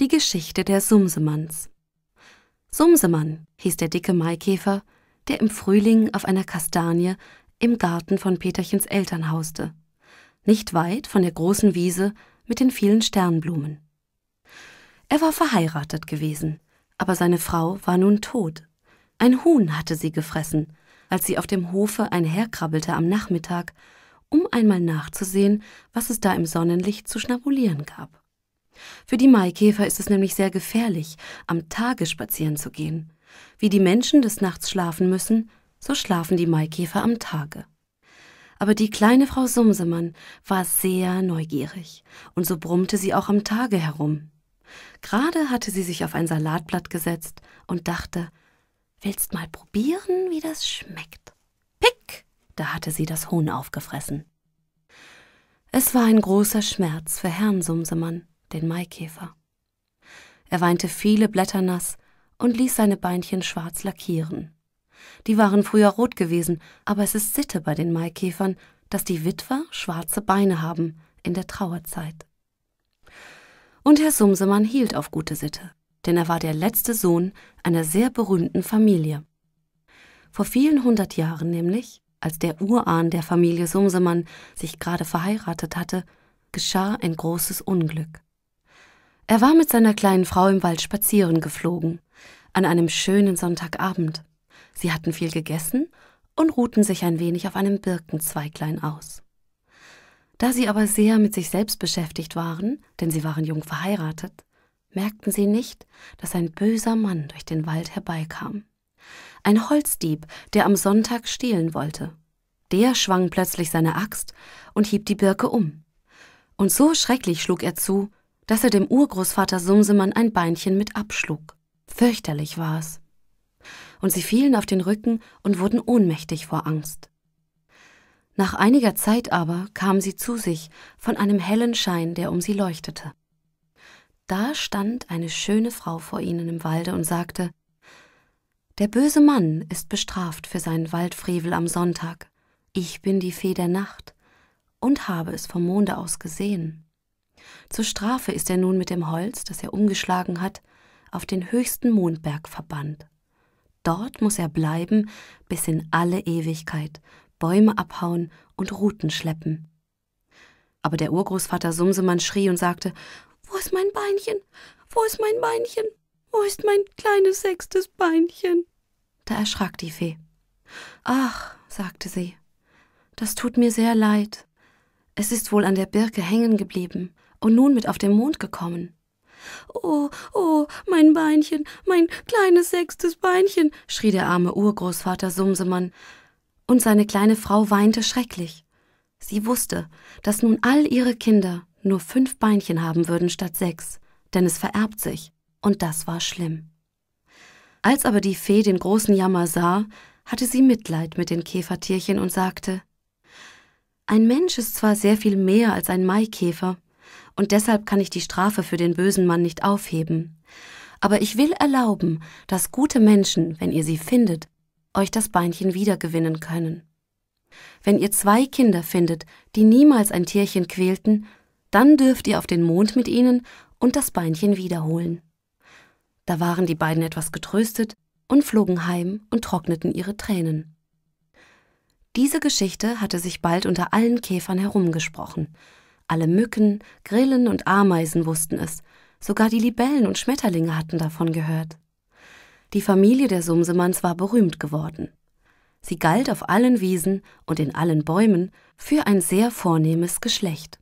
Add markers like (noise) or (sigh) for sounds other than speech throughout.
Die Geschichte der Sumsemanns. Sumsemann hieß der dicke Maikäfer, der im Frühling auf einer Kastanie im Garten von Peterchens Eltern hauste, nicht weit von der großen Wiese mit den vielen Sternblumen. Er war verheiratet gewesen, aber seine Frau war nun tot. Ein Huhn hatte sie gefressen, als sie auf dem Hofe einherkrabbelte am Nachmittag, um einmal nachzusehen, was es da im Sonnenlicht zu schnabulieren gab. Für die Maikäfer ist es nämlich sehr gefährlich, am Tage spazieren zu gehen. Wie die Menschen des Nachts schlafen müssen, so schlafen die Maikäfer am Tage. Aber die kleine Frau Sumsemann war sehr neugierig, und so brummte sie auch am Tage herum. Gerade hatte sie sich auf ein Salatblatt gesetzt und dachte, willst mal probieren, wie das schmeckt. Pick! Da hatte sie das Huhn aufgefressen. Es war ein großer Schmerz für Herrn Sumsemann den Maikäfer. Er weinte viele Blätter nass und ließ seine Beinchen schwarz lackieren. Die waren früher rot gewesen, aber es ist Sitte bei den Maikäfern, dass die Witwer schwarze Beine haben in der Trauerzeit. Und Herr Sumsemann hielt auf gute Sitte, denn er war der letzte Sohn einer sehr berühmten Familie. Vor vielen hundert Jahren nämlich, als der Urahn der Familie Sumsemann sich gerade verheiratet hatte, geschah ein großes Unglück. Er war mit seiner kleinen Frau im Wald spazieren geflogen, an einem schönen Sonntagabend. Sie hatten viel gegessen und ruhten sich ein wenig auf einem Birkenzweiglein aus. Da sie aber sehr mit sich selbst beschäftigt waren, denn sie waren jung verheiratet, merkten sie nicht, dass ein böser Mann durch den Wald herbeikam. Ein Holzdieb, der am Sonntag stehlen wollte. Der schwang plötzlich seine Axt und hieb die Birke um. Und so schrecklich schlug er zu, dass er dem Urgroßvater Sumsemann ein Beinchen mit abschlug. Fürchterlich war es. Und sie fielen auf den Rücken und wurden ohnmächtig vor Angst. Nach einiger Zeit aber kamen sie zu sich von einem hellen Schein, der um sie leuchtete. Da stand eine schöne Frau vor ihnen im Walde und sagte, Der böse Mann ist bestraft für seinen Waldfrevel am Sonntag. Ich bin die Fee der Nacht und habe es vom Monde aus gesehen. Zur Strafe ist er nun mit dem Holz, das er umgeschlagen hat, auf den höchsten Mondberg verbannt. Dort muss er bleiben bis in alle Ewigkeit, Bäume abhauen und Ruten schleppen. Aber der Urgroßvater Sumsemann schrie und sagte: Wo ist mein Beinchen? Wo ist mein Beinchen? Wo ist mein kleines sechstes Beinchen? Da erschrak die Fee. Ach, sagte sie, das tut mir sehr leid. Es ist wohl an der Birke hängen geblieben und nun mit auf den Mond gekommen. Oh, oh, mein Beinchen, mein kleines sechstes Beinchen, schrie der arme Urgroßvater Sumsemann, und seine kleine Frau weinte schrecklich. Sie wusste, dass nun all ihre Kinder nur fünf Beinchen haben würden statt sechs, denn es vererbt sich, und das war schlimm. Als aber die Fee den großen Jammer sah, hatte sie Mitleid mit den Käfertierchen und sagte Ein Mensch ist zwar sehr viel mehr als ein Maikäfer, und deshalb kann ich die Strafe für den bösen Mann nicht aufheben. Aber ich will erlauben, dass gute Menschen, wenn ihr sie findet, euch das Beinchen wiedergewinnen können. Wenn ihr zwei Kinder findet, die niemals ein Tierchen quälten, dann dürft ihr auf den Mond mit ihnen und das Beinchen wiederholen. Da waren die beiden etwas getröstet und flogen heim und trockneten ihre Tränen. Diese Geschichte hatte sich bald unter allen Käfern herumgesprochen, alle Mücken, Grillen und Ameisen wussten es, sogar die Libellen und Schmetterlinge hatten davon gehört. Die Familie der Sumsemanns war berühmt geworden. Sie galt auf allen Wiesen und in allen Bäumen für ein sehr vornehmes Geschlecht.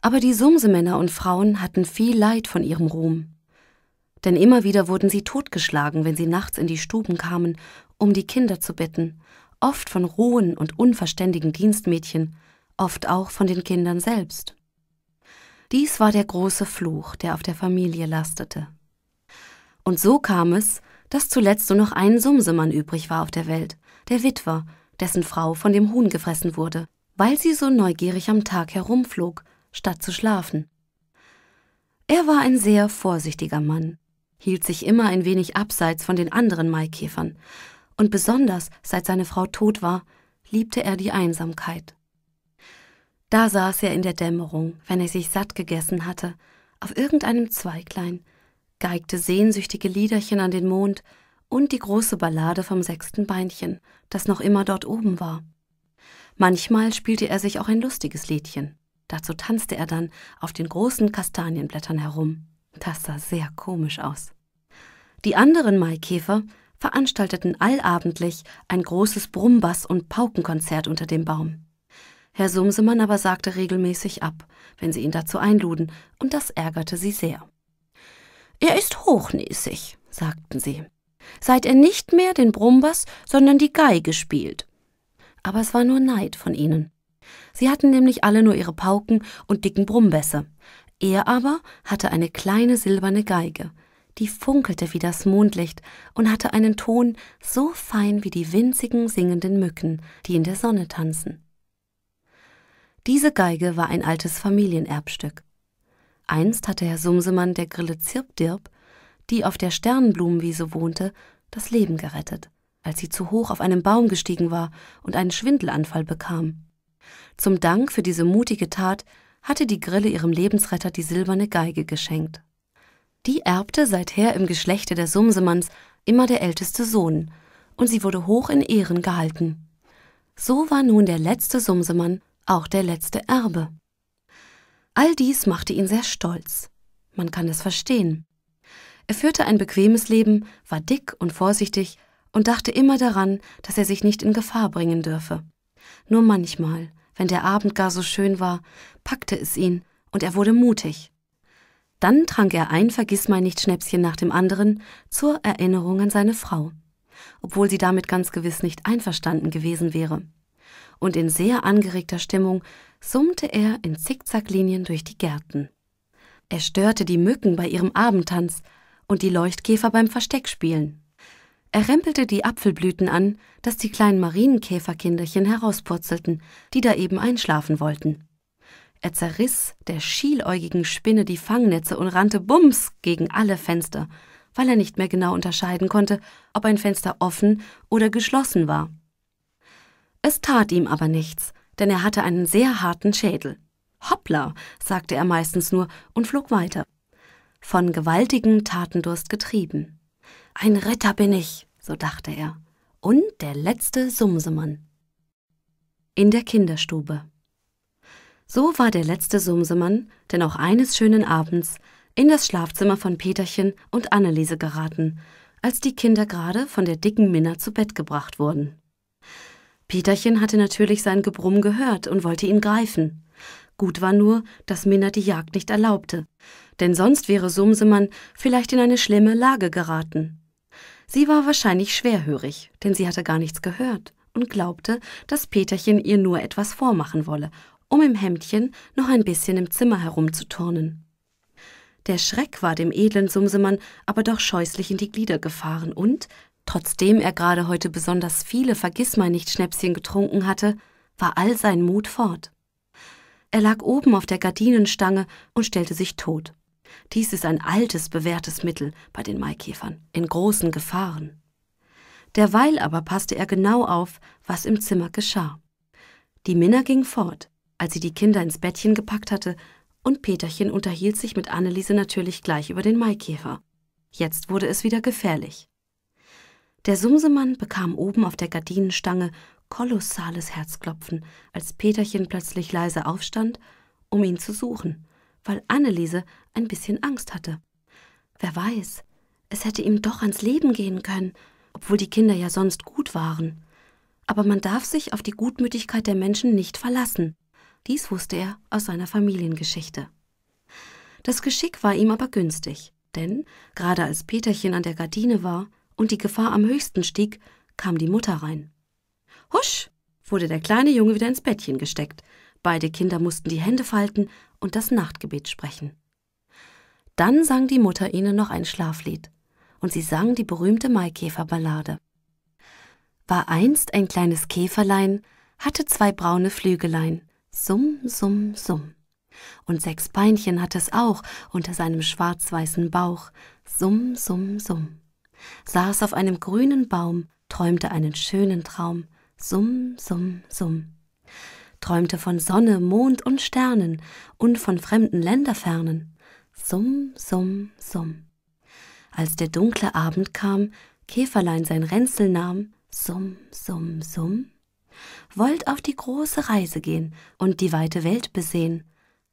Aber die Sumsemänner und Frauen hatten viel Leid von ihrem Ruhm. Denn immer wieder wurden sie totgeschlagen, wenn sie nachts in die Stuben kamen, um die Kinder zu betten, oft von rohen und unverständigen Dienstmädchen, oft auch von den Kindern selbst. Dies war der große Fluch, der auf der Familie lastete. Und so kam es, dass zuletzt nur noch ein Sumsemann übrig war auf der Welt, der Witwer, dessen Frau von dem Huhn gefressen wurde, weil sie so neugierig am Tag herumflog, statt zu schlafen. Er war ein sehr vorsichtiger Mann, hielt sich immer ein wenig abseits von den anderen Maikäfern, und besonders seit seine Frau tot war, liebte er die Einsamkeit. Da saß er in der Dämmerung, wenn er sich satt gegessen hatte, auf irgendeinem Zweiglein, geigte sehnsüchtige Liederchen an den Mond und die große Ballade vom sechsten Beinchen, das noch immer dort oben war. Manchmal spielte er sich auch ein lustiges Liedchen. Dazu tanzte er dann auf den großen Kastanienblättern herum. Das sah sehr komisch aus. Die anderen Maikäfer veranstalteten allabendlich ein großes Brummbass- und Paukenkonzert unter dem Baum. Herr Sumsemann aber sagte regelmäßig ab, wenn sie ihn dazu einluden, und das ärgerte sie sehr. Er ist hochnäsig, sagten sie, seit er nicht mehr den Brummbass, sondern die Geige spielt. Aber es war nur Neid von ihnen. Sie hatten nämlich alle nur ihre Pauken und dicken Brummbässe. Er aber hatte eine kleine silberne Geige, die funkelte wie das Mondlicht und hatte einen Ton so fein wie die winzigen singenden Mücken, die in der Sonne tanzen. Diese Geige war ein altes Familienerbstück. Einst hatte Herr Sumsemann der Grille Zirpdirp, die auf der Sternenblumenwiese wohnte, das Leben gerettet, als sie zu hoch auf einem Baum gestiegen war und einen Schwindelanfall bekam. Zum Dank für diese mutige Tat hatte die Grille ihrem Lebensretter die silberne Geige geschenkt. Die erbte seither im Geschlechte der Sumsemanns immer der älteste Sohn, und sie wurde hoch in Ehren gehalten. So war nun der letzte Sumsemann auch der letzte Erbe. All dies machte ihn sehr stolz. Man kann es verstehen. Er führte ein bequemes Leben, war dick und vorsichtig und dachte immer daran, dass er sich nicht in Gefahr bringen dürfe. Nur manchmal, wenn der Abend gar so schön war, packte es ihn und er wurde mutig. Dann trank er ein Vergissmeinnicht-Schnäpschen nach dem anderen zur Erinnerung an seine Frau, obwohl sie damit ganz gewiss nicht einverstanden gewesen wäre und in sehr angeregter Stimmung summte er in Zickzacklinien durch die Gärten. Er störte die Mücken bei ihrem Abendtanz und die Leuchtkäfer beim Versteckspielen. Er rempelte die Apfelblüten an, dass die kleinen Marienkäferkinderchen herauspurzelten, die da eben einschlafen wollten. Er zerriss der schieläugigen Spinne die Fangnetze und rannte bums gegen alle Fenster, weil er nicht mehr genau unterscheiden konnte, ob ein Fenster offen oder geschlossen war. Es tat ihm aber nichts, denn er hatte einen sehr harten Schädel. Hoppla, sagte er meistens nur und flog weiter. Von gewaltigem Tatendurst getrieben. Ein Ritter bin ich, so dachte er. Und der letzte Sumsemann. In der Kinderstube. So war der letzte Sumsemann denn auch eines schönen Abends in das Schlafzimmer von Peterchen und Anneliese geraten, als die Kinder gerade von der dicken Minna zu Bett gebracht wurden. Peterchen hatte natürlich sein Gebrumm gehört und wollte ihn greifen. Gut war nur, dass Minna die Jagd nicht erlaubte, denn sonst wäre Sumsemann vielleicht in eine schlimme Lage geraten. Sie war wahrscheinlich schwerhörig, denn sie hatte gar nichts gehört und glaubte, dass Peterchen ihr nur etwas vormachen wolle, um im Hemdchen noch ein bisschen im Zimmer herumzuturnen. Der Schreck war dem edlen Sumsemann aber doch scheußlich in die Glieder gefahren und, Trotzdem er gerade heute besonders viele Vergissmeinnicht-Schnäpschen getrunken hatte, war all sein Mut fort. Er lag oben auf der Gardinenstange und stellte sich tot. Dies ist ein altes, bewährtes Mittel bei den Maikäfern, in großen Gefahren. Derweil aber passte er genau auf, was im Zimmer geschah. Die Minna ging fort, als sie die Kinder ins Bettchen gepackt hatte, und Peterchen unterhielt sich mit Anneliese natürlich gleich über den Maikäfer. Jetzt wurde es wieder gefährlich. Der Sumsemann bekam oben auf der Gardinenstange kolossales Herzklopfen, als Peterchen plötzlich leise aufstand, um ihn zu suchen, weil Anneliese ein bisschen Angst hatte. Wer weiß, es hätte ihm doch ans Leben gehen können, obwohl die Kinder ja sonst gut waren. Aber man darf sich auf die Gutmütigkeit der Menschen nicht verlassen. Dies wusste er aus seiner Familiengeschichte. Das Geschick war ihm aber günstig, denn gerade als Peterchen an der Gardine war, und die Gefahr am höchsten stieg, kam die Mutter rein. Husch! wurde der kleine Junge wieder ins Bettchen gesteckt. Beide Kinder mussten die Hände falten und das Nachtgebet sprechen. Dann sang die Mutter ihnen noch ein Schlaflied, und sie sang die berühmte Maikäferballade. War einst ein kleines Käferlein, hatte zwei braune Flügelein, summ, summ, summ. Und sechs Beinchen hatte es auch unter seinem schwarz-weißen Bauch, summ, summ, summ saß auf einem grünen Baum, träumte einen schönen Traum, summ, summ, summ. Träumte von Sonne, Mond und Sternen und von fremden Länderfernen, summ, summ, summ. Als der dunkle Abend kam, Käferlein sein Ränzel nahm, summ, summ, summ. Wollt auf die große Reise gehen und die weite Welt besehen,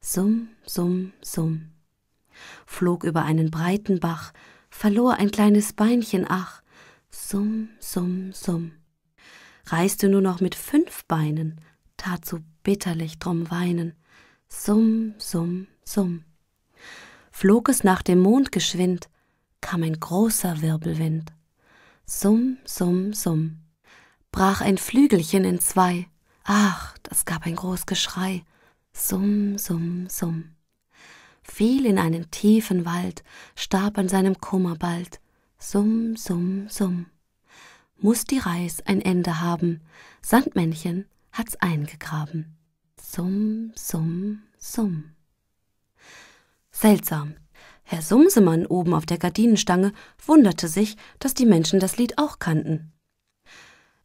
summ, summ, summ. Flog über einen breiten Bach, verlor ein kleines Beinchen, ach, summ, summ, summ. Reiste nur noch mit fünf Beinen, tat so bitterlich drum weinen, summ, summ, summ. Flog es nach dem Mond geschwind, kam ein großer Wirbelwind. Summ, summ, summ. Brach ein Flügelchen in zwei, ach, das gab ein groß Geschrei, summ, summ, summ fiel in einen tiefen Wald, starb an seinem Kummer bald. Summ, summ, summ. Muss die Reis ein Ende haben, Sandmännchen hat's eingegraben. Summ, summ, summ. Seltsam. Herr Sumsemann oben auf der Gardinenstange wunderte sich, dass die Menschen das Lied auch kannten.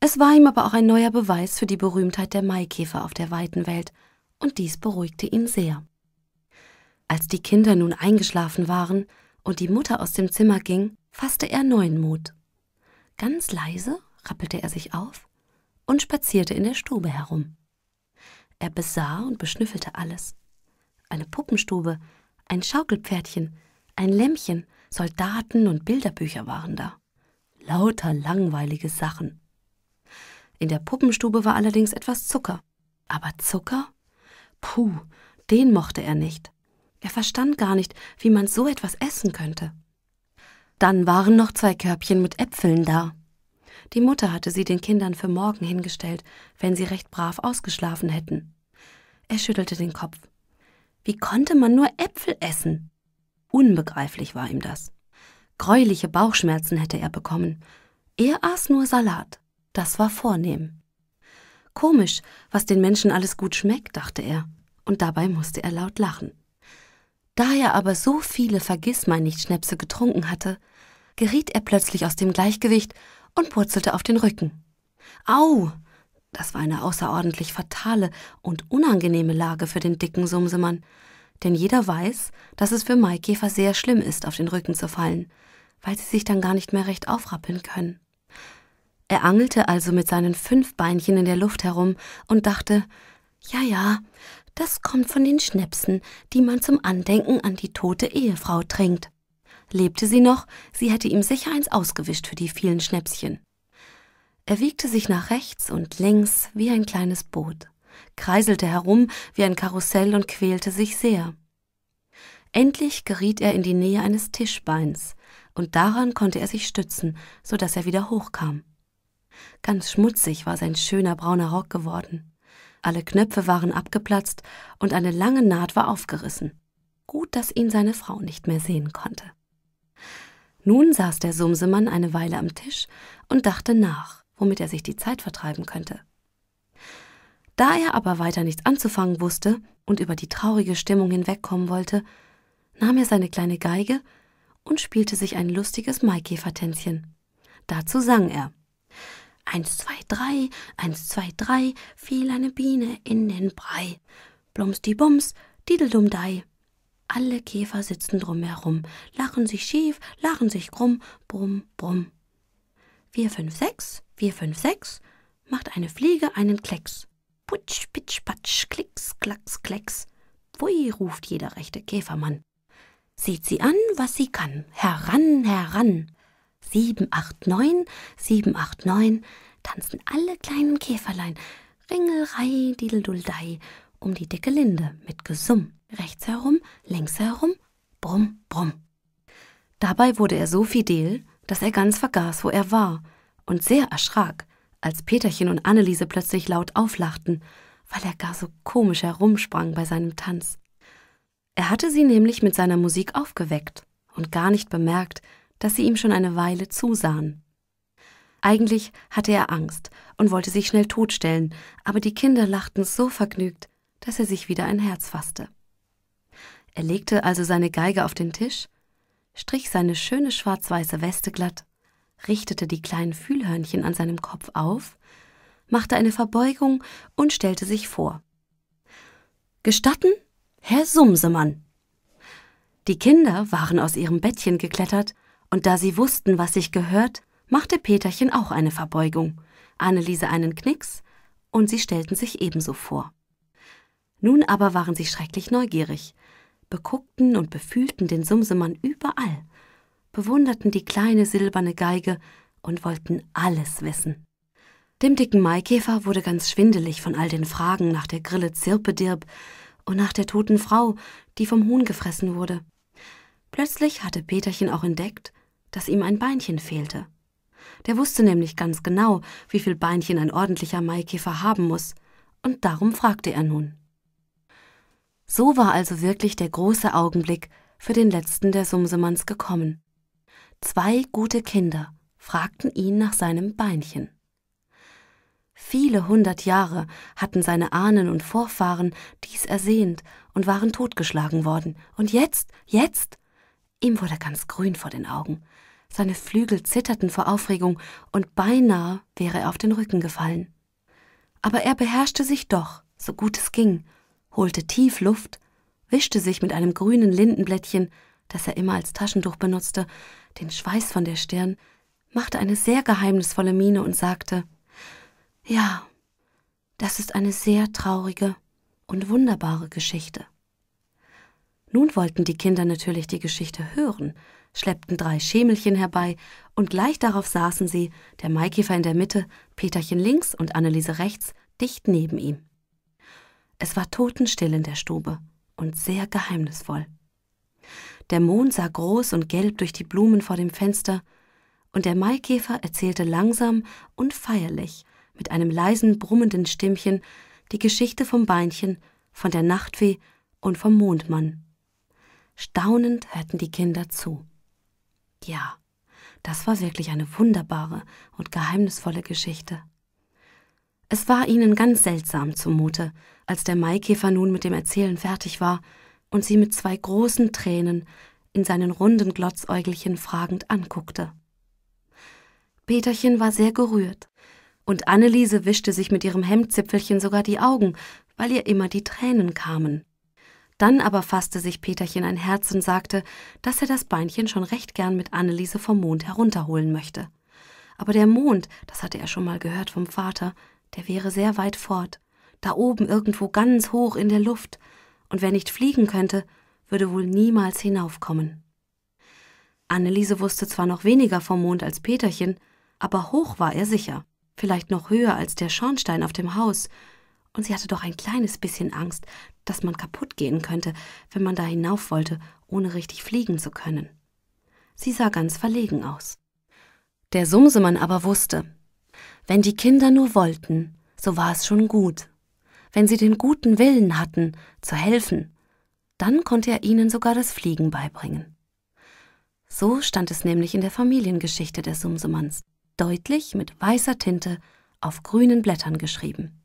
Es war ihm aber auch ein neuer Beweis für die Berühmtheit der Maikäfer auf der weiten Welt, und dies beruhigte ihn sehr. Als die Kinder nun eingeschlafen waren und die Mutter aus dem Zimmer ging, fasste er neuen Mut. Ganz leise rappelte er sich auf und spazierte in der Stube herum. Er besah und beschnüffelte alles. Eine Puppenstube, ein Schaukelpferdchen, ein Lämmchen, Soldaten und Bilderbücher waren da. Lauter langweilige Sachen. In der Puppenstube war allerdings etwas Zucker. Aber Zucker? Puh, den mochte er nicht. Er verstand gar nicht, wie man so etwas essen könnte. Dann waren noch zwei Körbchen mit Äpfeln da. Die Mutter hatte sie den Kindern für morgen hingestellt, wenn sie recht brav ausgeschlafen hätten. Er schüttelte den Kopf. Wie konnte man nur Äpfel essen? Unbegreiflich war ihm das. Gräuliche Bauchschmerzen hätte er bekommen. Er aß nur Salat. Das war vornehm. Komisch, was den Menschen alles gut schmeckt, dachte er, und dabei musste er laut lachen. Da er aber so viele Vergissmeinnichtschnäpse getrunken hatte, geriet er plötzlich aus dem Gleichgewicht und purzelte auf den Rücken. Au! Das war eine außerordentlich fatale und unangenehme Lage für den dicken Sumsemann, denn jeder weiß, dass es für Maikäfer sehr schlimm ist, auf den Rücken zu fallen, weil sie sich dann gar nicht mehr recht aufrappeln können. Er angelte also mit seinen fünf Beinchen in der Luft herum und dachte, ja, ja, das kommt von den Schnäpsen, die man zum Andenken an die tote Ehefrau trinkt. Lebte sie noch, sie hätte ihm sicher eins ausgewischt für die vielen Schnäpschen. Er wiegte sich nach rechts und links wie ein kleines Boot, kreiselte herum wie ein Karussell und quälte sich sehr. Endlich geriet er in die Nähe eines Tischbeins, und daran konnte er sich stützen, so dass er wieder hochkam. Ganz schmutzig war sein schöner brauner Rock geworden. Alle Knöpfe waren abgeplatzt und eine lange Naht war aufgerissen. Gut, dass ihn seine Frau nicht mehr sehen konnte. Nun saß der Sumsemann eine Weile am Tisch und dachte nach, womit er sich die Zeit vertreiben könnte. Da er aber weiter nichts anzufangen wusste und über die traurige Stimmung hinwegkommen wollte, nahm er seine kleine Geige und spielte sich ein lustiges Maikäfertänzchen. Dazu sang er. Eins, zwei, drei, eins, zwei, drei, fiel eine Biene in den Brei. Blumsti bums, dideldumdei. Alle Käfer sitzen drumherum, lachen sich schief, lachen sich krumm, brumm, brumm. Vier, fünf, sechs, vier, fünf, sechs, macht eine Fliege einen Klecks. Putsch, pitsch, patsch, klicks, klacks, klecks. Pfui, ruft jeder rechte Käfermann. Seht sie an, was sie kann, heran, heran. Sieben, acht, neun, sieben, acht, neun, tanzten alle kleinen Käferlein, Ringelrei, Dideldulldei, um die dicke Linde mit Gesumm, rechts herum, links herum, brumm, brumm. Dabei wurde er so fidel, dass er ganz vergaß, wo er war, und sehr erschrak, als Peterchen und Anneliese plötzlich laut auflachten, weil er gar so komisch herumsprang bei seinem Tanz. Er hatte sie nämlich mit seiner Musik aufgeweckt und gar nicht bemerkt, dass sie ihm schon eine Weile zusahen. Eigentlich hatte er Angst und wollte sich schnell totstellen, aber die Kinder lachten so vergnügt, dass er sich wieder ein Herz fasste. Er legte also seine Geige auf den Tisch, strich seine schöne schwarz-weiße Weste glatt, richtete die kleinen Fühlhörnchen an seinem Kopf auf, machte eine Verbeugung und stellte sich vor. Gestatten? Herr Sumsemann. Die Kinder waren aus ihrem Bettchen geklettert und da sie wussten, was sich gehört, machte Peterchen auch eine Verbeugung, Anneliese einen Knicks, und sie stellten sich ebenso vor. Nun aber waren sie schrecklich neugierig, beguckten und befühlten den Sumsemann überall, bewunderten die kleine silberne Geige und wollten alles wissen. Dem dicken Maikäfer wurde ganz schwindelig von all den Fragen nach der Grille Zirpedirb und nach der toten Frau, die vom Huhn gefressen wurde. Plötzlich hatte Peterchen auch entdeckt, dass ihm ein Beinchen fehlte. Der wusste nämlich ganz genau, wie viel Beinchen ein ordentlicher Maikäfer haben muss, und darum fragte er nun. So war also wirklich der große Augenblick für den letzten der Sumsemanns gekommen. Zwei gute Kinder fragten ihn nach seinem Beinchen. Viele hundert Jahre hatten seine Ahnen und Vorfahren dies ersehnt und waren totgeschlagen worden, und jetzt, jetzt? Ihm wurde ganz grün vor den Augen, seine Flügel zitterten vor Aufregung und beinahe wäre er auf den Rücken gefallen. Aber er beherrschte sich doch, so gut es ging, holte tief Luft, wischte sich mit einem grünen Lindenblättchen, das er immer als Taschentuch benutzte, den Schweiß von der Stirn, machte eine sehr geheimnisvolle Miene und sagte Ja, das ist eine sehr traurige und wunderbare Geschichte. Nun wollten die Kinder natürlich die Geschichte hören, schleppten drei Schemelchen herbei, und gleich darauf saßen sie, der Maikäfer in der Mitte, Peterchen links und Anneliese rechts, dicht neben ihm. Es war totenstill in der Stube und sehr geheimnisvoll. Der Mond sah groß und gelb durch die Blumen vor dem Fenster, und der Maikäfer erzählte langsam und feierlich, mit einem leisen, brummenden Stimmchen, die Geschichte vom Beinchen, von der Nachtfee und vom Mondmann. Staunend hörten die Kinder zu. Ja, das war wirklich eine wunderbare und geheimnisvolle Geschichte. Es war ihnen ganz seltsam zumute, als der Maikäfer nun mit dem Erzählen fertig war und sie mit zwei großen Tränen in seinen runden Glotzäugelchen fragend anguckte. Peterchen war sehr gerührt, und Anneliese wischte sich mit ihrem Hemdzipfelchen sogar die Augen, weil ihr immer die Tränen kamen. Dann aber fasste sich Peterchen ein Herz und sagte, dass er das Beinchen schon recht gern mit Anneliese vom Mond herunterholen möchte. Aber der Mond, das hatte er schon mal gehört vom Vater, der wäre sehr weit fort, da oben irgendwo ganz hoch in der Luft, und wer nicht fliegen könnte, würde wohl niemals hinaufkommen. Anneliese wusste zwar noch weniger vom Mond als Peterchen, aber hoch war er sicher, vielleicht noch höher als der Schornstein auf dem Haus, und sie hatte doch ein kleines bisschen Angst, dass man kaputt gehen könnte, wenn man da hinauf wollte, ohne richtig fliegen zu können. Sie sah ganz verlegen aus. Der Sumsemann aber wusste, wenn die Kinder nur wollten, so war es schon gut. Wenn sie den guten Willen hatten, zu helfen, dann konnte er ihnen sogar das Fliegen beibringen. So stand es nämlich in der Familiengeschichte des Sumsemanns, deutlich mit weißer Tinte auf grünen Blättern geschrieben.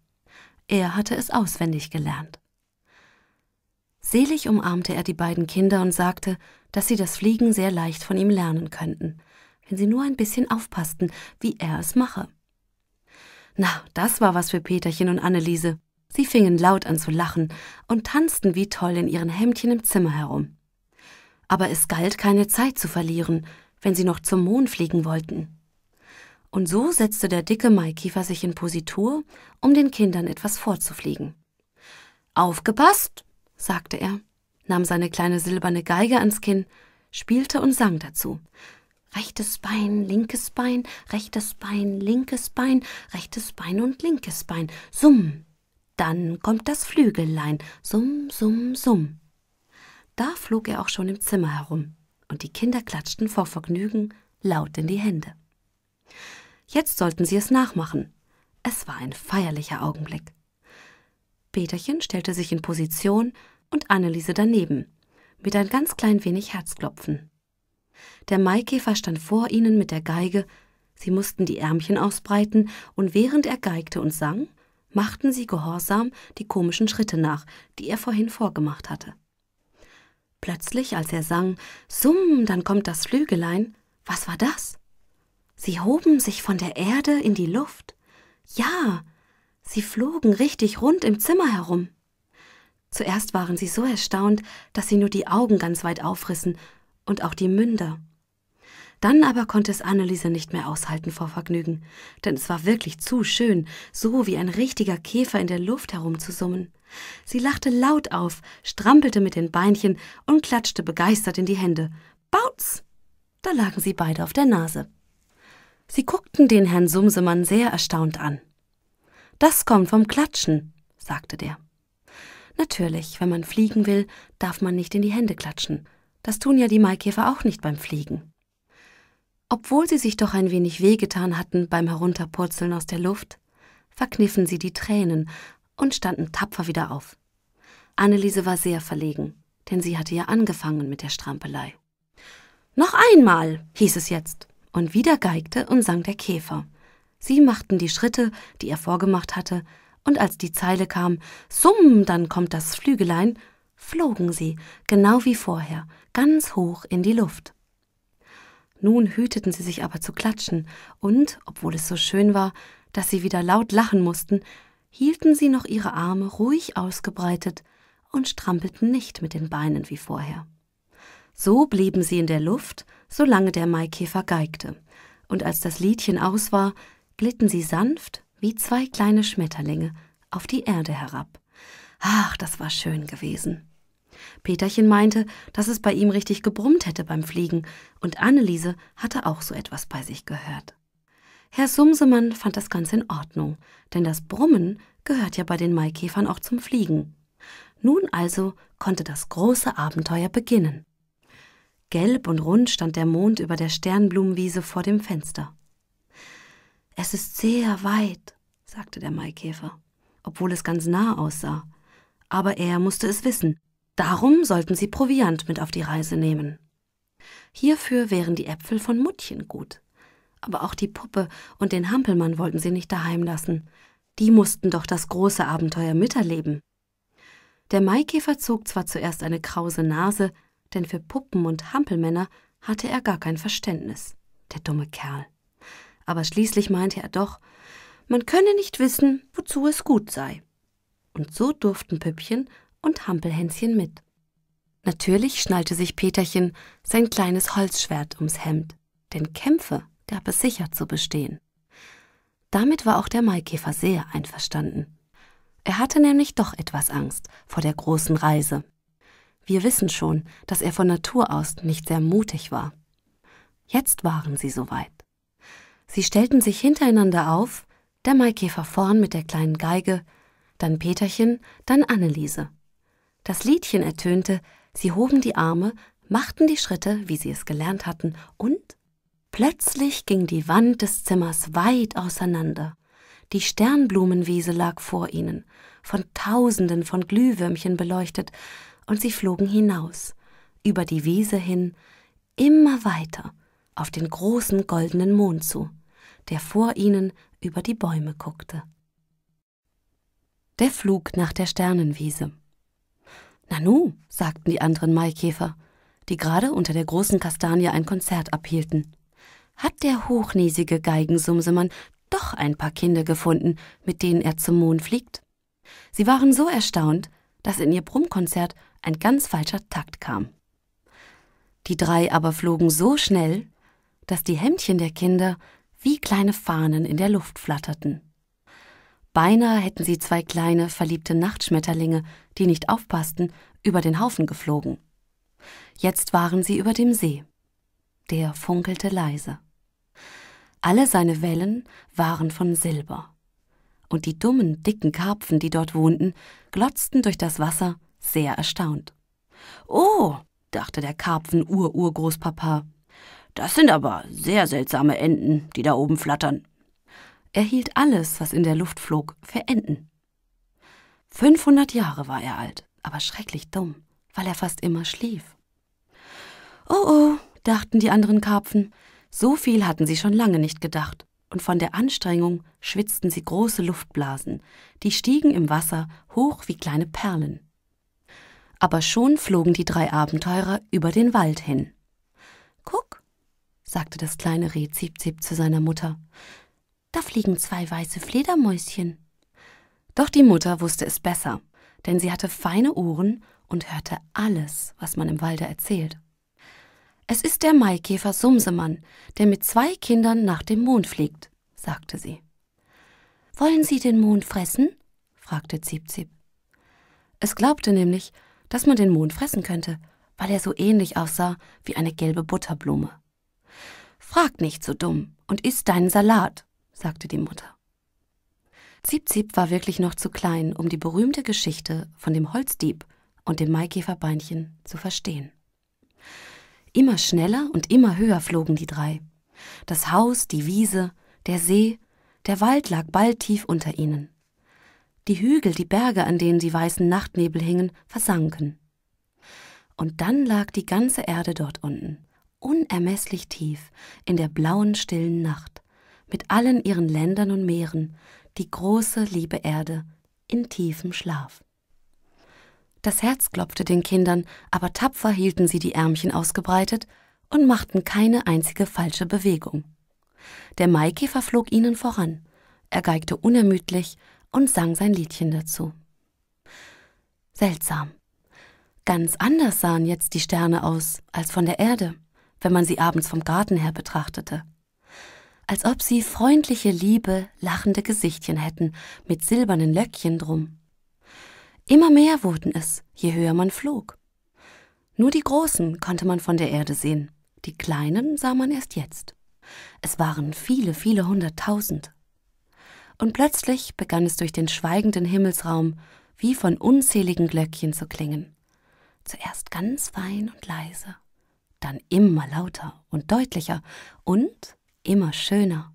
Er hatte es auswendig gelernt. Selig umarmte er die beiden Kinder und sagte, dass sie das Fliegen sehr leicht von ihm lernen könnten, wenn sie nur ein bisschen aufpassten, wie er es mache. Na, das war was für Peterchen und Anneliese. Sie fingen laut an zu lachen und tanzten wie toll in ihren Hemdchen im Zimmer herum. Aber es galt keine Zeit zu verlieren, wenn sie noch zum Mond fliegen wollten. Und so setzte der dicke Maikäfer sich in Positur, um den Kindern etwas vorzufliegen. Aufgepasst, sagte er, nahm seine kleine silberne Geige ans Kinn, spielte und sang dazu. Rechtes Bein, linkes Bein, rechtes Bein, linkes Bein, rechtes Bein und linkes Bein. Summ. Dann kommt das Flügellein. Summ, summ, summ. Da flog er auch schon im Zimmer herum, und die Kinder klatschten vor Vergnügen laut in die Hände. Jetzt sollten sie es nachmachen. Es war ein feierlicher Augenblick. Peterchen stellte sich in Position und Anneliese daneben, mit ein ganz klein wenig Herzklopfen. Der Maikäfer stand vor ihnen mit der Geige, sie mussten die Ärmchen ausbreiten, und während er geigte und sang, machten sie gehorsam die komischen Schritte nach, die er vorhin vorgemacht hatte. Plötzlich, als er sang, Summ, dann kommt das Flügelein, was war das? Sie hoben sich von der Erde in die Luft. Ja, Sie flogen richtig rund im Zimmer herum. Zuerst waren sie so erstaunt, dass sie nur die Augen ganz weit aufrissen und auch die Münder. Dann aber konnte es Anneliese nicht mehr aushalten vor Vergnügen, denn es war wirklich zu schön, so wie ein richtiger Käfer in der Luft herumzusummen. Sie lachte laut auf, strampelte mit den Beinchen und klatschte begeistert in die Hände. Bautz! Da lagen sie beide auf der Nase. Sie guckten den Herrn Sumsemann sehr erstaunt an. Das kommt vom Klatschen, sagte der. Natürlich, wenn man fliegen will, darf man nicht in die Hände klatschen. Das tun ja die Maikäfer auch nicht beim Fliegen. Obwohl sie sich doch ein wenig wehgetan hatten beim Herunterpurzeln aus der Luft, verkniffen sie die Tränen und standen tapfer wieder auf. Anneliese war sehr verlegen, denn sie hatte ja angefangen mit der Strampelei. Noch einmal, hieß es jetzt, und wieder geigte und sang der Käfer. Sie machten die Schritte, die er vorgemacht hatte, und als die Zeile kam Summ, dann kommt das Flügelein, flogen sie, genau wie vorher, ganz hoch in die Luft. Nun hüteten sie sich aber zu klatschen, und, obwohl es so schön war, dass sie wieder laut lachen mussten, hielten sie noch ihre Arme ruhig ausgebreitet und strampelten nicht mit den Beinen wie vorher. So blieben sie in der Luft, solange der Maikäfer geigte, und als das Liedchen aus war, glitten sie sanft wie zwei kleine Schmetterlinge auf die Erde herab. Ach, das war schön gewesen. Peterchen meinte, dass es bei ihm richtig gebrummt hätte beim Fliegen, und Anneliese hatte auch so etwas bei sich gehört. Herr Sumsemann fand das ganz in Ordnung, denn das Brummen gehört ja bei den Maikäfern auch zum Fliegen. Nun also konnte das große Abenteuer beginnen. Gelb und rund stand der Mond über der Sternblumenwiese vor dem Fenster. Es ist sehr weit, sagte der Maikäfer, obwohl es ganz nah aussah. Aber er musste es wissen. Darum sollten sie Proviant mit auf die Reise nehmen. Hierfür wären die Äpfel von Muttchen gut. Aber auch die Puppe und den Hampelmann wollten sie nicht daheim lassen. Die mussten doch das große Abenteuer miterleben. Der Maikäfer zog zwar zuerst eine krause Nase, denn für Puppen und Hampelmänner hatte er gar kein Verständnis. Der dumme Kerl aber schließlich meinte er doch, man könne nicht wissen, wozu es gut sei. Und so durften Püppchen und Hampelhänschen mit. Natürlich schnallte sich Peterchen sein kleines Holzschwert ums Hemd, denn Kämpfe gab es sicher zu bestehen. Damit war auch der Maikäfer sehr einverstanden. Er hatte nämlich doch etwas Angst vor der großen Reise. Wir wissen schon, dass er von Natur aus nicht sehr mutig war. Jetzt waren sie soweit. Sie stellten sich hintereinander auf, der Maikäfer vorn mit der kleinen Geige, dann Peterchen, dann Anneliese. Das Liedchen ertönte, sie hoben die Arme, machten die Schritte, wie sie es gelernt hatten, und plötzlich ging die Wand des Zimmers weit auseinander. Die Sternblumenwiese lag vor ihnen, von Tausenden von Glühwürmchen beleuchtet, und sie flogen hinaus, über die Wiese hin, immer weiter, auf den großen goldenen Mond zu der vor ihnen über die Bäume guckte. Der Flug nach der Sternenwiese. Nanu, sagten die anderen Maikäfer, die gerade unter der großen Kastanie ein Konzert abhielten. Hat der hochnäsige Geigensumsemann doch ein paar Kinder gefunden, mit denen er zum Mond fliegt? Sie waren so erstaunt, dass in ihr Brummkonzert ein ganz falscher Takt kam. Die drei aber flogen so schnell, dass die Hemdchen der Kinder wie kleine Fahnen in der Luft flatterten. Beinahe hätten sie zwei kleine, verliebte Nachtschmetterlinge, die nicht aufpassten, über den Haufen geflogen. Jetzt waren sie über dem See. Der funkelte leise. Alle seine Wellen waren von Silber. Und die dummen, dicken Karpfen, die dort wohnten, glotzten durch das Wasser, sehr erstaunt. Oh, dachte der karpfen ur das sind aber sehr seltsame Enten, die da oben flattern. Er hielt alles, was in der Luft flog, für Enten. 500 Jahre war er alt, aber schrecklich dumm, weil er fast immer schlief. Oh oh, dachten die anderen Karpfen, so viel hatten sie schon lange nicht gedacht, und von der Anstrengung schwitzten sie große Luftblasen, die stiegen im Wasser hoch wie kleine Perlen. Aber schon flogen die drei Abenteurer über den Wald hin. Guck, sagte das kleine Reh Zipzip zu seiner Mutter. Da fliegen zwei weiße Fledermäuschen. Doch die Mutter wusste es besser, denn sie hatte feine Ohren und hörte alles, was man im Walde erzählt. Es ist der Maikäfer Sumsemann, der mit zwei Kindern nach dem Mond fliegt, sagte sie. Wollen Sie den Mond fressen? fragte Zipzip. Es glaubte nämlich, dass man den Mond fressen könnte, weil er so ähnlich aussah wie eine gelbe Butterblume. Frag nicht so dumm und iss deinen Salat, sagte die Mutter. Zipzip war wirklich noch zu klein, um die berühmte Geschichte von dem Holzdieb und dem Maikäferbeinchen zu verstehen. Immer schneller und immer höher flogen die drei. Das Haus, die Wiese, der See, der Wald lag bald tief unter ihnen. Die Hügel, die Berge, an denen die weißen Nachtnebel hingen, versanken. Und dann lag die ganze Erde dort unten, unermesslich tief in der blauen, stillen Nacht, mit allen ihren Ländern und Meeren, die große, liebe Erde in tiefem Schlaf. Das Herz klopfte den Kindern, aber tapfer hielten sie die Ärmchen ausgebreitet und machten keine einzige falsche Bewegung. Der Maikäfer flog ihnen voran, er geigte unermüdlich und sang sein Liedchen dazu. Seltsam. Ganz anders sahen jetzt die Sterne aus als von der Erde wenn man sie abends vom Garten her betrachtete. Als ob sie freundliche, liebe, lachende Gesichtchen hätten, mit silbernen Löckchen drum. Immer mehr wurden es, je höher man flog. Nur die Großen konnte man von der Erde sehen, die Kleinen sah man erst jetzt. Es waren viele, viele hunderttausend. Und plötzlich begann es durch den schweigenden Himmelsraum wie von unzähligen Glöckchen zu klingen zuerst ganz fein und leise dann immer lauter und deutlicher und immer schöner.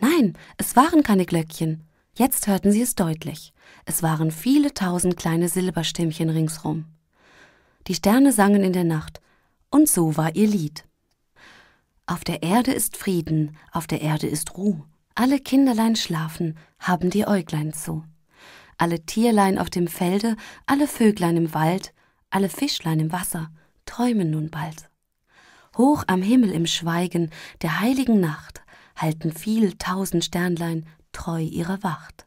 Nein, es waren keine Glöckchen. Jetzt hörten sie es deutlich. Es waren viele tausend kleine Silberstimmchen ringsrum. Die Sterne sangen in der Nacht, und so war ihr Lied. Auf der Erde ist Frieden, auf der Erde ist Ruhe. Alle Kinderlein schlafen, haben die Äuglein zu. Alle Tierlein auf dem Felde, alle Vöglein im Wald, alle Fischlein im Wasser, träumen nun bald. Hoch am Himmel im Schweigen der heiligen Nacht halten viel tausend Sternlein treu ihre Wacht.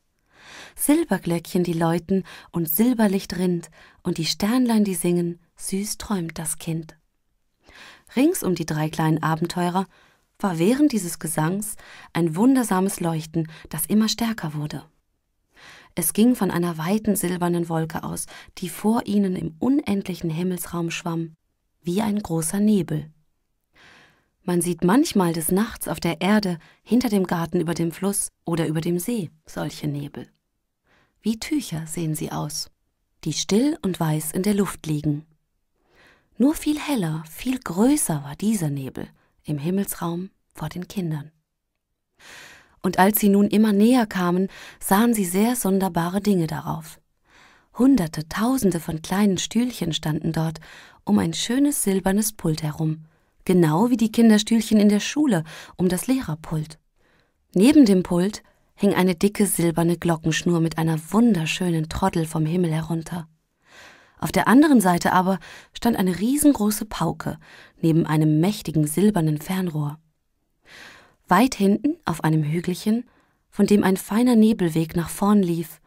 Silberglöckchen die läuten und Silberlicht rinnt und die Sternlein die singen, süß träumt das Kind. Rings um die drei kleinen Abenteurer war während dieses Gesangs ein wundersames Leuchten, das immer stärker wurde. Es ging von einer weiten silbernen Wolke aus, die vor ihnen im unendlichen Himmelsraum schwamm, wie ein großer Nebel. Man sieht manchmal des Nachts auf der Erde, hinter dem Garten über dem Fluss oder über dem See solche Nebel. Wie Tücher sehen sie aus, die still und weiß in der Luft liegen. Nur viel heller, viel größer war dieser Nebel im Himmelsraum vor den Kindern. Und als sie nun immer näher kamen, sahen sie sehr sonderbare Dinge darauf. Hunderte, Tausende von kleinen Stühlchen standen dort um ein schönes silbernes Pult herum, genau wie die Kinderstühlchen in der Schule um das Lehrerpult. Neben dem Pult hing eine dicke silberne Glockenschnur mit einer wunderschönen Trottel vom Himmel herunter. Auf der anderen Seite aber stand eine riesengroße Pauke neben einem mächtigen silbernen Fernrohr. Weit hinten, auf einem Hügelchen, von dem ein feiner Nebelweg nach vorn lief,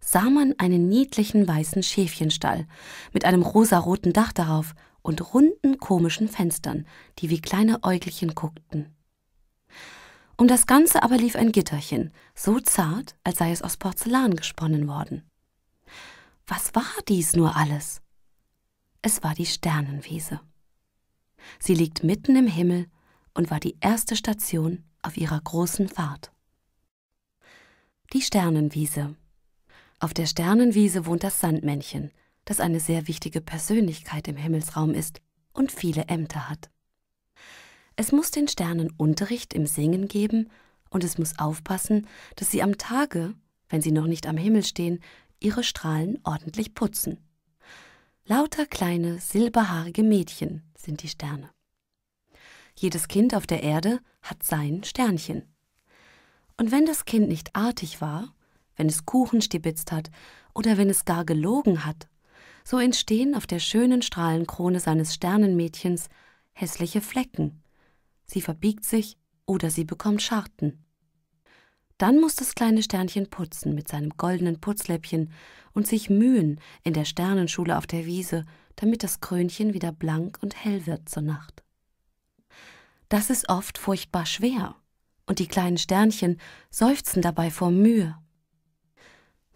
sah man einen niedlichen weißen Schäfchenstall mit einem rosaroten Dach darauf und runden komischen Fenstern, die wie kleine Äugelchen guckten. Um das Ganze aber lief ein Gitterchen, so zart, als sei es aus Porzellan gesponnen worden. Was war dies nur alles? Es war die Sternenwiese. Sie liegt mitten im Himmel und war die erste Station auf ihrer großen Fahrt. Die Sternenwiese auf der Sternenwiese wohnt das Sandmännchen, das eine sehr wichtige Persönlichkeit im Himmelsraum ist und viele Ämter hat. Es muss den Sternen Unterricht im Singen geben und es muss aufpassen, dass sie am Tage, wenn sie noch nicht am Himmel stehen, ihre Strahlen ordentlich putzen. Lauter kleine, silberhaarige Mädchen sind die Sterne. Jedes Kind auf der Erde hat sein Sternchen. Und wenn das Kind nicht artig war wenn es Kuchen stibitzt hat oder wenn es gar gelogen hat. So entstehen auf der schönen Strahlenkrone seines Sternenmädchens hässliche Flecken. Sie verbiegt sich oder sie bekommt Scharten. Dann muss das kleine Sternchen putzen mit seinem goldenen Putzläppchen und sich mühen in der Sternenschule auf der Wiese, damit das Krönchen wieder blank und hell wird zur Nacht. Das ist oft furchtbar schwer, und die kleinen Sternchen seufzen dabei vor Mühe.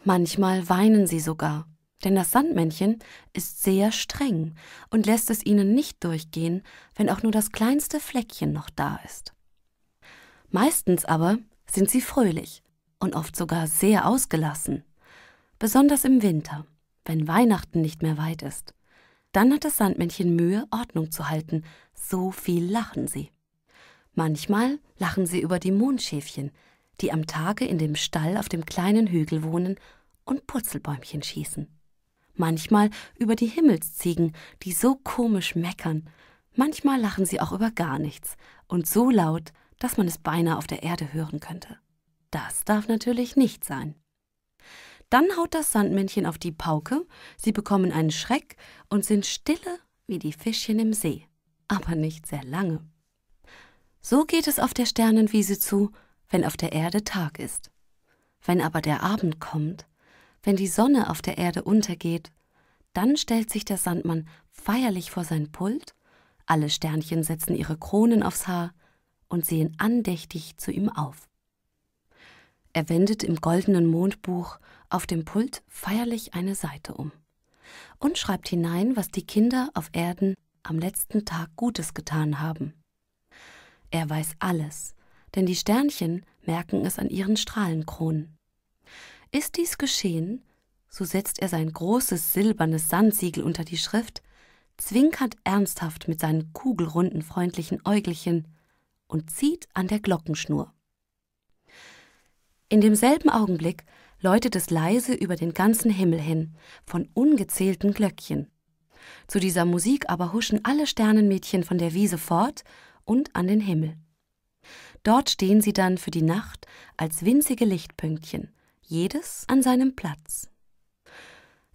Manchmal weinen sie sogar, denn das Sandmännchen ist sehr streng und lässt es ihnen nicht durchgehen, wenn auch nur das kleinste Fleckchen noch da ist. Meistens aber sind sie fröhlich und oft sogar sehr ausgelassen, besonders im Winter, wenn Weihnachten nicht mehr weit ist. Dann hat das Sandmännchen Mühe, Ordnung zu halten, so viel lachen sie. Manchmal lachen sie über die Mondschäfchen, die am Tage in dem Stall auf dem kleinen Hügel wohnen und Purzelbäumchen schießen. Manchmal über die Himmelsziegen, die so komisch meckern. Manchmal lachen sie auch über gar nichts und so laut, dass man es beinahe auf der Erde hören könnte. Das darf natürlich nicht sein. Dann haut das Sandmännchen auf die Pauke, sie bekommen einen Schreck und sind stille wie die Fischchen im See, aber nicht sehr lange. So geht es auf der Sternenwiese zu, wenn auf der Erde Tag ist. Wenn aber der Abend kommt, wenn die Sonne auf der Erde untergeht, dann stellt sich der Sandmann feierlich vor sein Pult, alle Sternchen setzen ihre Kronen aufs Haar und sehen andächtig zu ihm auf. Er wendet im goldenen Mondbuch auf dem Pult feierlich eine Seite um und schreibt hinein, was die Kinder auf Erden am letzten Tag Gutes getan haben. Er weiß alles, denn die Sternchen merken es an ihren Strahlenkronen. Ist dies geschehen, so setzt er sein großes silbernes Sandsiegel unter die Schrift, zwinkert ernsthaft mit seinen kugelrunden freundlichen Äugelchen und zieht an der Glockenschnur. In demselben Augenblick läutet es leise über den ganzen Himmel hin, von ungezählten Glöckchen. Zu dieser Musik aber huschen alle Sternenmädchen von der Wiese fort und an den Himmel. Dort stehen sie dann für die Nacht als winzige Lichtpünktchen, jedes an seinem Platz.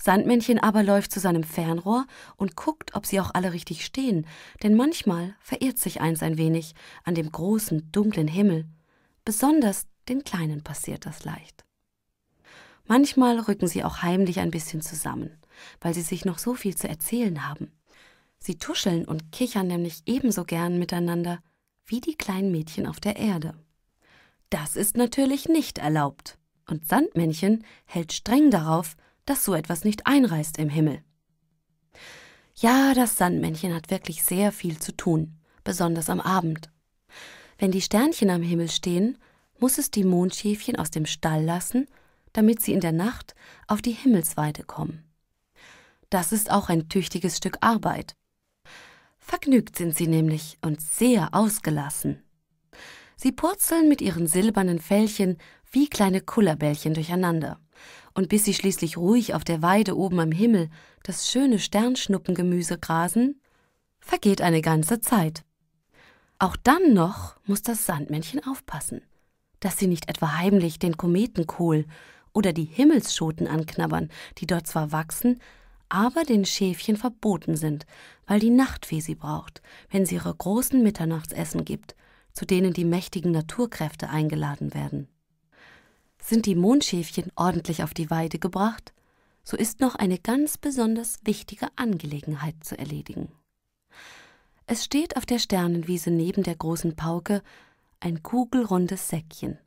Sandmännchen aber läuft zu seinem Fernrohr und guckt, ob sie auch alle richtig stehen, denn manchmal verirrt sich eins ein wenig an dem großen, dunklen Himmel. Besonders den Kleinen passiert das leicht. Manchmal rücken sie auch heimlich ein bisschen zusammen, weil sie sich noch so viel zu erzählen haben. Sie tuscheln und kichern nämlich ebenso gern miteinander, wie die kleinen Mädchen auf der Erde. Das ist natürlich nicht erlaubt, und Sandmännchen hält streng darauf, dass so etwas nicht einreißt im Himmel. Ja, das Sandmännchen hat wirklich sehr viel zu tun, besonders am Abend. Wenn die Sternchen am Himmel stehen, muss es die Mondschäfchen aus dem Stall lassen, damit sie in der Nacht auf die Himmelsweide kommen. Das ist auch ein tüchtiges Stück Arbeit, Vergnügt sind sie nämlich und sehr ausgelassen. Sie purzeln mit ihren silbernen Fällchen wie kleine Kullerbällchen durcheinander. Und bis sie schließlich ruhig auf der Weide oben am Himmel das schöne Sternschnuppengemüse grasen, vergeht eine ganze Zeit. Auch dann noch muss das Sandmännchen aufpassen, dass sie nicht etwa heimlich den Kometenkohl oder die Himmelsschoten anknabbern, die dort zwar wachsen, aber den Schäfchen verboten sind, weil die Nachtfee sie braucht, wenn sie ihre großen Mitternachtsessen gibt, zu denen die mächtigen Naturkräfte eingeladen werden. Sind die Mondschäfchen ordentlich auf die Weide gebracht, so ist noch eine ganz besonders wichtige Angelegenheit zu erledigen. Es steht auf der Sternenwiese neben der großen Pauke ein kugelrundes Säckchen.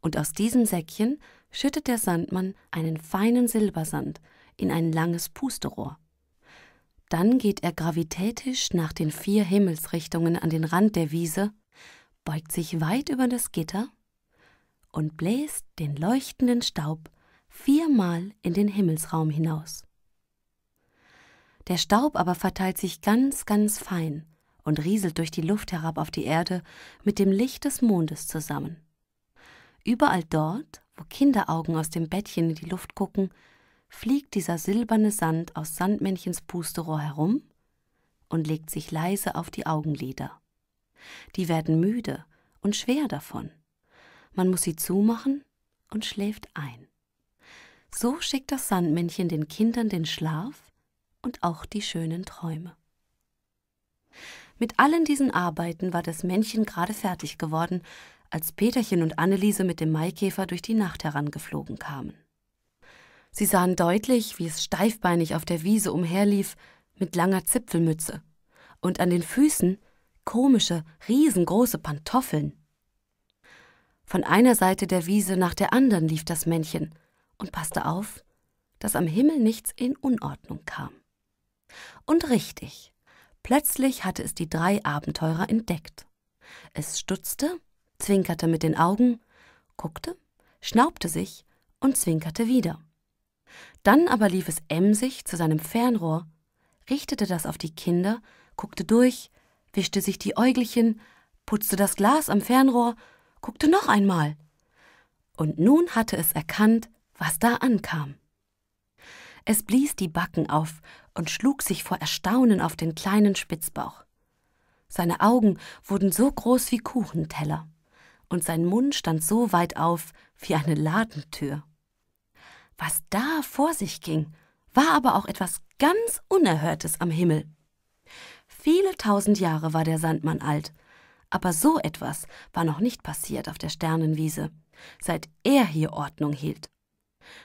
Und aus diesem Säckchen schüttet der Sandmann einen feinen Silbersand, in ein langes Pusterohr. Dann geht er gravitätisch nach den vier Himmelsrichtungen an den Rand der Wiese, beugt sich weit über das Gitter und bläst den leuchtenden Staub viermal in den Himmelsraum hinaus. Der Staub aber verteilt sich ganz, ganz fein und rieselt durch die Luft herab auf die Erde mit dem Licht des Mondes zusammen. Überall dort, wo Kinderaugen aus dem Bettchen in die Luft gucken, fliegt dieser silberne Sand aus Sandmännchens Pusterohr herum und legt sich leise auf die Augenlider. Die werden müde und schwer davon. Man muss sie zumachen und schläft ein. So schickt das Sandmännchen den Kindern den Schlaf und auch die schönen Träume. Mit allen diesen Arbeiten war das Männchen gerade fertig geworden, als Peterchen und Anneliese mit dem Maikäfer durch die Nacht herangeflogen kamen. Sie sahen deutlich, wie es steifbeinig auf der Wiese umherlief, mit langer Zipfelmütze und an den Füßen komische, riesengroße Pantoffeln. Von einer Seite der Wiese nach der anderen lief das Männchen und passte auf, dass am Himmel nichts in Unordnung kam. Und richtig, plötzlich hatte es die drei Abenteurer entdeckt. Es stutzte, zwinkerte mit den Augen, guckte, schnaubte sich und zwinkerte wieder. Dann aber lief es emsig zu seinem Fernrohr, richtete das auf die Kinder, guckte durch, wischte sich die Äugelchen, putzte das Glas am Fernrohr, guckte noch einmal. Und nun hatte es erkannt, was da ankam. Es blies die Backen auf und schlug sich vor Erstaunen auf den kleinen Spitzbauch. Seine Augen wurden so groß wie Kuchenteller, und sein Mund stand so weit auf wie eine Ladentür was da vor sich ging, war aber auch etwas ganz Unerhörtes am Himmel. Viele tausend Jahre war der Sandmann alt, aber so etwas war noch nicht passiert auf der Sternenwiese, seit er hier Ordnung hielt.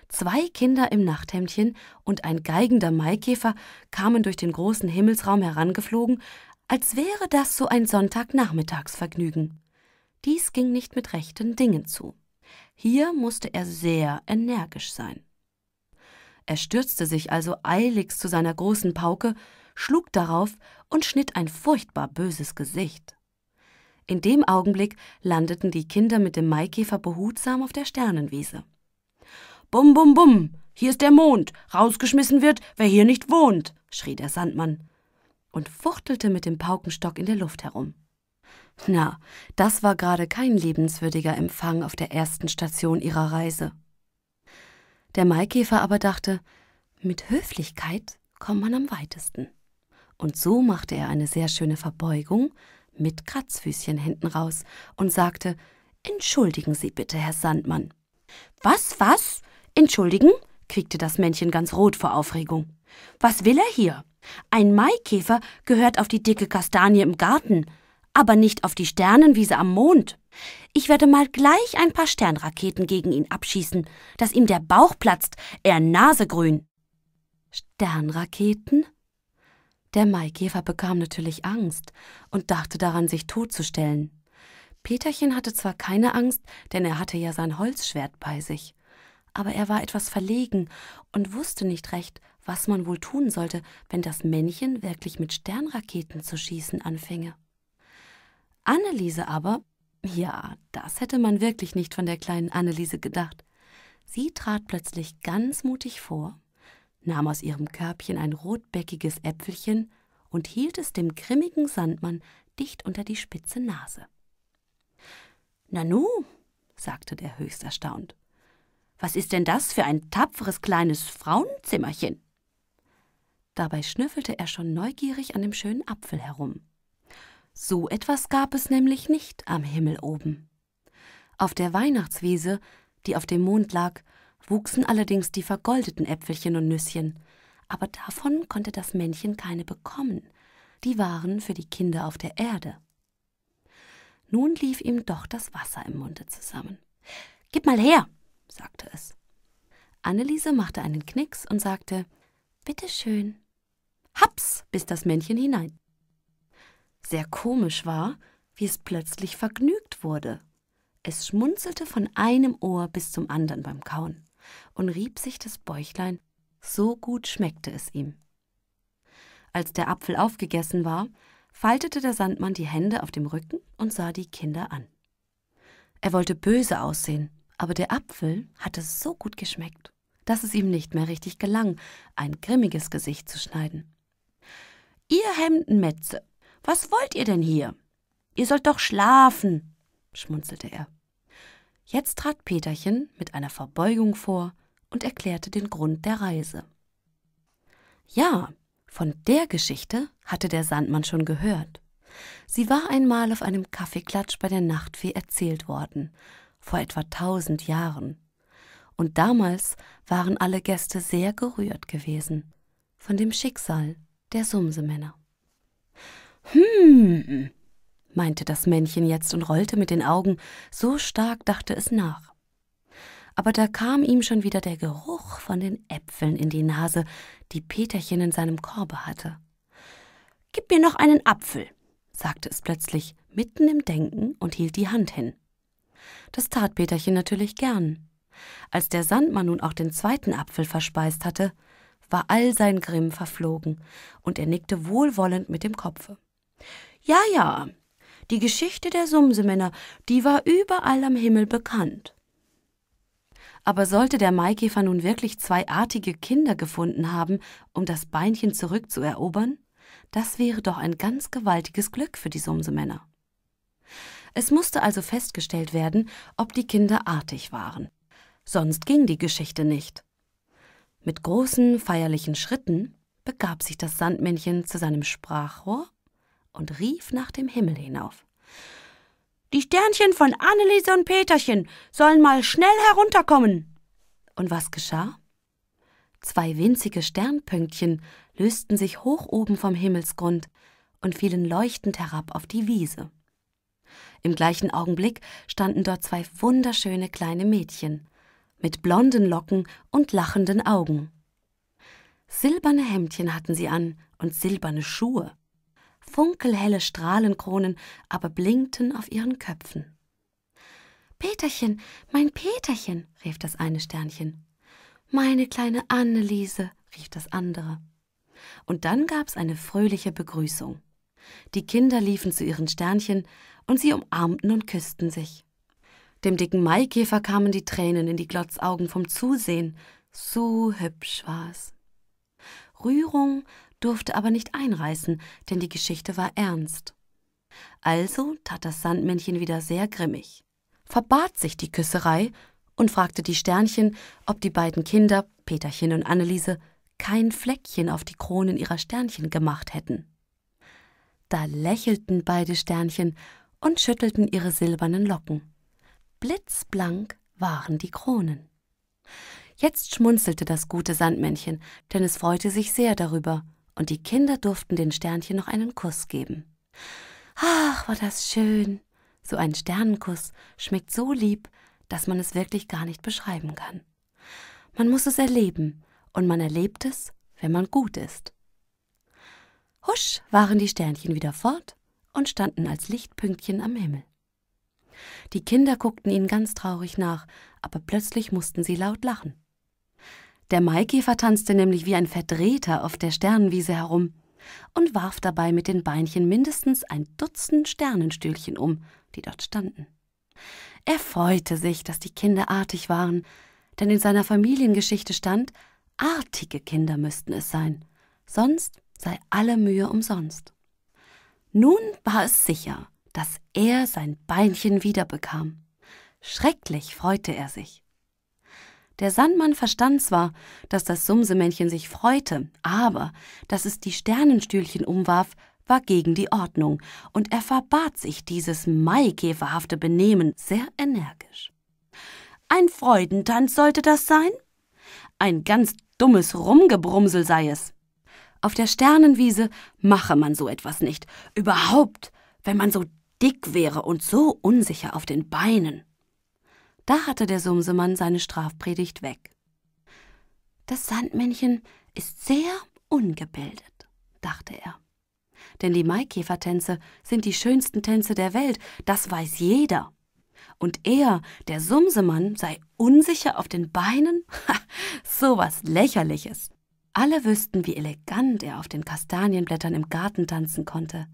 Zwei Kinder im Nachthemdchen und ein geigender Maikäfer kamen durch den großen Himmelsraum herangeflogen, als wäre das so ein Sonntagnachmittagsvergnügen. Dies ging nicht mit rechten Dingen zu. Hier musste er sehr energisch sein. Er stürzte sich also eiligst zu seiner großen Pauke, schlug darauf und schnitt ein furchtbar böses Gesicht. In dem Augenblick landeten die Kinder mit dem Maikäfer behutsam auf der Sternenwiese. Bum, bum, bum, hier ist der Mond, rausgeschmissen wird, wer hier nicht wohnt, schrie der Sandmann und fuchtelte mit dem Paukenstock in der Luft herum. Na, das war gerade kein liebenswürdiger Empfang auf der ersten Station ihrer Reise. Der Maikäfer aber dachte, mit Höflichkeit kommt man am weitesten. Und so machte er eine sehr schöne Verbeugung mit Kratzfüßchen hinten raus und sagte, Entschuldigen Sie bitte, Herr Sandmann. Was, was? Entschuldigen? quiekte das Männchen ganz rot vor Aufregung. Was will er hier? Ein Maikäfer gehört auf die dicke Kastanie im Garten aber nicht auf die Sternenwiese am Mond. Ich werde mal gleich ein paar Sternraketen gegen ihn abschießen, dass ihm der Bauch platzt, er nasegrün. Sternraketen? Der Maikäfer bekam natürlich Angst und dachte daran, sich totzustellen. Peterchen hatte zwar keine Angst, denn er hatte ja sein Holzschwert bei sich, aber er war etwas verlegen und wusste nicht recht, was man wohl tun sollte, wenn das Männchen wirklich mit Sternraketen zu schießen anfinge. Anneliese aber, ja, das hätte man wirklich nicht von der kleinen Anneliese gedacht. Sie trat plötzlich ganz mutig vor, nahm aus ihrem Körbchen ein rotbäckiges Äpfelchen und hielt es dem grimmigen Sandmann dicht unter die spitze Nase. Nanu, sagte der höchst erstaunt, was ist denn das für ein tapferes kleines Frauenzimmerchen? Dabei schnüffelte er schon neugierig an dem schönen Apfel herum. So etwas gab es nämlich nicht am Himmel oben. Auf der Weihnachtswiese, die auf dem Mond lag, wuchsen allerdings die vergoldeten Äpfelchen und Nüsschen, aber davon konnte das Männchen keine bekommen, die waren für die Kinder auf der Erde. Nun lief ihm doch das Wasser im Munde zusammen. Gib mal her, sagte es. Anneliese machte einen Knicks und sagte Bitte schön. Haps, bis das Männchen hinein. Sehr komisch war, wie es plötzlich vergnügt wurde. Es schmunzelte von einem Ohr bis zum anderen beim Kauen und rieb sich das Bäuchlein, so gut schmeckte es ihm. Als der Apfel aufgegessen war, faltete der Sandmann die Hände auf dem Rücken und sah die Kinder an. Er wollte böse aussehen, aber der Apfel hatte so gut geschmeckt, dass es ihm nicht mehr richtig gelang, ein grimmiges Gesicht zu schneiden. Ihr Hemdenmetze, was wollt ihr denn hier? Ihr sollt doch schlafen, schmunzelte er. Jetzt trat Peterchen mit einer Verbeugung vor und erklärte den Grund der Reise. Ja, von der Geschichte hatte der Sandmann schon gehört. Sie war einmal auf einem Kaffeeklatsch bei der Nachtfee erzählt worden, vor etwa tausend Jahren. Und damals waren alle Gäste sehr gerührt gewesen von dem Schicksal der Sumsemänner. Hm, meinte das Männchen jetzt und rollte mit den Augen, so stark dachte es nach. Aber da kam ihm schon wieder der Geruch von den Äpfeln in die Nase, die Peterchen in seinem Korbe hatte. Gib mir noch einen Apfel, sagte es plötzlich mitten im Denken und hielt die Hand hin. Das tat Peterchen natürlich gern. Als der Sandmann nun auch den zweiten Apfel verspeist hatte, war all sein Grimm verflogen, und er nickte wohlwollend mit dem Kopfe. Ja, ja. Die Geschichte der Sumsemänner, die war überall am Himmel bekannt. Aber sollte der Maikäfer nun wirklich zwei artige Kinder gefunden haben, um das Beinchen zurückzuerobern? Das wäre doch ein ganz gewaltiges Glück für die Sumsemänner. Es musste also festgestellt werden, ob die Kinder artig waren. Sonst ging die Geschichte nicht. Mit großen, feierlichen Schritten begab sich das Sandmännchen zu seinem Sprachrohr und rief nach dem Himmel hinauf. Die Sternchen von Anneliese und Peterchen sollen mal schnell herunterkommen. Und was geschah? Zwei winzige Sternpünktchen lösten sich hoch oben vom Himmelsgrund und fielen leuchtend herab auf die Wiese. Im gleichen Augenblick standen dort zwei wunderschöne kleine Mädchen mit blonden Locken und lachenden Augen. Silberne Hemdchen hatten sie an und silberne Schuhe funkelhelle Strahlenkronen aber blinkten auf ihren Köpfen. Peterchen, mein Peterchen, rief das eine Sternchen. Meine kleine Anneliese, rief das andere. Und dann gab's eine fröhliche Begrüßung. Die Kinder liefen zu ihren Sternchen und sie umarmten und küssten sich. Dem dicken Maikäfer kamen die Tränen in die Glotzaugen vom Zusehen. So hübsch war's. Rührung durfte aber nicht einreißen, denn die Geschichte war ernst. Also tat das Sandmännchen wieder sehr grimmig, verbat sich die Küsserei und fragte die Sternchen, ob die beiden Kinder, Peterchen und Anneliese, kein Fleckchen auf die Kronen ihrer Sternchen gemacht hätten. Da lächelten beide Sternchen und schüttelten ihre silbernen Locken. Blitzblank waren die Kronen. Jetzt schmunzelte das gute Sandmännchen, denn es freute sich sehr darüber und die Kinder durften den Sternchen noch einen Kuss geben. Ach, war das schön. So ein Sternenkuss schmeckt so lieb, dass man es wirklich gar nicht beschreiben kann. Man muss es erleben, und man erlebt es, wenn man gut ist. Husch waren die Sternchen wieder fort und standen als Lichtpünktchen am Himmel. Die Kinder guckten ihnen ganz traurig nach, aber plötzlich mussten sie laut lachen. Der Maikäfer tanzte nämlich wie ein Verdrehter auf der Sternenwiese herum und warf dabei mit den Beinchen mindestens ein Dutzend Sternenstühlchen um, die dort standen. Er freute sich, dass die Kinder artig waren, denn in seiner Familiengeschichte stand, artige Kinder müssten es sein, sonst sei alle Mühe umsonst. Nun war es sicher, dass er sein Beinchen wiederbekam. Schrecklich freute er sich. Der Sandmann verstand zwar, dass das Sumsemännchen sich freute, aber dass es die Sternenstühlchen umwarf, war gegen die Ordnung, und er verbat sich dieses maikäferhafte Benehmen sehr energisch. Ein Freudentanz sollte das sein? Ein ganz dummes Rumgebrumsel sei es. Auf der Sternenwiese mache man so etwas nicht, überhaupt, wenn man so dick wäre und so unsicher auf den Beinen. Da hatte der Sumsemann seine Strafpredigt weg. Das Sandmännchen ist sehr ungebildet, dachte er. Denn die Maikäfertänze sind die schönsten Tänze der Welt, das weiß jeder. Und er, der Sumsemann, sei unsicher auf den Beinen? Ha, was lächerliches. Alle wüssten, wie elegant er auf den Kastanienblättern im Garten tanzen konnte.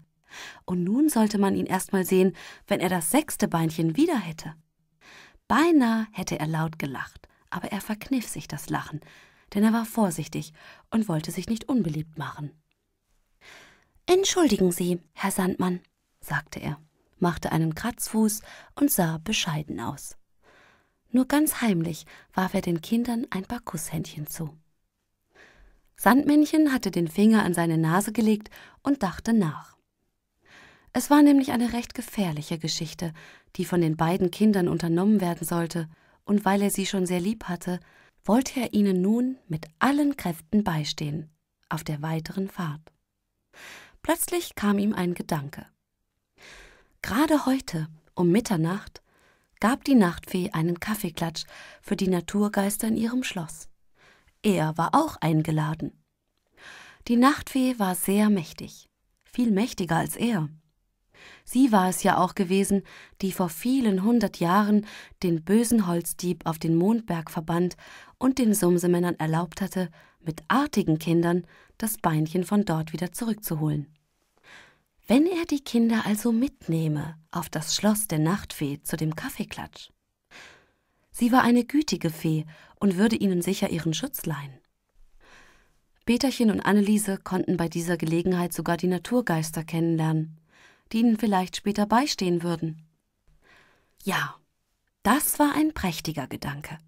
Und nun sollte man ihn erst mal sehen, wenn er das sechste Beinchen wieder hätte. Beinahe hätte er laut gelacht, aber er verkniff sich das Lachen, denn er war vorsichtig und wollte sich nicht unbeliebt machen. Entschuldigen Sie, Herr Sandmann, sagte er, machte einen Kratzfuß und sah bescheiden aus. Nur ganz heimlich warf er den Kindern ein paar Kusshändchen zu. Sandmännchen hatte den Finger an seine Nase gelegt und dachte nach. Es war nämlich eine recht gefährliche Geschichte, die von den beiden Kindern unternommen werden sollte, und weil er sie schon sehr lieb hatte, wollte er ihnen nun mit allen Kräften beistehen auf der weiteren Fahrt. Plötzlich kam ihm ein Gedanke. Gerade heute, um Mitternacht, gab die Nachtfee einen Kaffeeklatsch für die Naturgeister in ihrem Schloss. Er war auch eingeladen. Die Nachtfee war sehr mächtig, viel mächtiger als er. Sie war es ja auch gewesen, die vor vielen hundert Jahren den bösen Holzdieb auf den Mondberg verbannt und den Sumsemännern erlaubt hatte, mit artigen Kindern das Beinchen von dort wieder zurückzuholen. Wenn er die Kinder also mitnehme auf das Schloss der Nachtfee zu dem Kaffeeklatsch. Sie war eine gütige Fee und würde ihnen sicher ihren Schutz leihen. Peterchen und Anneliese konnten bei dieser Gelegenheit sogar die Naturgeister kennenlernen die ihnen vielleicht später beistehen würden. Ja, das war ein prächtiger Gedanke.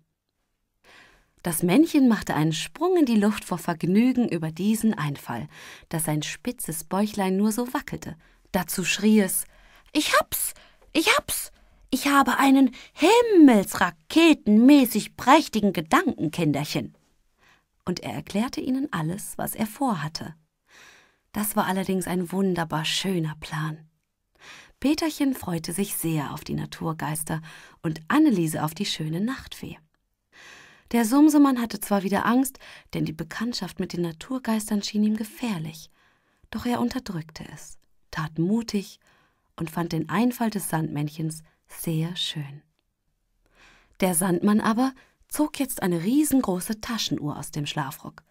Das Männchen machte einen Sprung in die Luft vor Vergnügen über diesen Einfall, dass sein spitzes Bäuchlein nur so wackelte. Dazu schrie es Ich hab's. Ich hab's. Ich habe einen himmelsraketenmäßig prächtigen Gedanken, Kinderchen. Und er erklärte ihnen alles, was er vorhatte. Das war allerdings ein wunderbar schöner Plan. Peterchen freute sich sehr auf die Naturgeister und Anneliese auf die schöne Nachtfee. Der Sumsemann hatte zwar wieder Angst, denn die Bekanntschaft mit den Naturgeistern schien ihm gefährlich, doch er unterdrückte es, tat mutig und fand den Einfall des Sandmännchens sehr schön. Der Sandmann aber zog jetzt eine riesengroße Taschenuhr aus dem Schlafrock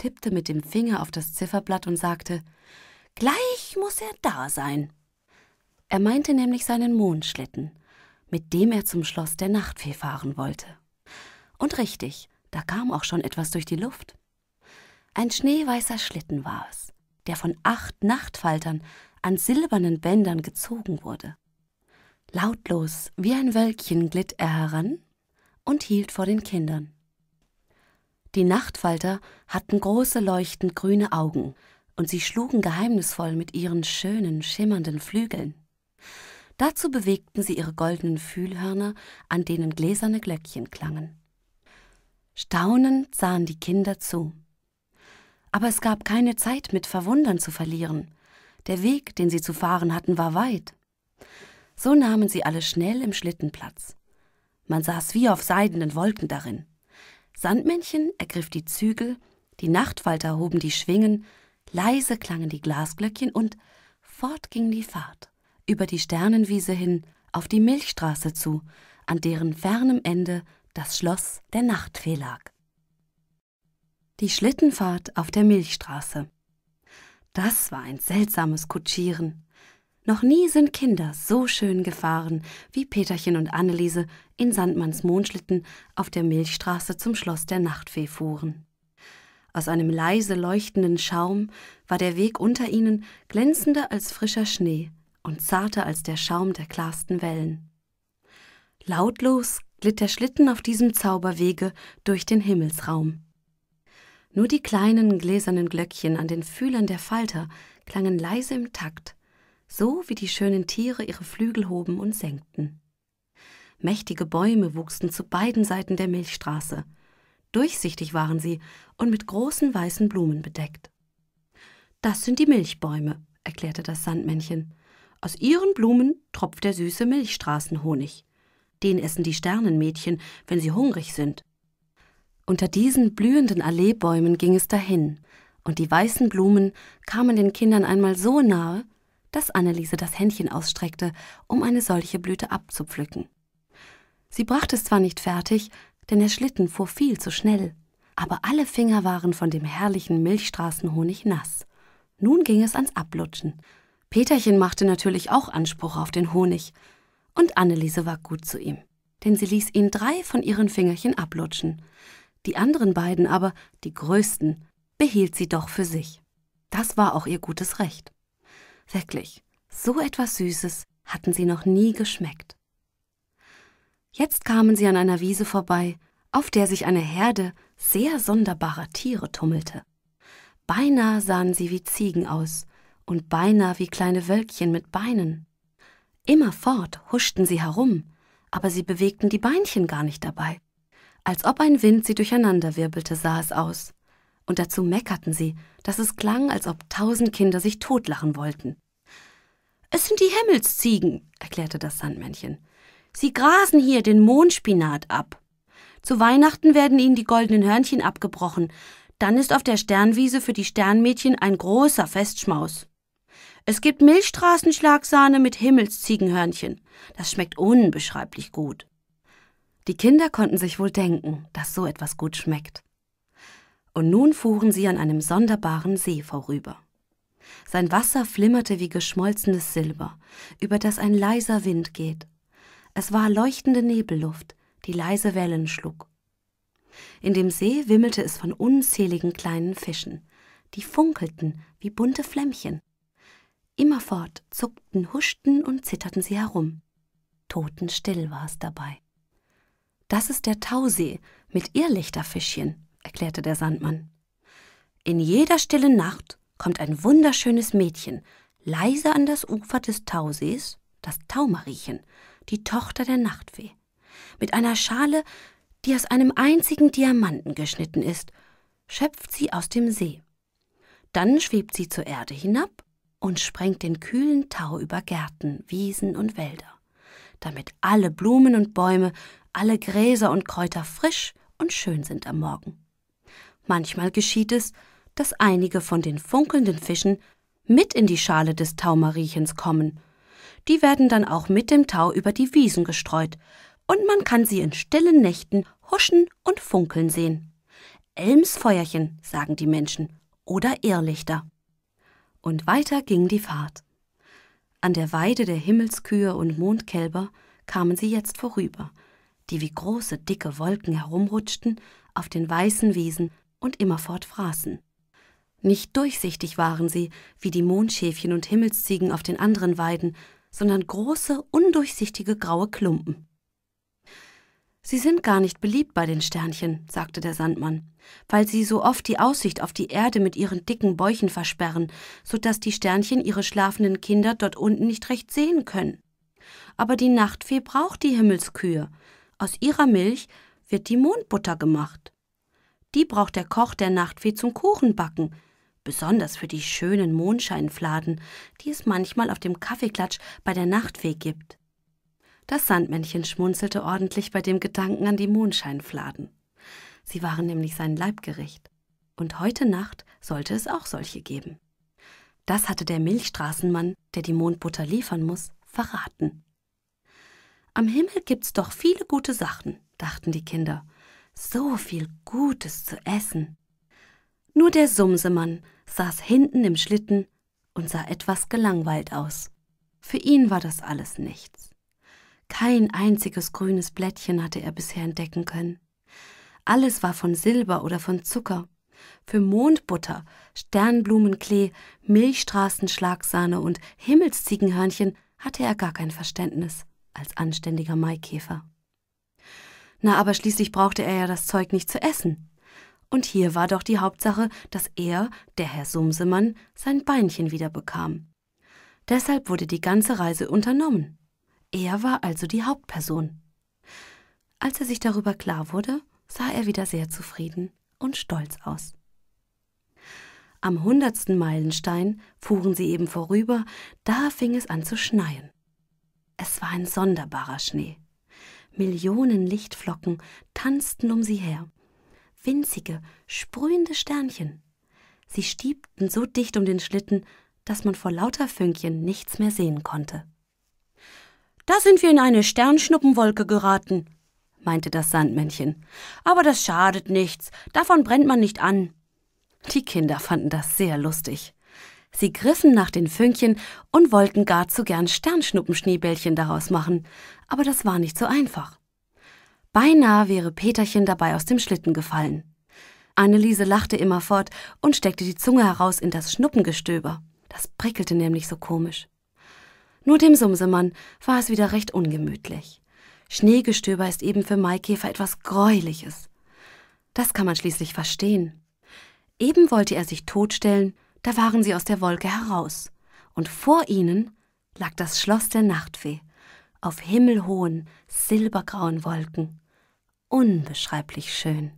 tippte mit dem Finger auf das Zifferblatt und sagte, Gleich muss er da sein. Er meinte nämlich seinen Mondschlitten, mit dem er zum Schloss der Nachtfee fahren wollte. Und richtig, da kam auch schon etwas durch die Luft. Ein schneeweißer Schlitten war es, der von acht Nachtfaltern an silbernen Bändern gezogen wurde. Lautlos wie ein Wölkchen glitt er heran und hielt vor den Kindern. Die Nachtfalter hatten große leuchtend grüne Augen, und sie schlugen geheimnisvoll mit ihren schönen, schimmernden Flügeln. Dazu bewegten sie ihre goldenen Fühlhörner, an denen gläserne Glöckchen klangen. Staunend sahen die Kinder zu. Aber es gab keine Zeit, mit Verwundern zu verlieren. Der Weg, den sie zu fahren hatten, war weit. So nahmen sie alle schnell im Schlitten Platz. Man saß wie auf seidenen Wolken darin. Sandmännchen ergriff die Zügel, die Nachtfalter hoben die Schwingen, leise klangen die Glasglöckchen und fort ging die Fahrt, über die Sternenwiese hin, auf die Milchstraße zu, an deren fernem Ende das Schloss der Nachtfee lag. Die Schlittenfahrt auf der Milchstraße. Das war ein seltsames Kutschieren. Noch nie sind Kinder so schön gefahren wie Peterchen und Anneliese in Sandmanns Mondschlitten auf der Milchstraße zum Schloss der Nachtfee fuhren. Aus einem leise leuchtenden Schaum war der Weg unter ihnen glänzender als frischer Schnee und zarter als der Schaum der klarsten Wellen. Lautlos glitt der Schlitten auf diesem Zauberwege durch den Himmelsraum. Nur die kleinen gläsernen Glöckchen an den Fühlern der Falter klangen leise im Takt so wie die schönen Tiere ihre Flügel hoben und senkten. Mächtige Bäume wuchsen zu beiden Seiten der Milchstraße. Durchsichtig waren sie und mit großen weißen Blumen bedeckt. Das sind die Milchbäume, erklärte das Sandmännchen. Aus ihren Blumen tropft der süße Milchstraßenhonig. Den essen die Sternenmädchen, wenn sie hungrig sind. Unter diesen blühenden Alleebäumen ging es dahin, und die weißen Blumen kamen den Kindern einmal so nahe, dass Anneliese das Händchen ausstreckte, um eine solche Blüte abzupflücken. Sie brachte es zwar nicht fertig, denn der Schlitten fuhr viel zu schnell, aber alle Finger waren von dem herrlichen Milchstraßenhonig nass. Nun ging es ans Ablutschen. Peterchen machte natürlich auch Anspruch auf den Honig, und Anneliese war gut zu ihm, denn sie ließ ihn drei von ihren Fingerchen ablutschen. Die anderen beiden aber, die größten, behielt sie doch für sich. Das war auch ihr gutes Recht. Wirklich, so etwas Süßes hatten sie noch nie geschmeckt. Jetzt kamen sie an einer Wiese vorbei, auf der sich eine Herde sehr sonderbarer Tiere tummelte. Beinahe sahen sie wie Ziegen aus und beinahe wie kleine Wölkchen mit Beinen. Immerfort huschten sie herum, aber sie bewegten die Beinchen gar nicht dabei. Als ob ein Wind sie durcheinanderwirbelte, sah es aus. Und dazu meckerten sie, dass es klang, als ob tausend Kinder sich totlachen wollten. Es sind die Himmelsziegen, erklärte das Sandmännchen. Sie grasen hier den Mondspinat ab. Zu Weihnachten werden ihnen die goldenen Hörnchen abgebrochen. Dann ist auf der Sternwiese für die Sternmädchen ein großer Festschmaus. Es gibt Milchstraßenschlagsahne mit Himmelsziegenhörnchen. Das schmeckt unbeschreiblich gut. Die Kinder konnten sich wohl denken, dass so etwas gut schmeckt. Und nun fuhren sie an einem sonderbaren See vorüber. Sein Wasser flimmerte wie geschmolzenes Silber, über das ein leiser Wind geht. Es war leuchtende Nebelluft, die leise Wellen schlug. In dem See wimmelte es von unzähligen kleinen Fischen, die funkelten wie bunte Flämmchen. Immerfort zuckten, huschten und zitterten sie herum. Totenstill war es dabei. Das ist der Tausee mit Irrlichterfischchen, erklärte der Sandmann. In jeder stillen Nacht kommt ein wunderschönes Mädchen leise an das Ufer des Tausees, das Taumariechen, die Tochter der Nachtfee, mit einer Schale, die aus einem einzigen Diamanten geschnitten ist, schöpft sie aus dem See. Dann schwebt sie zur Erde hinab und sprengt den kühlen Tau über Gärten, Wiesen und Wälder, damit alle Blumen und Bäume, alle Gräser und Kräuter frisch und schön sind am Morgen. Manchmal geschieht es, dass einige von den funkelnden Fischen mit in die Schale des Taumariechens kommen. Die werden dann auch mit dem Tau über die Wiesen gestreut, und man kann sie in stillen Nächten huschen und funkeln sehen. Elmsfeuerchen, sagen die Menschen, oder Irrlichter. Und weiter ging die Fahrt. An der Weide der Himmelskühe und Mondkälber kamen sie jetzt vorüber, die wie große, dicke Wolken herumrutschten auf den weißen Wiesen und immerfort fraßen. Nicht durchsichtig waren sie, wie die Mondschäfchen und Himmelsziegen auf den anderen Weiden, sondern große, undurchsichtige graue Klumpen. Sie sind gar nicht beliebt bei den Sternchen, sagte der Sandmann, weil sie so oft die Aussicht auf die Erde mit ihren dicken Bäuchen versperren, so dass die Sternchen ihre schlafenden Kinder dort unten nicht recht sehen können. Aber die Nachtfee braucht die Himmelskühe. Aus ihrer Milch wird die Mondbutter gemacht. Die braucht der Koch der Nachtfee zum Kuchenbacken, besonders für die schönen Mondscheinfladen, die es manchmal auf dem Kaffeeklatsch bei der Nachtfee gibt. Das Sandmännchen schmunzelte ordentlich bei dem Gedanken an die Mondscheinfladen. Sie waren nämlich sein Leibgericht. Und heute Nacht sollte es auch solche geben. Das hatte der Milchstraßenmann, der die Mondbutter liefern muss, verraten. Am Himmel gibt's doch viele gute Sachen, dachten die Kinder. So viel Gutes zu essen. Nur der Sumsemann saß hinten im Schlitten und sah etwas gelangweilt aus. Für ihn war das alles nichts. Kein einziges grünes Blättchen hatte er bisher entdecken können. Alles war von Silber oder von Zucker. Für Mondbutter, Sternblumenklee, Milchstraßenschlagsahne und Himmelsziegenhörnchen hatte er gar kein Verständnis als anständiger Maikäfer. Na, aber schließlich brauchte er ja das Zeug nicht zu essen. Und hier war doch die Hauptsache, dass er, der Herr Sumsemann, sein Beinchen wiederbekam. Deshalb wurde die ganze Reise unternommen. Er war also die Hauptperson. Als er sich darüber klar wurde, sah er wieder sehr zufrieden und stolz aus. Am hundertsten Meilenstein fuhren sie eben vorüber, da fing es an zu schneien. Es war ein sonderbarer Schnee. Millionen Lichtflocken tanzten um sie her winzige, sprühende Sternchen. Sie stiebten so dicht um den Schlitten, dass man vor lauter Fünkchen nichts mehr sehen konnte. Da sind wir in eine Sternschnuppenwolke geraten, meinte das Sandmännchen. Aber das schadet nichts, davon brennt man nicht an. Die Kinder fanden das sehr lustig. Sie griffen nach den Fünkchen und wollten gar zu gern Sternschnuppenschneebällchen daraus machen, aber das war nicht so einfach. Beinahe wäre Peterchen dabei aus dem Schlitten gefallen. Anneliese lachte immerfort und steckte die Zunge heraus in das Schnuppengestöber. Das prickelte nämlich so komisch. Nur dem Sumsemann war es wieder recht ungemütlich. Schneegestöber ist eben für Maikäfer etwas Gräuliches. Das kann man schließlich verstehen. Eben wollte er sich totstellen, da waren sie aus der Wolke heraus. Und vor ihnen lag das Schloss der Nachtfee auf himmelhohen, silbergrauen Wolken unbeschreiblich schön.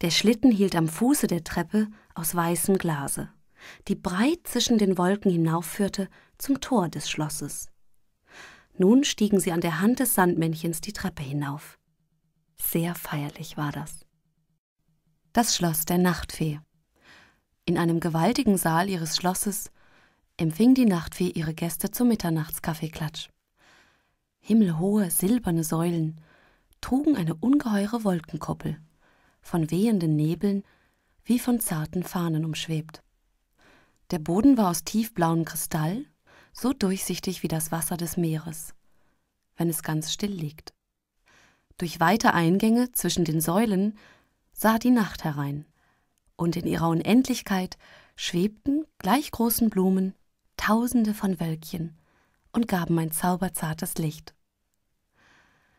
Der Schlitten hielt am Fuße der Treppe aus weißem Glase, die breit zwischen den Wolken hinaufführte zum Tor des Schlosses. Nun stiegen sie an der Hand des Sandmännchens die Treppe hinauf. Sehr feierlich war das. Das Schloss der Nachtfee. In einem gewaltigen Saal ihres Schlosses empfing die Nachtfee ihre Gäste zum Mitternachtskaffeeklatsch. Himmelhohe silberne Säulen trugen eine ungeheure Wolkenkuppel, von wehenden Nebeln wie von zarten Fahnen umschwebt. Der Boden war aus tiefblauem Kristall, so durchsichtig wie das Wasser des Meeres, wenn es ganz still liegt. Durch weite Eingänge zwischen den Säulen sah die Nacht herein, und in ihrer Unendlichkeit schwebten gleich großen Blumen tausende von Wölkchen und gaben ein zauberzartes Licht.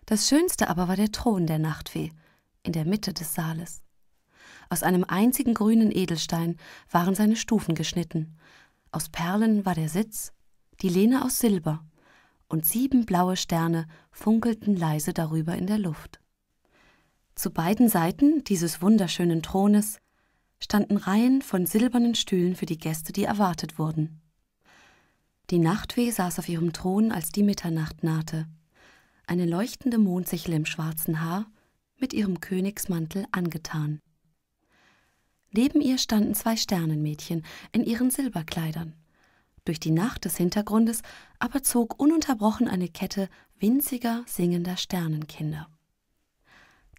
Das Schönste aber war der Thron der Nachtfee, in der Mitte des Saales. Aus einem einzigen grünen Edelstein waren seine Stufen geschnitten, aus Perlen war der Sitz, die Lehne aus Silber, und sieben blaue Sterne funkelten leise darüber in der Luft. Zu beiden Seiten dieses wunderschönen Thrones standen Reihen von silbernen Stühlen für die Gäste, die erwartet wurden. Die Nachtfee saß auf ihrem Thron, als die Mitternacht nahte eine leuchtende Mondsichel im schwarzen Haar, mit ihrem Königsmantel angetan. Neben ihr standen zwei Sternenmädchen in ihren Silberkleidern. Durch die Nacht des Hintergrundes aber zog ununterbrochen eine Kette winziger, singender Sternenkinder.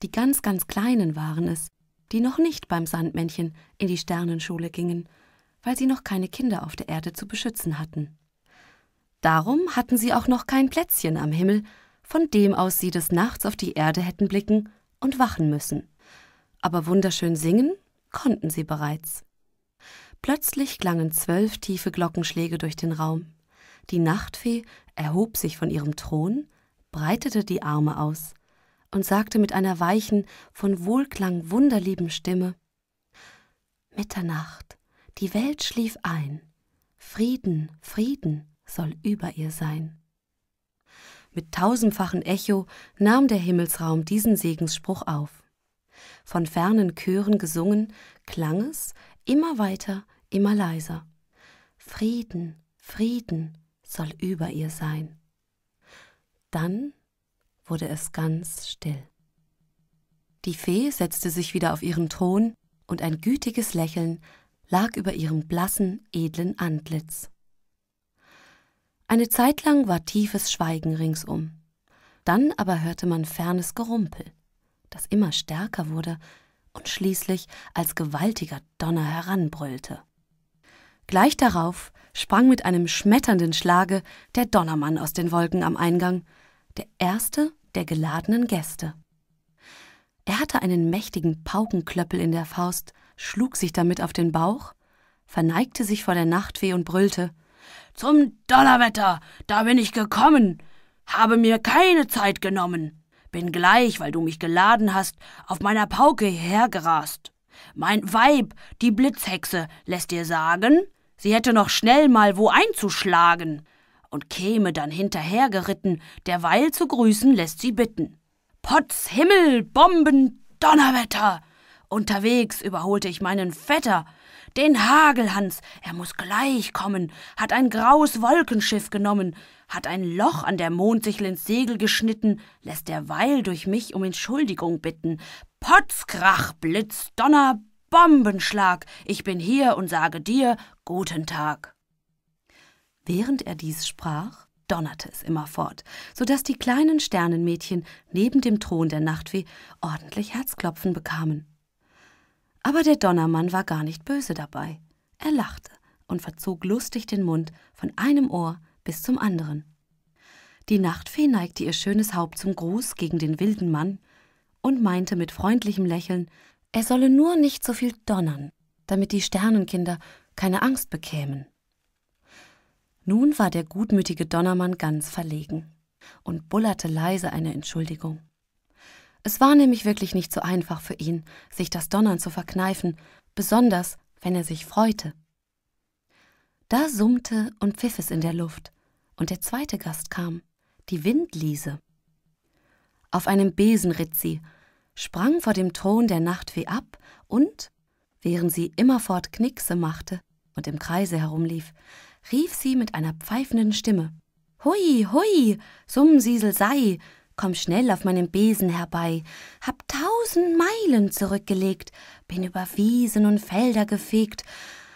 Die ganz, ganz Kleinen waren es, die noch nicht beim Sandmännchen in die Sternenschule gingen, weil sie noch keine Kinder auf der Erde zu beschützen hatten. Darum hatten sie auch noch kein Plätzchen am Himmel, von dem aus sie des Nachts auf die Erde hätten blicken und wachen müssen. Aber wunderschön singen konnten sie bereits. Plötzlich klangen zwölf tiefe Glockenschläge durch den Raum. Die Nachtfee erhob sich von ihrem Thron, breitete die Arme aus und sagte mit einer weichen, von Wohlklang wunderlieben Stimme Mitternacht, die Welt schlief ein, Frieden, Frieden soll über ihr sein. Mit tausendfachem Echo nahm der Himmelsraum diesen Segensspruch auf. Von fernen Chören gesungen, klang es immer weiter, immer leiser. Frieden, Frieden soll über ihr sein. Dann wurde es ganz still. Die Fee setzte sich wieder auf ihren Thron, und ein gütiges Lächeln lag über ihrem blassen, edlen Antlitz. Eine Zeit lang war tiefes Schweigen ringsum. Dann aber hörte man fernes Gerumpel, das immer stärker wurde und schließlich als gewaltiger Donner heranbrüllte. Gleich darauf sprang mit einem schmetternden Schlage der Donnermann aus den Wolken am Eingang, der erste der geladenen Gäste. Er hatte einen mächtigen Paukenklöppel in der Faust, schlug sich damit auf den Bauch, verneigte sich vor der Nachtfee und brüllte zum Donnerwetter, da bin ich gekommen, habe mir keine Zeit genommen, bin gleich, weil du mich geladen hast, auf meiner Pauke hergerast. Mein Weib, die Blitzhexe, lässt dir sagen, sie hätte noch schnell mal wo einzuschlagen und käme dann hinterhergeritten, derweil zu grüßen lässt sie bitten. Potz, Himmel, Bomben, Donnerwetter! Unterwegs überholte ich meinen Vetter, den Hagelhans, er muß gleich kommen, hat ein graues Wolkenschiff genommen, hat ein Loch an der Mondsichel ins Segel geschnitten, lässt derweil durch mich um Entschuldigung bitten. Potzkrach, Blitz, Donner, Bombenschlag, ich bin hier und sage dir guten Tag. Während er dies sprach, donnerte es immerfort, so daß die kleinen Sternenmädchen neben dem Thron der Nachtfee ordentlich Herzklopfen bekamen. Aber der Donnermann war gar nicht böse dabei. Er lachte und verzog lustig den Mund von einem Ohr bis zum anderen. Die Nachtfee neigte ihr schönes Haupt zum Gruß gegen den wilden Mann und meinte mit freundlichem Lächeln, er solle nur nicht so viel donnern, damit die Sternenkinder keine Angst bekämen. Nun war der gutmütige Donnermann ganz verlegen und bullerte leise eine Entschuldigung. Es war nämlich wirklich nicht so einfach für ihn, sich das Donnern zu verkneifen, besonders wenn er sich freute. Da summte und pfiff es in der Luft, und der zweite Gast kam, die Windliese. Auf einem Besen ritt sie, sprang vor dem Thron der Nachtfee ab und, während sie immerfort Knickse machte und im Kreise herumlief, rief sie mit einer pfeifenden Stimme Hui, hui, Summsiesel sei, komm schnell auf meinem Besen herbei, hab tausend Meilen zurückgelegt, bin über Wiesen und Felder gefegt,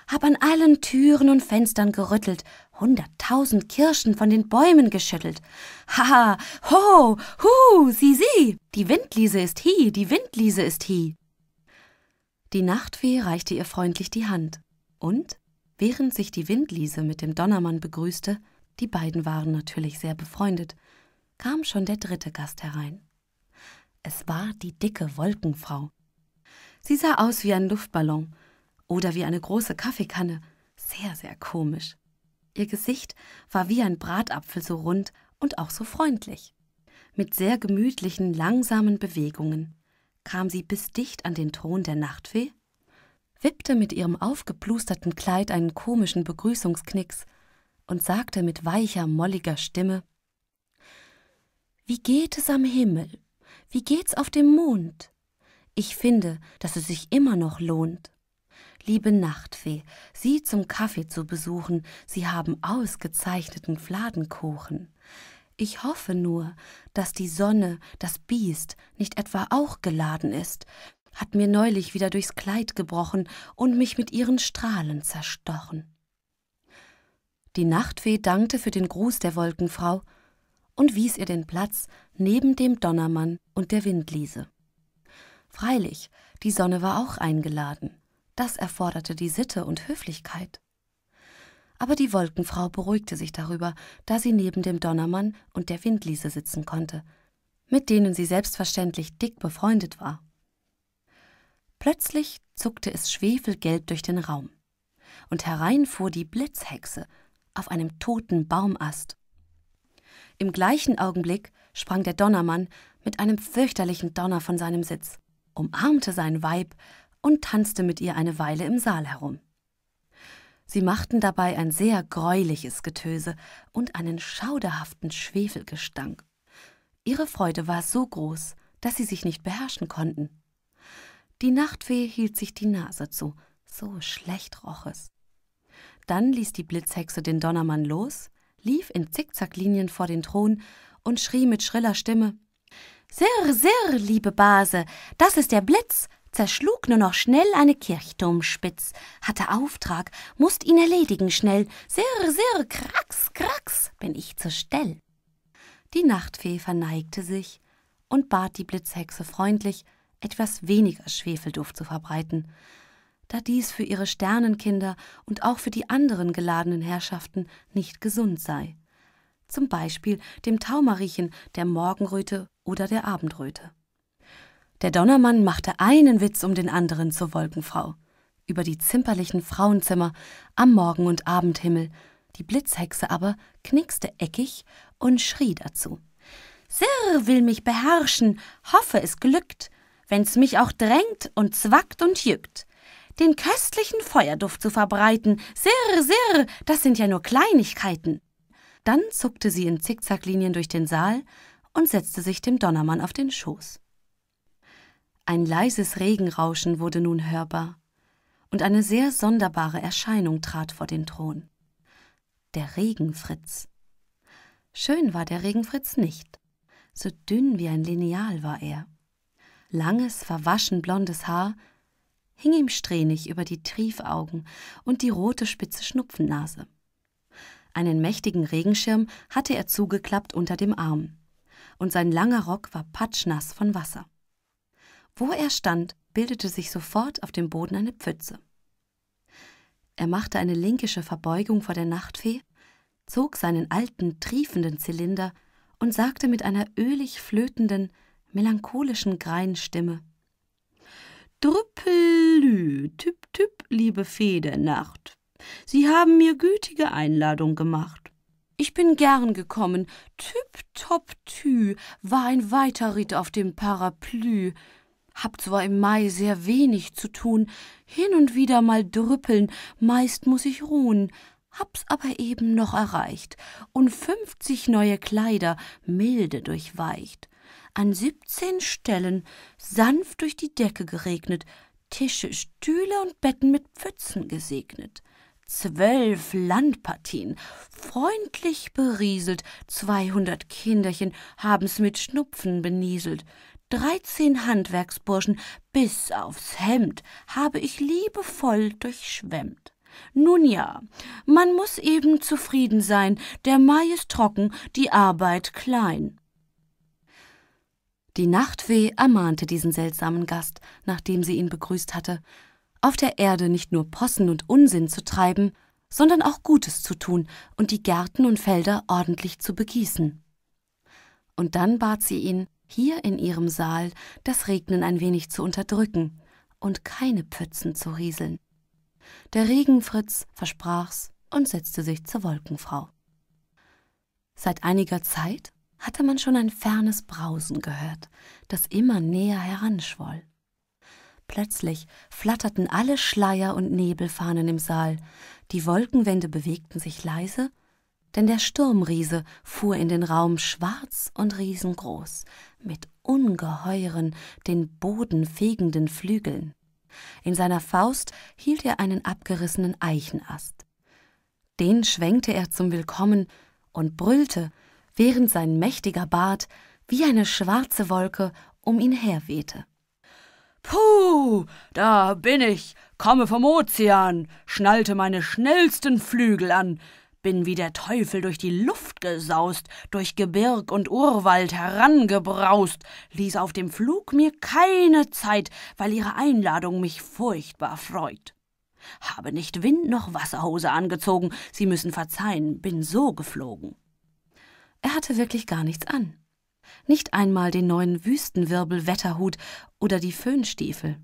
hab an allen Türen und Fenstern gerüttelt, hunderttausend Kirschen von den Bäumen geschüttelt. Haha, ho, hu, sieh, sieh, die Windliese ist hie, die Windliese ist hie. Die Nachtfee reichte ihr freundlich die Hand und, während sich die Windliese mit dem Donnermann begrüßte, die beiden waren natürlich sehr befreundet, kam schon der dritte Gast herein. Es war die dicke Wolkenfrau. Sie sah aus wie ein Luftballon oder wie eine große Kaffeekanne, sehr, sehr komisch. Ihr Gesicht war wie ein Bratapfel so rund und auch so freundlich. Mit sehr gemütlichen, langsamen Bewegungen kam sie bis dicht an den Thron der Nachtfee, wippte mit ihrem aufgeplusterten Kleid einen komischen Begrüßungsknicks und sagte mit weicher, molliger Stimme wie geht es am Himmel? Wie geht's auf dem Mond? Ich finde, dass es sich immer noch lohnt. Liebe Nachtfee, Sie zum Kaffee zu besuchen, Sie haben ausgezeichneten Fladenkuchen. Ich hoffe nur, dass die Sonne, das Biest, nicht etwa auch geladen ist, hat mir neulich wieder durchs Kleid gebrochen und mich mit ihren Strahlen zerstochen. Die Nachtfee dankte für den Gruß der Wolkenfrau und wies ihr den Platz neben dem Donnermann und der Windliese. Freilich, die Sonne war auch eingeladen. Das erforderte die Sitte und Höflichkeit. Aber die Wolkenfrau beruhigte sich darüber, da sie neben dem Donnermann und der Windliese sitzen konnte, mit denen sie selbstverständlich dick befreundet war. Plötzlich zuckte es schwefelgelb durch den Raum, und herein fuhr die Blitzhexe auf einem toten Baumast im gleichen Augenblick sprang der Donnermann mit einem fürchterlichen Donner von seinem Sitz, umarmte sein Weib und tanzte mit ihr eine Weile im Saal herum. Sie machten dabei ein sehr greuliches Getöse und einen schauderhaften Schwefelgestank. Ihre Freude war so groß, dass sie sich nicht beherrschen konnten. Die Nachtfee hielt sich die Nase zu, so schlecht roch es. Dann ließ die Blitzhexe den Donnermann los, lief in Zickzacklinien vor den Thron und schrie mit schriller Stimme Sirr, sirr, liebe Base, das ist der Blitz, zerschlug nur noch schnell eine Kirchturmspitz, hatte Auftrag, mußt ihn erledigen schnell, sirr, sirr, krax, krax, bin ich zu stell. Die Nachtfee verneigte sich und bat die Blitzhexe freundlich, etwas weniger Schwefelduft zu verbreiten, da dies für ihre Sternenkinder und auch für die anderen geladenen Herrschaften nicht gesund sei. Zum Beispiel dem Taumariechen, der Morgenröte oder der Abendröte. Der Donnermann machte einen Witz um den anderen zur Wolkenfrau. Über die zimperlichen Frauenzimmer am Morgen- und Abendhimmel. Die Blitzhexe aber knickste eckig und schrie dazu. Sirr will mich beherrschen, hoffe es glückt, wenn's mich auch drängt und zwackt und jückt den köstlichen Feuerduft zu verbreiten. Sirr, sirr, das sind ja nur Kleinigkeiten. Dann zuckte sie in Zickzacklinien durch den Saal und setzte sich dem Donnermann auf den Schoß. Ein leises Regenrauschen wurde nun hörbar, und eine sehr sonderbare Erscheinung trat vor den Thron. Der Regenfritz. Schön war der Regenfritz nicht. So dünn wie ein Lineal war er. Langes, verwaschen blondes Haar hing ihm strähnig über die Triefaugen und die rote spitze Schnupfennase. Einen mächtigen Regenschirm hatte er zugeklappt unter dem Arm, und sein langer Rock war patschnass von Wasser. Wo er stand, bildete sich sofort auf dem Boden eine Pfütze. Er machte eine linkische Verbeugung vor der Nachtfee, zog seinen alten, triefenden Zylinder und sagte mit einer ölig flötenden, melancholischen Greinstimme Drüppelü, Typ Typ, liebe Fee Nacht. Sie haben mir gütige Einladung gemacht. Ich bin gern gekommen. Typ top, tü, war ein weiter Ritt auf dem Parapluie. Hab zwar im Mai sehr wenig zu tun, hin und wieder mal drüppeln, meist muss ich ruhen. Hab's aber eben noch erreicht und fünfzig neue Kleider milde durchweicht an siebzehn Stellen sanft durch die Decke geregnet, Tische, Stühle und Betten mit Pfützen gesegnet. Zwölf Landpartien, freundlich berieselt, zweihundert Kinderchen haben's mit Schnupfen benieselt. Dreizehn Handwerksburschen bis aufs Hemd habe ich liebevoll durchschwemmt. Nun ja, man muß eben zufrieden sein, der Mai ist trocken, die Arbeit klein. Die Nachtfee ermahnte diesen seltsamen Gast, nachdem sie ihn begrüßt hatte, auf der Erde nicht nur Possen und Unsinn zu treiben, sondern auch Gutes zu tun und die Gärten und Felder ordentlich zu begießen. Und dann bat sie ihn, hier in ihrem Saal das Regnen ein wenig zu unterdrücken und keine Pfützen zu rieseln. Der Regenfritz versprach's und setzte sich zur Wolkenfrau. Seit einiger Zeit hatte man schon ein fernes Brausen gehört, das immer näher heranschwoll. Plötzlich flatterten alle Schleier und Nebelfahnen im Saal, die Wolkenwände bewegten sich leise, denn der Sturmriese fuhr in den Raum schwarz und riesengroß, mit ungeheuren, den Boden fegenden Flügeln. In seiner Faust hielt er einen abgerissenen Eichenast. Den schwenkte er zum Willkommen und brüllte, während sein mächtiger Bart wie eine schwarze Wolke um ihn herwehte. Puh, da bin ich, komme vom Ozean, schnallte meine schnellsten Flügel an, bin wie der Teufel durch die Luft gesaust, durch Gebirg und Urwald herangebraust, ließ auf dem Flug mir keine Zeit, weil ihre Einladung mich furchtbar freut. Habe nicht Wind noch Wasserhose angezogen, Sie müssen verzeihen, bin so geflogen. Er hatte wirklich gar nichts an. Nicht einmal den neuen Wüstenwirbel-Wetterhut oder die Föhnstiefel.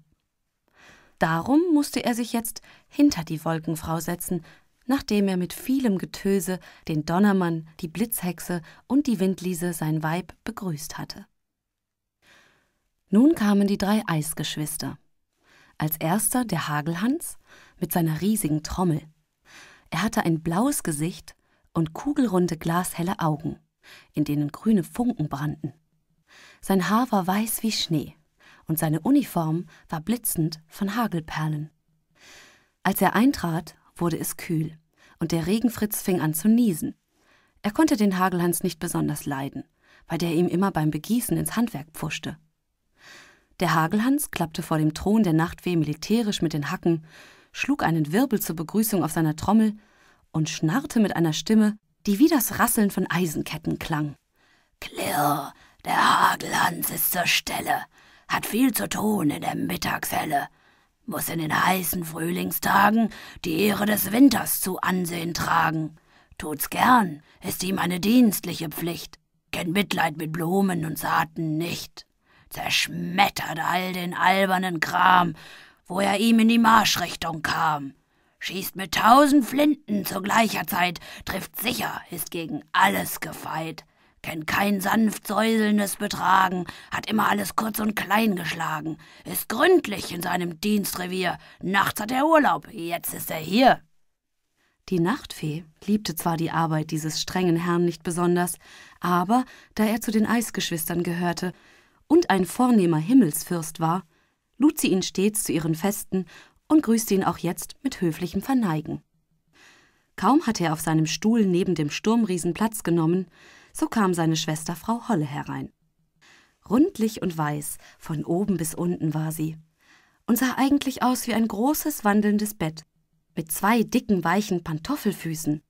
Darum musste er sich jetzt hinter die Wolkenfrau setzen, nachdem er mit vielem Getöse den Donnermann, die Blitzhexe und die Windliese, sein Weib, begrüßt hatte. Nun kamen die drei Eisgeschwister. Als erster der Hagelhans mit seiner riesigen Trommel. Er hatte ein blaues Gesicht und kugelrunde glashelle Augen in denen grüne Funken brannten. Sein Haar war weiß wie Schnee und seine Uniform war blitzend von Hagelperlen. Als er eintrat, wurde es kühl und der Regenfritz fing an zu niesen. Er konnte den Hagelhans nicht besonders leiden, weil der ihm immer beim Begießen ins Handwerk pfuschte. Der Hagelhans klappte vor dem Thron der Nachtweh militärisch mit den Hacken, schlug einen Wirbel zur Begrüßung auf seiner Trommel und schnarrte mit einer Stimme, die wie das Rasseln von Eisenketten klang. Klirr, der Hagelhans ist zur Stelle, hat viel zu tun in der Mittagshelle, muss in den heißen Frühlingstagen die Ehre des Winters zu Ansehen tragen. Tut's gern, ist ihm eine dienstliche Pflicht, kennt Mitleid mit Blumen und Saaten nicht, zerschmettert all den albernen Kram, wo er ihm in die Marschrichtung kam schießt mit tausend Flinten zu gleicher Zeit, trifft sicher, ist gegen alles gefeit, kennt kein sanft säuselndes Betragen, hat immer alles kurz und klein geschlagen, ist gründlich in seinem Dienstrevier, nachts hat er Urlaub, jetzt ist er hier. Die Nachtfee liebte zwar die Arbeit dieses strengen Herrn nicht besonders, aber da er zu den Eisgeschwistern gehörte und ein vornehmer Himmelsfürst war, lud sie ihn stets zu ihren Festen und grüßte ihn auch jetzt mit höflichem Verneigen. Kaum hatte er auf seinem Stuhl neben dem Sturmriesen Platz genommen, so kam seine Schwester Frau Holle herein. Rundlich und weiß, von oben bis unten war sie, und sah eigentlich aus wie ein großes wandelndes Bett, mit zwei dicken, weichen Pantoffelfüßen.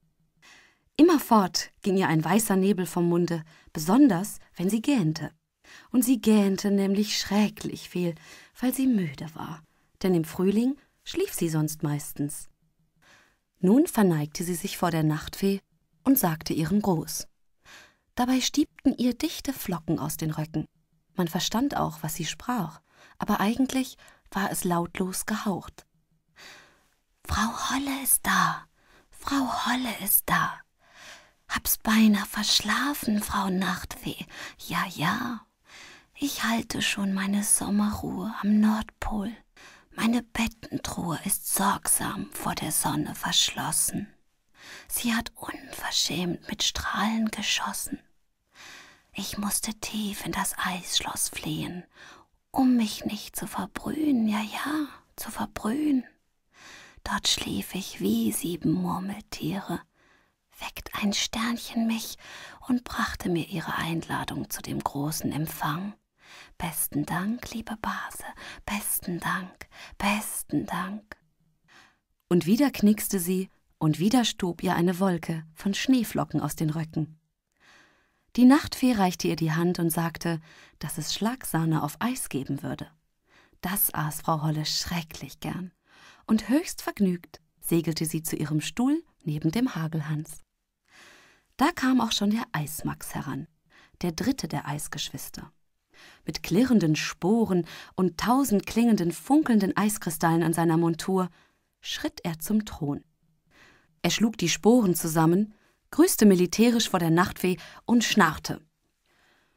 Immerfort ging ihr ein weißer Nebel vom Munde, besonders wenn sie gähnte. Und sie gähnte nämlich schrecklich viel, weil sie müde war, denn im Frühling schlief sie sonst meistens. Nun verneigte sie sich vor der Nachtfee und sagte ihren Gruß. Dabei stiebten ihr dichte Flocken aus den Röcken. Man verstand auch, was sie sprach, aber eigentlich war es lautlos gehaucht. Frau Holle ist da, Frau Holle ist da. Hab's beinahe verschlafen, Frau Nachtfee, ja, ja. Ich halte schon meine Sommerruhe am Nordpol. Meine Bettentruhe ist sorgsam vor der Sonne verschlossen. Sie hat unverschämt mit Strahlen geschossen. Ich musste tief in das Eisschloss fliehen, um mich nicht zu verbrühen, ja, ja, zu verbrühen. Dort schlief ich wie sieben Murmeltiere, weckt ein Sternchen mich und brachte mir ihre Einladung zu dem großen Empfang. Besten Dank, liebe Base, besten Dank, besten Dank. Und wieder knickste sie, und wieder stob ihr eine Wolke von Schneeflocken aus den Röcken. Die Nachtfee reichte ihr die Hand und sagte, dass es Schlagsahne auf Eis geben würde. Das aß Frau Holle schrecklich gern, und höchst vergnügt segelte sie zu ihrem Stuhl neben dem Hagelhans. Da kam auch schon der Eismax heran, der dritte der Eisgeschwister mit klirrenden Sporen und tausend klingenden, funkelnden Eiskristallen an seiner Montur, schritt er zum Thron. Er schlug die Sporen zusammen, grüßte militärisch vor der Nachtfee und schnarrte.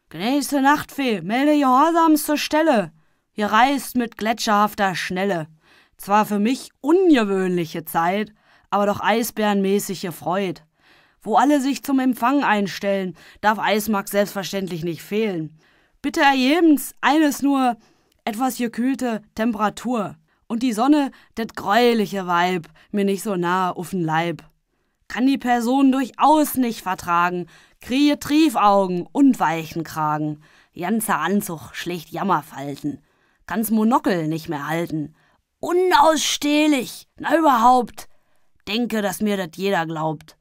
Gnädigste Nachtfee, melde Jorsams zur Stelle. Ihr reist mit gletscherhafter Schnelle. Zwar für mich ungewöhnliche Zeit, aber doch eisbärenmäßig erfreut. Wo alle sich zum Empfang einstellen, darf Eismark selbstverständlich nicht fehlen. Bitte erjemens eines nur, etwas gekühlte Temperatur. Und die Sonne, det gräuliche Weib, mir nicht so nah uffen Leib. Kann die Person durchaus nicht vertragen, kriehe Triefaugen und weichen Kragen. Ganzer Anzug schlicht Jammerfalten. Kann's Monokel nicht mehr halten. Unausstehlich, na überhaupt. Denke, dass mir das jeder glaubt.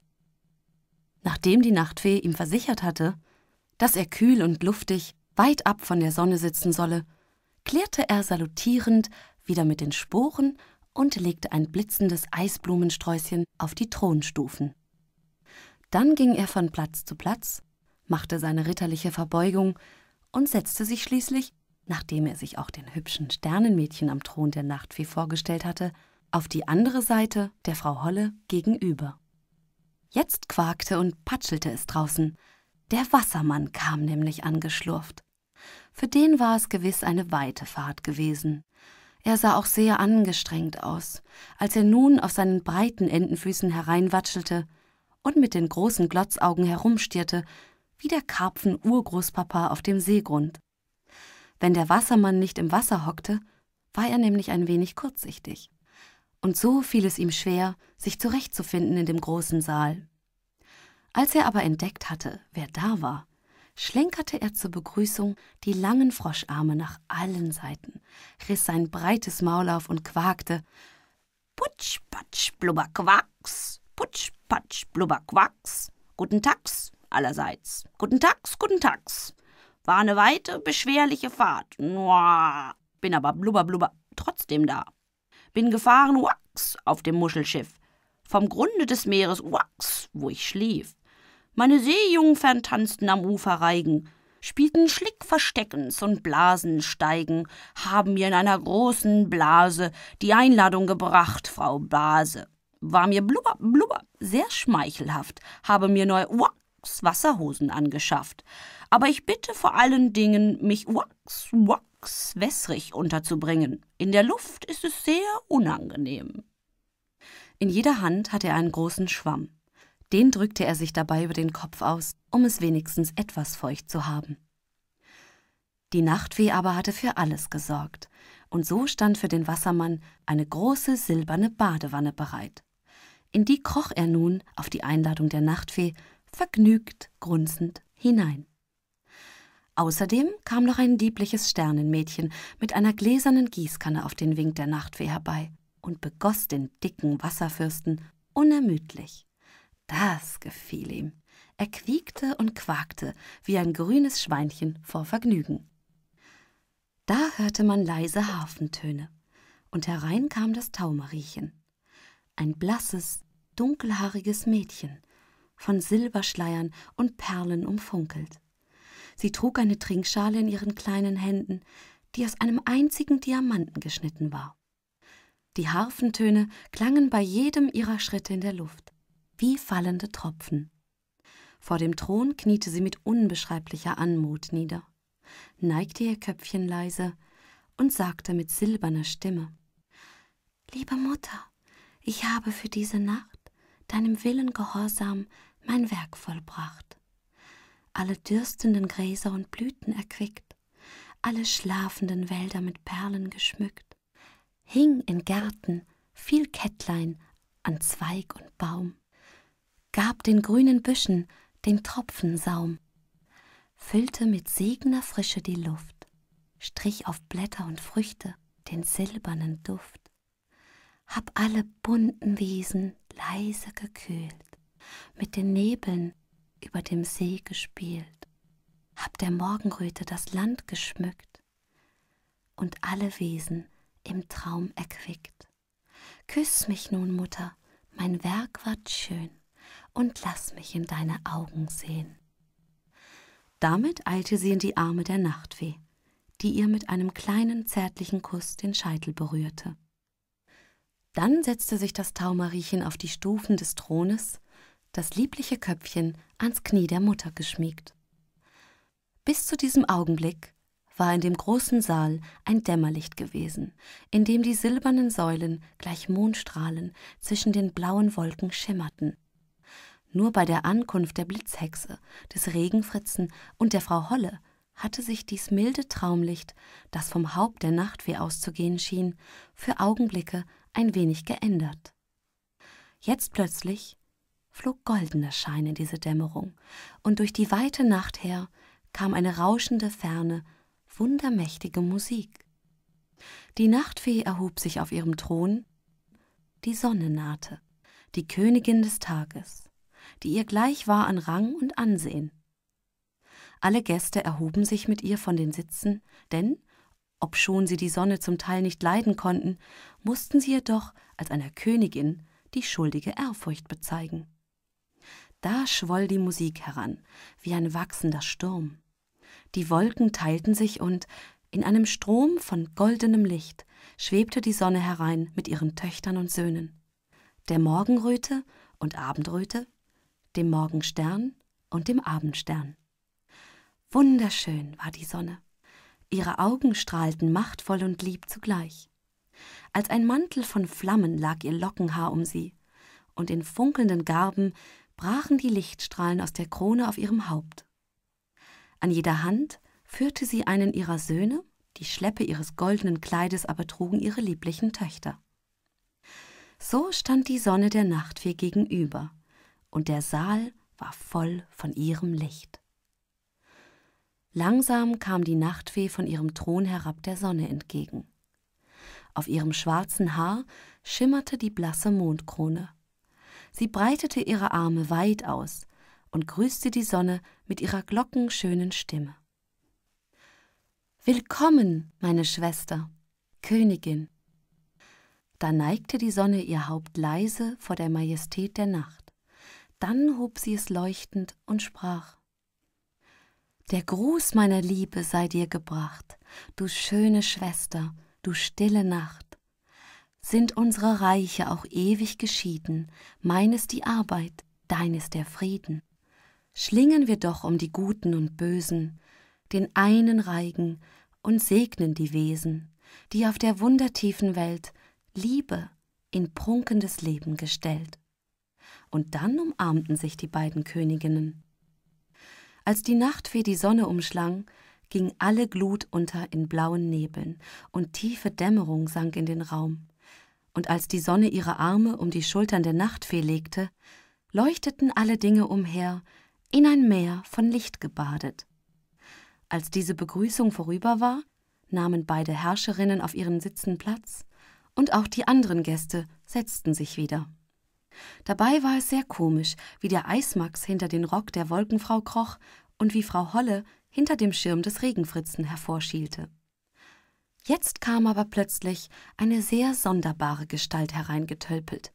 Nachdem die Nachtfee ihm versichert hatte, dass er kühl und luftig weit ab von der Sonne sitzen solle, klärte er salutierend wieder mit den Sporen und legte ein blitzendes Eisblumensträußchen auf die Thronstufen. Dann ging er von Platz zu Platz, machte seine ritterliche Verbeugung und setzte sich schließlich, nachdem er sich auch den hübschen Sternenmädchen am Thron der Nachtfee vorgestellt hatte, auf die andere Seite der Frau Holle gegenüber. Jetzt quakte und patschelte es draußen. Der Wassermann kam nämlich angeschlurft. Für den war es gewiss eine weite Fahrt gewesen. Er sah auch sehr angestrengt aus, als er nun auf seinen breiten Entenfüßen hereinwatschelte und mit den großen Glotzaugen herumstierte, wie der Karpfen Urgroßpapa auf dem Seegrund. Wenn der Wassermann nicht im Wasser hockte, war er nämlich ein wenig kurzsichtig. Und so fiel es ihm schwer, sich zurechtzufinden in dem großen Saal. Als er aber entdeckt hatte, wer da war, schlenkerte er zur Begrüßung die langen Froscharme nach allen Seiten, riss sein breites Maul auf und quakte Putsch, patsch, blubber, quacks, putsch, patsch, blubber, quacks, guten Tags allerseits, guten Tags, guten Tags. War eine weite, beschwerliche Fahrt, Noah. bin aber blubber, blubber, trotzdem da. Bin gefahren, wax, auf dem Muschelschiff, vom Grunde des Meeres, wax, wo ich schlief meine Seejungfern tanzten am Uferreigen, spielten Schlickversteckens und Blasensteigen, haben mir in einer großen Blase die Einladung gebracht, Frau Base. War mir blubber, blubber, sehr schmeichelhaft, habe mir neue Wax Wasserhosen angeschafft. Aber ich bitte vor allen Dingen, mich Wax, Wax wässrig unterzubringen. In der Luft ist es sehr unangenehm. In jeder Hand hat er einen großen Schwamm. Den drückte er sich dabei über den Kopf aus, um es wenigstens etwas feucht zu haben. Die Nachtfee aber hatte für alles gesorgt, und so stand für den Wassermann eine große silberne Badewanne bereit. In die kroch er nun, auf die Einladung der Nachtfee, vergnügt, grunzend hinein. Außerdem kam noch ein liebliches Sternenmädchen mit einer gläsernen Gießkanne auf den Wink der Nachtfee herbei und begoss den dicken Wasserfürsten unermüdlich. Das gefiel ihm. Er quiekte und quakte wie ein grünes Schweinchen vor Vergnügen. Da hörte man leise Harfentöne, und herein kam das Taumariechen. Ein blasses, dunkelhaariges Mädchen, von Silberschleiern und Perlen umfunkelt. Sie trug eine Trinkschale in ihren kleinen Händen, die aus einem einzigen Diamanten geschnitten war. Die Harfentöne klangen bei jedem ihrer Schritte in der Luft wie fallende Tropfen. Vor dem Thron kniete sie mit unbeschreiblicher Anmut nieder, neigte ihr Köpfchen leise und sagte mit silberner Stimme Liebe Mutter, ich habe für diese Nacht deinem Willen gehorsam mein Werk vollbracht, alle dürstenden Gräser und Blüten erquickt, alle schlafenden Wälder mit Perlen geschmückt, hing in Gärten viel Kettlein an Zweig und Baum gab den grünen Büschen den Tropfensaum, füllte mit segner Frische die Luft, strich auf Blätter und Früchte den silbernen Duft, hab alle bunten Wesen leise gekühlt, mit den Nebeln über dem See gespielt, hab der Morgenröte das Land geschmückt und alle Wesen im Traum erquickt. Küss mich nun, Mutter, mein Werk ward schön und lass mich in deine Augen sehen. Damit eilte sie in die Arme der Nachtfee, die ihr mit einem kleinen zärtlichen Kuss den Scheitel berührte. Dann setzte sich das Taumariechen auf die Stufen des Thrones, das liebliche Köpfchen ans Knie der Mutter geschmiegt. Bis zu diesem Augenblick war in dem großen Saal ein Dämmerlicht gewesen, in dem die silbernen Säulen gleich Mondstrahlen zwischen den blauen Wolken schimmerten. Nur bei der Ankunft der Blitzhexe, des Regenfritzen und der Frau Holle hatte sich dies milde Traumlicht, das vom Haupt der Nachtfee auszugehen schien, für Augenblicke ein wenig geändert. Jetzt plötzlich flog goldener Schein in diese Dämmerung, und durch die weite Nacht her kam eine rauschende, ferne, wundermächtige Musik. Die Nachtfee erhob sich auf ihrem Thron, die Sonne nahte, die Königin des Tages die ihr gleich war an Rang und Ansehen. Alle Gäste erhoben sich mit ihr von den Sitzen, denn, obschon sie die Sonne zum Teil nicht leiden konnten, mussten sie ihr doch als einer Königin die schuldige Ehrfurcht bezeigen. Da schwoll die Musik heran, wie ein wachsender Sturm. Die Wolken teilten sich und, in einem Strom von goldenem Licht, schwebte die Sonne herein mit ihren Töchtern und Söhnen. Der Morgenröte und Abendröte dem Morgenstern und dem Abendstern. Wunderschön war die Sonne. Ihre Augen strahlten machtvoll und lieb zugleich. Als ein Mantel von Flammen lag ihr Lockenhaar um sie, und in funkelnden Garben brachen die Lichtstrahlen aus der Krone auf ihrem Haupt. An jeder Hand führte sie einen ihrer Söhne, die Schleppe ihres goldenen Kleides aber trugen ihre lieblichen Töchter. So stand die Sonne der Nachtfee gegenüber, und der Saal war voll von ihrem Licht. Langsam kam die Nachtfee von ihrem Thron herab der Sonne entgegen. Auf ihrem schwarzen Haar schimmerte die blasse Mondkrone. Sie breitete ihre Arme weit aus und grüßte die Sonne mit ihrer glockenschönen Stimme. Willkommen, meine Schwester, Königin. Da neigte die Sonne ihr Haupt leise vor der Majestät der Nacht. Dann hob sie es leuchtend und sprach Der Gruß meiner Liebe sei dir gebracht, du schöne Schwester, du stille Nacht. Sind unsere Reiche auch ewig geschieden, meines die Arbeit, deines der Frieden. Schlingen wir doch um die Guten und Bösen, den einen Reigen und segnen die Wesen, die auf der wundertiefen Welt Liebe in prunkendes Leben gestellt und dann umarmten sich die beiden Königinnen. Als die Nachtfee die Sonne umschlang, ging alle Glut unter in blauen Nebeln, und tiefe Dämmerung sank in den Raum. Und als die Sonne ihre Arme um die Schultern der Nachtfee legte, leuchteten alle Dinge umher, in ein Meer von Licht gebadet. Als diese Begrüßung vorüber war, nahmen beide Herrscherinnen auf ihren Sitzen Platz, und auch die anderen Gäste setzten sich wieder. Dabei war es sehr komisch, wie der Eismax hinter den Rock der Wolkenfrau kroch und wie Frau Holle hinter dem Schirm des Regenfritzen hervorschielte. Jetzt kam aber plötzlich eine sehr sonderbare Gestalt hereingetölpelt.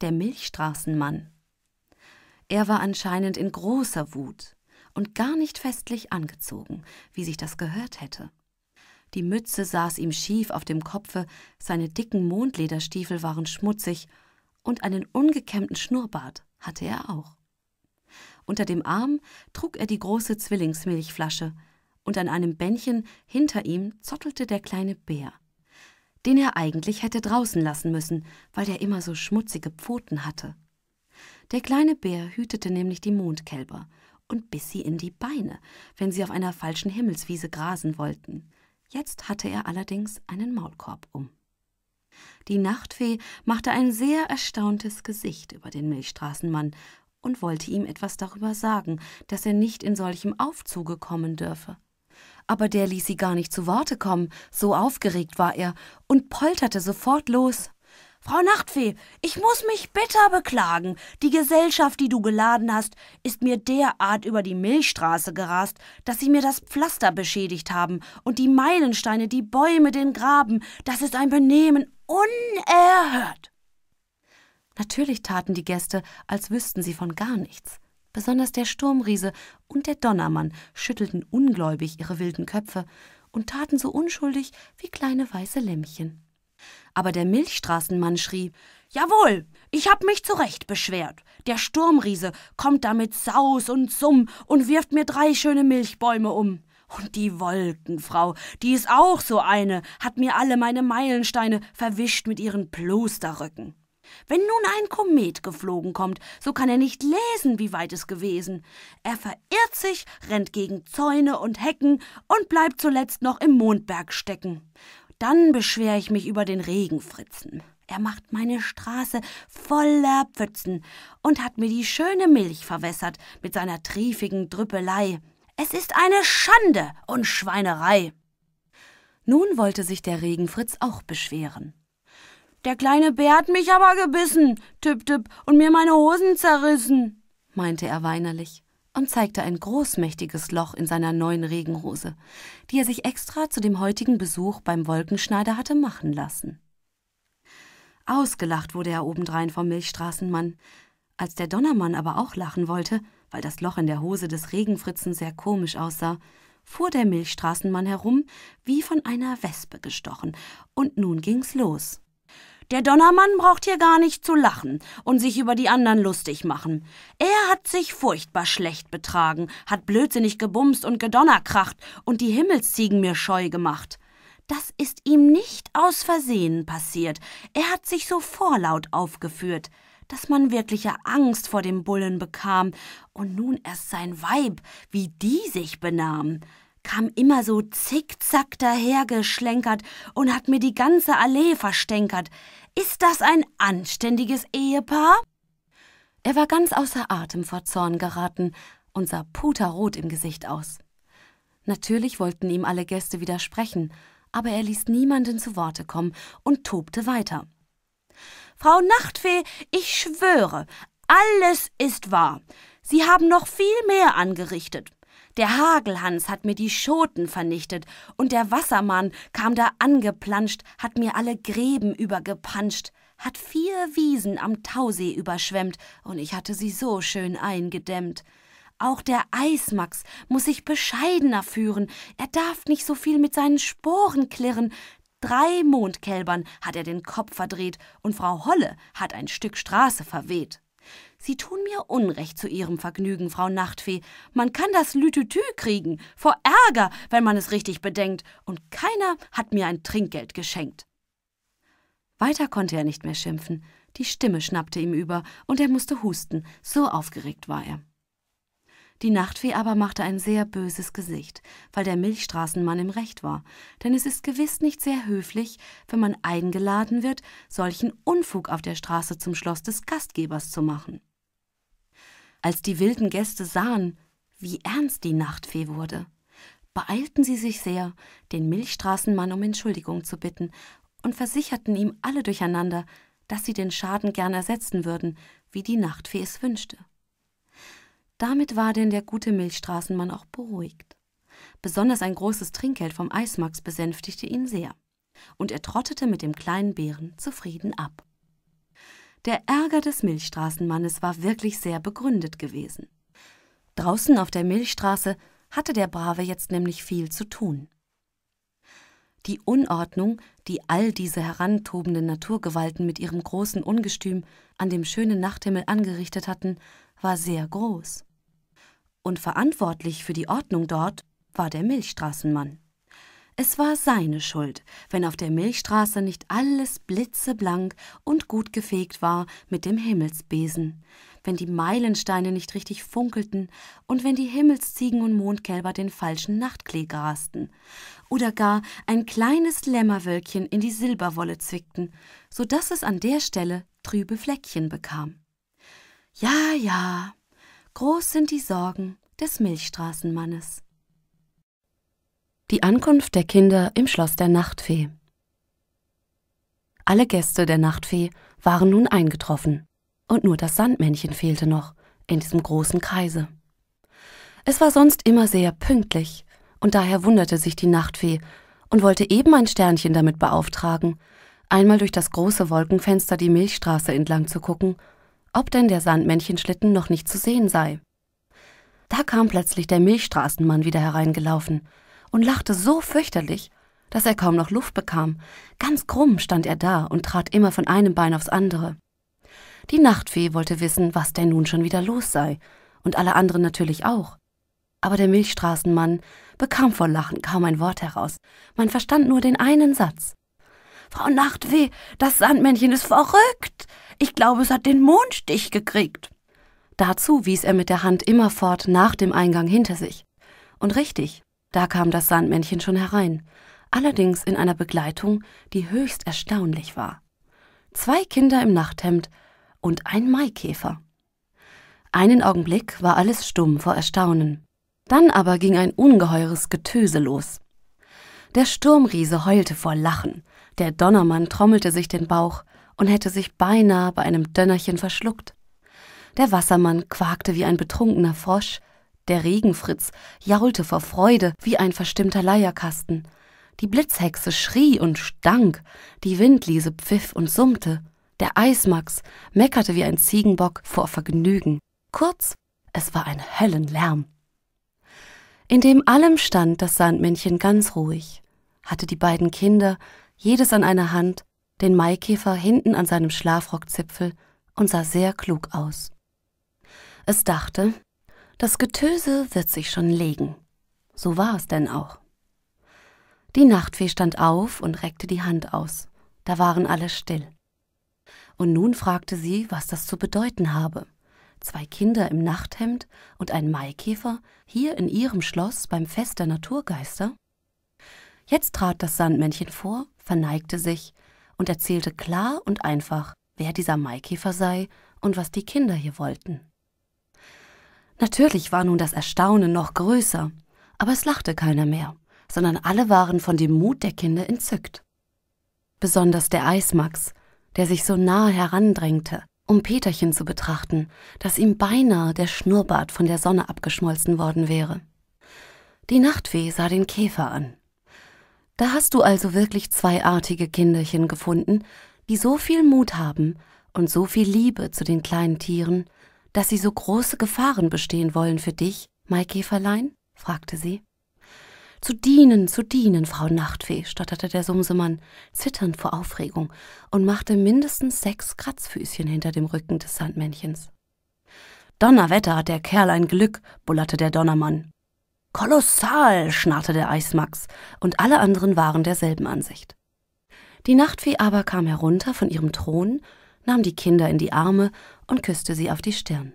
Der Milchstraßenmann. Er war anscheinend in großer Wut und gar nicht festlich angezogen, wie sich das gehört hätte. Die Mütze saß ihm schief auf dem Kopfe, seine dicken Mondlederstiefel waren schmutzig und einen ungekämmten Schnurrbart hatte er auch. Unter dem Arm trug er die große Zwillingsmilchflasche, und an einem Bändchen hinter ihm zottelte der kleine Bär, den er eigentlich hätte draußen lassen müssen, weil er immer so schmutzige Pfoten hatte. Der kleine Bär hütete nämlich die Mondkälber und biss sie in die Beine, wenn sie auf einer falschen Himmelswiese grasen wollten. Jetzt hatte er allerdings einen Maulkorb um. Die Nachtfee machte ein sehr erstauntes Gesicht über den Milchstraßenmann und wollte ihm etwas darüber sagen, dass er nicht in solchem Aufzuge kommen dürfe. Aber der ließ sie gar nicht zu Worte kommen, so aufgeregt war er und polterte sofort los. Frau Nachtfee, ich muss mich bitter beklagen. Die Gesellschaft, die du geladen hast, ist mir derart über die Milchstraße gerast, dass sie mir das Pflaster beschädigt haben und die Meilensteine, die Bäume, den Graben. Das ist ein Benehmen Unerhört! Natürlich taten die Gäste, als wüssten sie von gar nichts. Besonders der Sturmriese und der Donnermann schüttelten ungläubig ihre wilden Köpfe und taten so unschuldig wie kleine weiße Lämmchen. Aber der Milchstraßenmann schrie Jawohl, ich hab mich zurecht beschwert. Der Sturmriese kommt da mit Saus und Summ und wirft mir drei schöne Milchbäume um. Und die Wolkenfrau, die ist auch so eine, hat mir alle meine Meilensteine verwischt mit ihren Plusterrücken. Wenn nun ein Komet geflogen kommt, so kann er nicht lesen, wie weit es gewesen. Er verirrt sich, rennt gegen Zäune und Hecken und bleibt zuletzt noch im Mondberg stecken. Dann beschwer ich mich über den Regenfritzen. Er macht meine Straße voller Pfützen und hat mir die schöne Milch verwässert mit seiner triefigen Drüppelei. Es ist eine Schande und Schweinerei. Nun wollte sich der Regenfritz auch beschweren. Der kleine Bär hat mich aber gebissen, tipp tipp, und mir meine Hosen zerrissen, meinte er weinerlich und zeigte ein großmächtiges Loch in seiner neuen Regenhose, die er sich extra zu dem heutigen Besuch beim Wolkenschneider hatte machen lassen. Ausgelacht wurde er obendrein vom Milchstraßenmann. Als der Donnermann aber auch lachen wollte, weil das Loch in der Hose des Regenfritzen sehr komisch aussah, fuhr der Milchstraßenmann herum, wie von einer Wespe gestochen, und nun ging's los. Der Donnermann braucht hier gar nicht zu lachen und sich über die anderen lustig machen. Er hat sich furchtbar schlecht betragen, hat blödsinnig gebumst und gedonnerkracht und die Himmelsziegen mir scheu gemacht. Das ist ihm nicht aus Versehen passiert, er hat sich so vorlaut aufgeführt dass man wirkliche Angst vor dem Bullen bekam und nun erst sein Weib, wie die sich benahm kam immer so zickzack dahergeschlenkert und hat mir die ganze Allee verstänkert. Ist das ein anständiges Ehepaar? Er war ganz außer Atem vor Zorn geraten und sah puterrot im Gesicht aus. Natürlich wollten ihm alle Gäste widersprechen, aber er ließ niemanden zu Worte kommen und tobte weiter. Frau Nachtfee, ich schwöre, alles ist wahr. Sie haben noch viel mehr angerichtet. Der Hagelhans hat mir die Schoten vernichtet und der Wassermann kam da angeplanscht, hat mir alle Gräben übergepanscht, hat vier Wiesen am Tausee überschwemmt und ich hatte sie so schön eingedämmt. Auch der Eismax muss sich bescheidener führen. Er darf nicht so viel mit seinen Sporen klirren. Drei Mondkälbern hat er den Kopf verdreht und Frau Holle hat ein Stück Straße verweht. Sie tun mir Unrecht zu Ihrem Vergnügen, Frau Nachtfee. Man kann das Lütütü kriegen, vor Ärger, wenn man es richtig bedenkt, und keiner hat mir ein Trinkgeld geschenkt. Weiter konnte er nicht mehr schimpfen. Die Stimme schnappte ihm über und er musste husten, so aufgeregt war er. Die Nachtfee aber machte ein sehr böses Gesicht, weil der Milchstraßenmann im Recht war, denn es ist gewiss nicht sehr höflich, wenn man eingeladen wird, solchen Unfug auf der Straße zum Schloss des Gastgebers zu machen. Als die wilden Gäste sahen, wie ernst die Nachtfee wurde, beeilten sie sich sehr, den Milchstraßenmann um Entschuldigung zu bitten und versicherten ihm alle durcheinander, dass sie den Schaden gern ersetzen würden, wie die Nachtfee es wünschte. Damit war denn der gute Milchstraßenmann auch beruhigt. Besonders ein großes Trinkgeld vom Eismax besänftigte ihn sehr. Und er trottete mit dem kleinen Bären zufrieden ab. Der Ärger des Milchstraßenmannes war wirklich sehr begründet gewesen. Draußen auf der Milchstraße hatte der Brave jetzt nämlich viel zu tun. Die Unordnung, die all diese herantobenden Naturgewalten mit ihrem großen Ungestüm an dem schönen Nachthimmel angerichtet hatten, war sehr groß und verantwortlich für die Ordnung dort war der Milchstraßenmann. Es war seine Schuld, wenn auf der Milchstraße nicht alles blitzeblank und gut gefegt war mit dem Himmelsbesen, wenn die Meilensteine nicht richtig funkelten und wenn die Himmelsziegen und Mondkälber den falschen Nachtklee grasten oder gar ein kleines Lämmerwölkchen in die Silberwolle zwickten, so dass es an der Stelle trübe Fleckchen bekam. Ja, ja, Groß sind die Sorgen des Milchstraßenmannes. Die Ankunft der Kinder im Schloss der Nachtfee. Alle Gäste der Nachtfee waren nun eingetroffen, und nur das Sandmännchen fehlte noch in diesem großen Kreise. Es war sonst immer sehr pünktlich, und daher wunderte sich die Nachtfee und wollte eben ein Sternchen damit beauftragen, einmal durch das große Wolkenfenster die Milchstraße entlang zu gucken ob denn der Sandmännchenschlitten noch nicht zu sehen sei. Da kam plötzlich der Milchstraßenmann wieder hereingelaufen und lachte so fürchterlich, dass er kaum noch Luft bekam. Ganz krumm stand er da und trat immer von einem Bein aufs andere. Die Nachtfee wollte wissen, was denn nun schon wieder los sei, und alle anderen natürlich auch. Aber der Milchstraßenmann bekam vor Lachen kaum ein Wort heraus. Man verstand nur den einen Satz. Frau Nachtweh, das Sandmännchen ist verrückt. Ich glaube, es hat den Mondstich gekriegt. Dazu wies er mit der Hand immerfort nach dem Eingang hinter sich. Und richtig, da kam das Sandmännchen schon herein, allerdings in einer Begleitung, die höchst erstaunlich war. Zwei Kinder im Nachthemd und ein Maikäfer. Einen Augenblick war alles stumm vor Erstaunen. Dann aber ging ein ungeheures Getöse los. Der Sturmriese heulte vor Lachen, der Donnermann trommelte sich den Bauch, und hätte sich beinahe bei einem Dönnerchen verschluckt. Der Wassermann quakte wie ein betrunkener Frosch, der Regenfritz jaulte vor Freude wie ein verstimmter Leierkasten, die Blitzhexe schrie und stank, die Windliese pfiff und summte, der Eismax meckerte wie ein Ziegenbock vor Vergnügen. Kurz, es war ein Höllenlärm. In dem allem stand das Sandmännchen ganz ruhig, hatte die beiden Kinder, jedes an einer Hand, den Maikäfer hinten an seinem Schlafrockzipfel und sah sehr klug aus. Es dachte, das Getöse wird sich schon legen. So war es denn auch. Die Nachtfee stand auf und reckte die Hand aus. Da waren alle still. Und nun fragte sie, was das zu bedeuten habe. Zwei Kinder im Nachthemd und ein Maikäfer hier in ihrem Schloss beim Fest der Naturgeister? Jetzt trat das Sandmännchen vor, verneigte sich und erzählte klar und einfach, wer dieser Maikäfer sei und was die Kinder hier wollten. Natürlich war nun das Erstaunen noch größer, aber es lachte keiner mehr, sondern alle waren von dem Mut der Kinder entzückt. Besonders der Eismax, der sich so nahe herandrängte, um Peterchen zu betrachten, dass ihm beinahe der Schnurrbart von der Sonne abgeschmolzen worden wäre. Die Nachtfee sah den Käfer an da hast du also wirklich zwei artige Kinderchen gefunden, die so viel Mut haben und so viel Liebe zu den kleinen Tieren, dass sie so große Gefahren bestehen wollen für dich, Maikäferlein? fragte sie. Zu dienen, zu dienen, Frau Nachtfee, stotterte der Sumsemann, zitternd vor Aufregung, und machte mindestens sechs Kratzfüßchen hinter dem Rücken des Sandmännchens. Donnerwetter hat der Kerl ein Glück, bullerte der Donnermann. Kolossal, schnarrte der Eismax, und alle anderen waren derselben Ansicht. Die Nachtfee aber kam herunter von ihrem Thron, nahm die Kinder in die Arme und küsste sie auf die Stirn.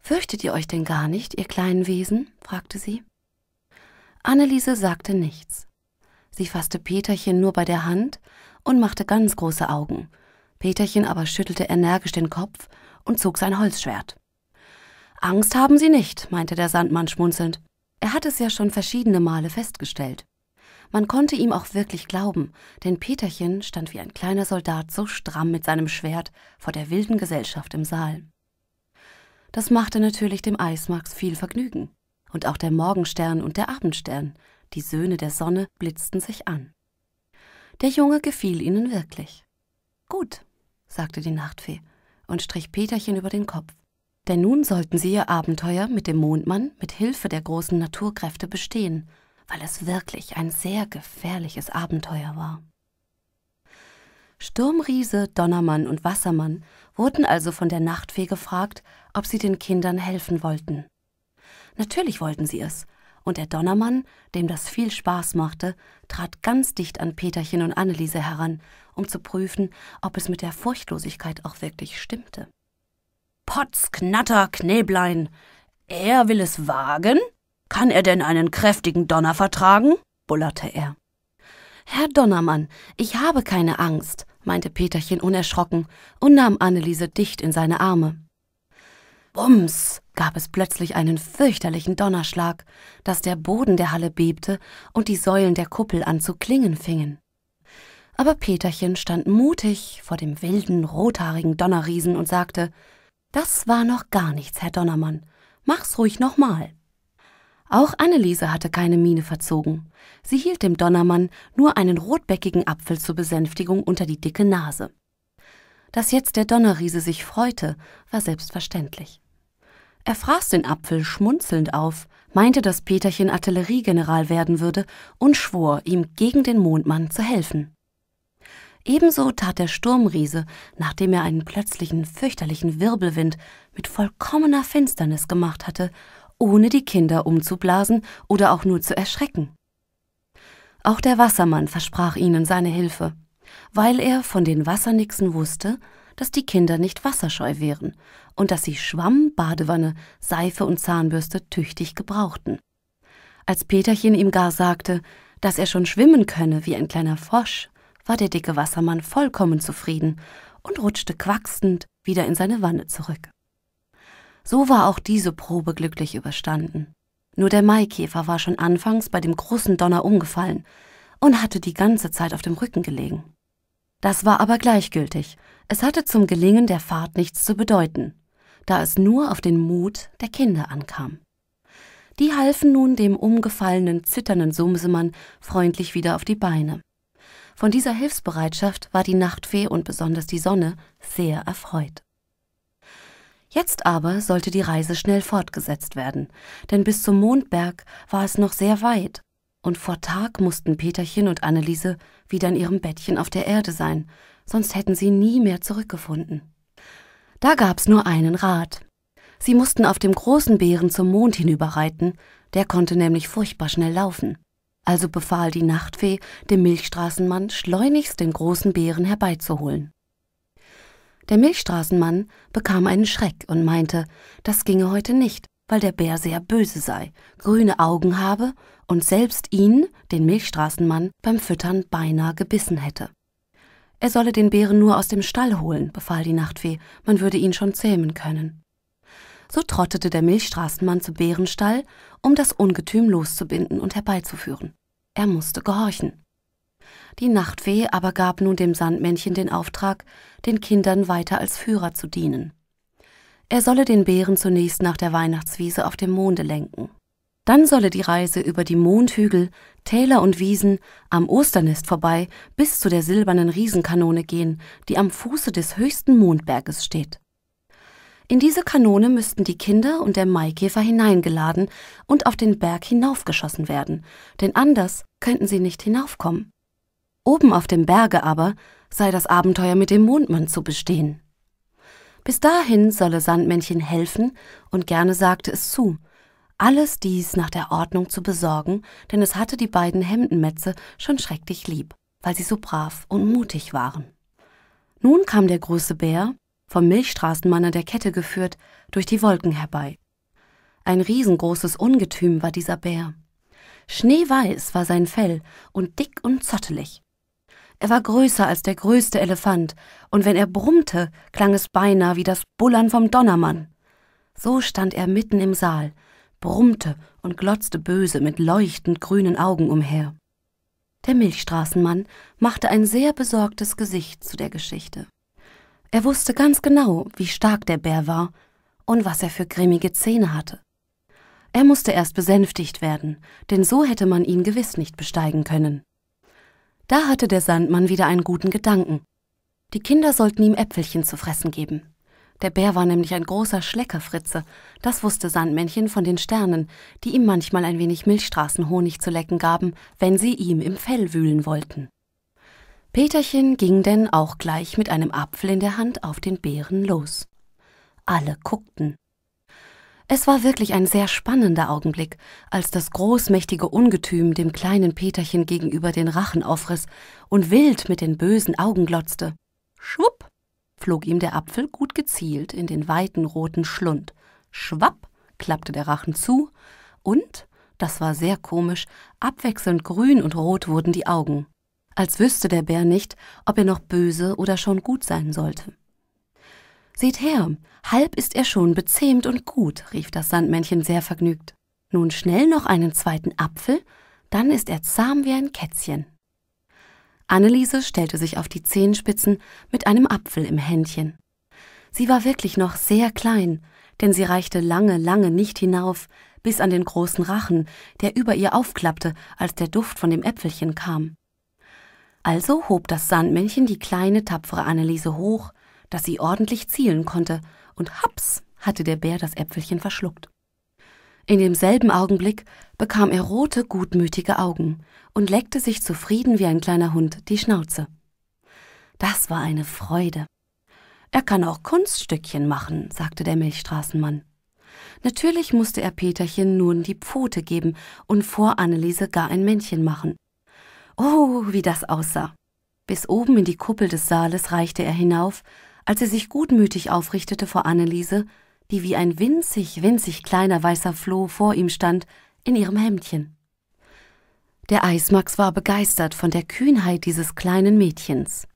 Fürchtet ihr euch denn gar nicht, ihr kleinen Wesen? fragte sie. Anneliese sagte nichts. Sie fasste Peterchen nur bei der Hand und machte ganz große Augen. Peterchen aber schüttelte energisch den Kopf und zog sein Holzschwert. Angst haben Sie nicht, meinte der Sandmann schmunzelnd. Er hat es ja schon verschiedene Male festgestellt. Man konnte ihm auch wirklich glauben, denn Peterchen stand wie ein kleiner Soldat so stramm mit seinem Schwert vor der wilden Gesellschaft im Saal. Das machte natürlich dem Eismax viel Vergnügen. Und auch der Morgenstern und der Abendstern, die Söhne der Sonne, blitzten sich an. Der Junge gefiel ihnen wirklich. Gut, sagte die Nachtfee und strich Peterchen über den Kopf. Denn nun sollten sie ihr Abenteuer mit dem Mondmann mit Hilfe der großen Naturkräfte bestehen, weil es wirklich ein sehr gefährliches Abenteuer war. Sturmriese, Donnermann und Wassermann wurden also von der Nachtfee gefragt, ob sie den Kindern helfen wollten. Natürlich wollten sie es, und der Donnermann, dem das viel Spaß machte, trat ganz dicht an Peterchen und Anneliese heran, um zu prüfen, ob es mit der Furchtlosigkeit auch wirklich stimmte. Potz, Knatter, Knäblein. Er will es wagen? Kann er denn einen kräftigen Donner vertragen? bullerte er. Herr Donnermann, ich habe keine Angst, meinte Peterchen unerschrocken und nahm Anneliese dicht in seine Arme. Bums! gab es plötzlich einen fürchterlichen Donnerschlag, dass der Boden der Halle bebte und die Säulen der Kuppel an zu klingen fingen. Aber Peterchen stand mutig vor dem wilden, rothaarigen Donnerriesen und sagte das war noch gar nichts, Herr Donnermann. Mach's ruhig nochmal. Auch Anneliese hatte keine Miene verzogen. Sie hielt dem Donnermann nur einen rotbäckigen Apfel zur Besänftigung unter die dicke Nase. Dass jetzt der Donnerriese sich freute, war selbstverständlich. Er fraß den Apfel schmunzelnd auf, meinte, dass Peterchen Artilleriegeneral werden würde und schwor, ihm gegen den Mondmann zu helfen. Ebenso tat der Sturmriese, nachdem er einen plötzlichen, fürchterlichen Wirbelwind mit vollkommener Finsternis gemacht hatte, ohne die Kinder umzublasen oder auch nur zu erschrecken. Auch der Wassermann versprach ihnen seine Hilfe, weil er von den Wassernixen wusste, dass die Kinder nicht wasserscheu wären und dass sie Schwamm, Badewanne, Seife und Zahnbürste tüchtig gebrauchten. Als Peterchen ihm gar sagte, dass er schon schwimmen könne wie ein kleiner Frosch, war der dicke Wassermann vollkommen zufrieden und rutschte quaksend wieder in seine Wanne zurück. So war auch diese Probe glücklich überstanden. Nur der Maikäfer war schon anfangs bei dem großen Donner umgefallen und hatte die ganze Zeit auf dem Rücken gelegen. Das war aber gleichgültig. Es hatte zum Gelingen der Fahrt nichts zu bedeuten, da es nur auf den Mut der Kinder ankam. Die halfen nun dem umgefallenen, zitternden Sumsemann freundlich wieder auf die Beine. Von dieser Hilfsbereitschaft war die Nachtfee und besonders die Sonne sehr erfreut. Jetzt aber sollte die Reise schnell fortgesetzt werden, denn bis zum Mondberg war es noch sehr weit, und vor Tag mussten Peterchen und Anneliese wieder in ihrem Bettchen auf der Erde sein, sonst hätten sie nie mehr zurückgefunden. Da gab's nur einen Rat. Sie mussten auf dem großen Bären zum Mond hinüberreiten, der konnte nämlich furchtbar schnell laufen. Also befahl die Nachtfee dem Milchstraßenmann schleunigst den großen Bären herbeizuholen. Der Milchstraßenmann bekam einen Schreck und meinte, das ginge heute nicht, weil der Bär sehr böse sei, grüne Augen habe und selbst ihn, den Milchstraßenmann, beim Füttern beinahe gebissen hätte. Er solle den Bären nur aus dem Stall holen, befahl die Nachtfee, man würde ihn schon zähmen können. So trottete der Milchstraßenmann zu Bärenstall, um das Ungetüm loszubinden und herbeizuführen. Er musste gehorchen. Die Nachtfee aber gab nun dem Sandmännchen den Auftrag, den Kindern weiter als Führer zu dienen. Er solle den Bären zunächst nach der Weihnachtswiese auf dem Monde lenken. Dann solle die Reise über die Mondhügel, Täler und Wiesen am Osternest vorbei bis zu der silbernen Riesenkanone gehen, die am Fuße des höchsten Mondberges steht. In diese Kanone müssten die Kinder und der Maikäfer hineingeladen und auf den Berg hinaufgeschossen werden, denn anders könnten sie nicht hinaufkommen. Oben auf dem Berge aber sei das Abenteuer mit dem Mondmann zu bestehen. Bis dahin solle Sandmännchen helfen und gerne sagte es zu, alles dies nach der Ordnung zu besorgen, denn es hatte die beiden Hemdenmetze schon schrecklich lieb, weil sie so brav und mutig waren. Nun kam der große Bär vom Milchstraßenmann an der Kette geführt, durch die Wolken herbei. Ein riesengroßes Ungetüm war dieser Bär. Schneeweiß war sein Fell und dick und zottelig. Er war größer als der größte Elefant, und wenn er brummte, klang es beinahe wie das Bullern vom Donnermann. So stand er mitten im Saal, brummte und glotzte böse mit leuchtend grünen Augen umher. Der Milchstraßenmann machte ein sehr besorgtes Gesicht zu der Geschichte. Er wusste ganz genau, wie stark der Bär war und was er für grimmige Zähne hatte. Er musste erst besänftigt werden, denn so hätte man ihn gewiss nicht besteigen können. Da hatte der Sandmann wieder einen guten Gedanken. Die Kinder sollten ihm Äpfelchen zu fressen geben. Der Bär war nämlich ein großer Schleckerfritze, das wusste Sandmännchen von den Sternen, die ihm manchmal ein wenig Milchstraßenhonig zu lecken gaben, wenn sie ihm im Fell wühlen wollten. Peterchen ging denn auch gleich mit einem Apfel in der Hand auf den Bären los. Alle guckten. Es war wirklich ein sehr spannender Augenblick, als das großmächtige Ungetüm dem kleinen Peterchen gegenüber den Rachen aufriss und wild mit den bösen Augen glotzte. Schwupp flog ihm der Apfel gut gezielt in den weiten roten Schlund. Schwapp klappte der Rachen zu und, das war sehr komisch, abwechselnd grün und rot wurden die Augen als wüsste der Bär nicht, ob er noch böse oder schon gut sein sollte. Seht her, halb ist er schon bezähmt und gut, rief das Sandmännchen sehr vergnügt. Nun schnell noch einen zweiten Apfel, dann ist er zahm wie ein Kätzchen. Anneliese stellte sich auf die Zehenspitzen mit einem Apfel im Händchen. Sie war wirklich noch sehr klein, denn sie reichte lange, lange nicht hinauf, bis an den großen Rachen, der über ihr aufklappte, als der Duft von dem Äpfelchen kam. Also hob das Sandmännchen die kleine, tapfere Anneliese hoch, dass sie ordentlich zielen konnte, und haps hatte der Bär das Äpfelchen verschluckt. In demselben Augenblick bekam er rote, gutmütige Augen und leckte sich zufrieden wie ein kleiner Hund die Schnauze. Das war eine Freude. Er kann auch Kunststückchen machen, sagte der Milchstraßenmann. Natürlich musste er Peterchen nun die Pfote geben und vor Anneliese gar ein Männchen machen. Oh, wie das aussah. Bis oben in die Kuppel des Saales reichte er hinauf, als er sich gutmütig aufrichtete vor Anneliese, die wie ein winzig, winzig kleiner weißer Floh vor ihm stand, in ihrem Hemdchen. Der Eismax war begeistert von der Kühnheit dieses kleinen Mädchens.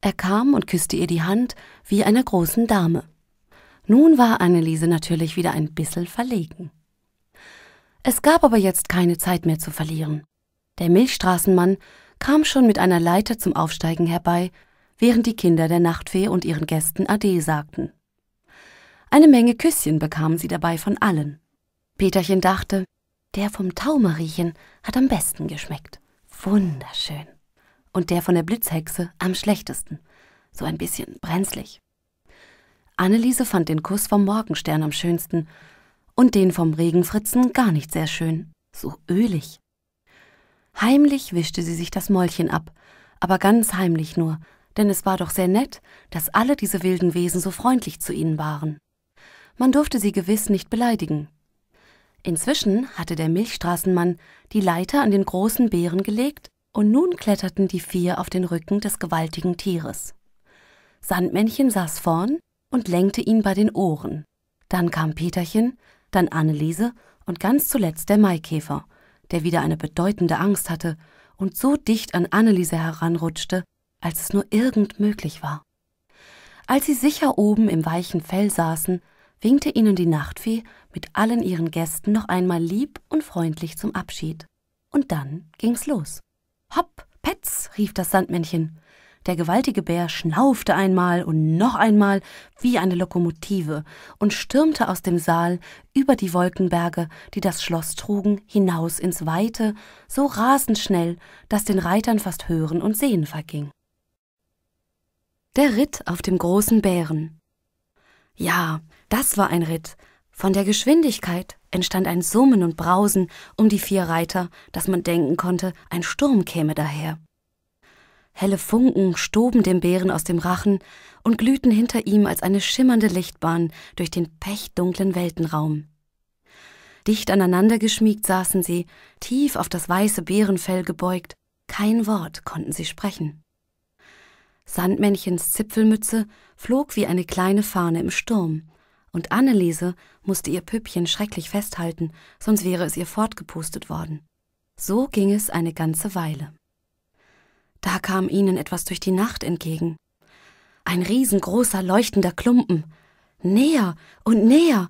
Er kam und küsste ihr die Hand wie einer großen Dame. Nun war Anneliese natürlich wieder ein bisschen verlegen. Es gab aber jetzt keine Zeit mehr zu verlieren. Der Milchstraßenmann kam schon mit einer Leiter zum Aufsteigen herbei, während die Kinder der Nachtfee und ihren Gästen Ade sagten. Eine Menge Küsschen bekamen sie dabei von allen. Peterchen dachte, der vom Taumariechen hat am besten geschmeckt. Wunderschön. Und der von der Blitzhexe am schlechtesten. So ein bisschen brenzlig. Anneliese fand den Kuss vom Morgenstern am schönsten und den vom Regenfritzen gar nicht sehr schön. So ölig. Heimlich wischte sie sich das Mäulchen ab, aber ganz heimlich nur, denn es war doch sehr nett, dass alle diese wilden Wesen so freundlich zu ihnen waren. Man durfte sie gewiss nicht beleidigen. Inzwischen hatte der Milchstraßenmann die Leiter an den großen Bären gelegt, und nun kletterten die vier auf den Rücken des gewaltigen Tieres. Sandmännchen saß vorn und lenkte ihn bei den Ohren. Dann kam Peterchen, dann Anneliese und ganz zuletzt der Maikäfer, der wieder eine bedeutende Angst hatte und so dicht an Anneliese heranrutschte, als es nur irgend möglich war. Als sie sicher oben im weichen Fell saßen, winkte ihnen die Nachtfee mit allen ihren Gästen noch einmal lieb und freundlich zum Abschied. Und dann ging's los. Hopp, Petz, rief das Sandmännchen. Der gewaltige Bär schnaufte einmal und noch einmal wie eine Lokomotive und stürmte aus dem Saal über die Wolkenberge, die das Schloss trugen, hinaus ins Weite, so rasend schnell, dass den Reitern fast Hören und Sehen verging. Der Ritt auf dem großen Bären. Ja, das war ein Ritt. Von der Geschwindigkeit entstand ein Summen und Brausen um die vier Reiter, dass man denken konnte, ein Sturm käme daher. Helle Funken stoben dem Bären aus dem Rachen und glühten hinter ihm als eine schimmernde Lichtbahn durch den pechdunklen Weltenraum. Dicht aneinander geschmiegt saßen sie, tief auf das weiße Bärenfell gebeugt, kein Wort konnten sie sprechen. Sandmännchens Zipfelmütze flog wie eine kleine Fahne im Sturm, und Anneliese musste ihr Püppchen schrecklich festhalten, sonst wäre es ihr fortgepustet worden. So ging es eine ganze Weile. Da kam ihnen etwas durch die Nacht entgegen. Ein riesengroßer leuchtender Klumpen. Näher und näher.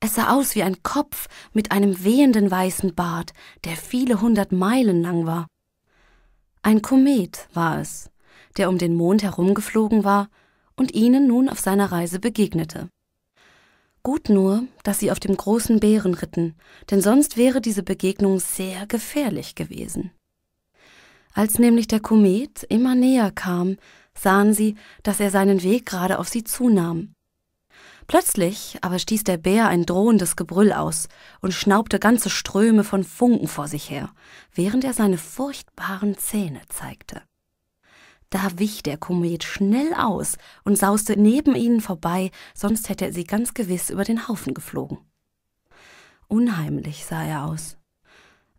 Es sah aus wie ein Kopf mit einem wehenden weißen Bart, der viele hundert Meilen lang war. Ein Komet war es, der um den Mond herumgeflogen war und ihnen nun auf seiner Reise begegnete. Gut nur, dass sie auf dem großen Bären ritten, denn sonst wäre diese Begegnung sehr gefährlich gewesen. Als nämlich der Komet immer näher kam, sahen sie, dass er seinen Weg gerade auf sie zunahm. Plötzlich aber stieß der Bär ein drohendes Gebrüll aus und schnaubte ganze Ströme von Funken vor sich her, während er seine furchtbaren Zähne zeigte. Da wich der Komet schnell aus und sauste neben ihnen vorbei, sonst hätte er sie ganz gewiss über den Haufen geflogen. Unheimlich sah er aus.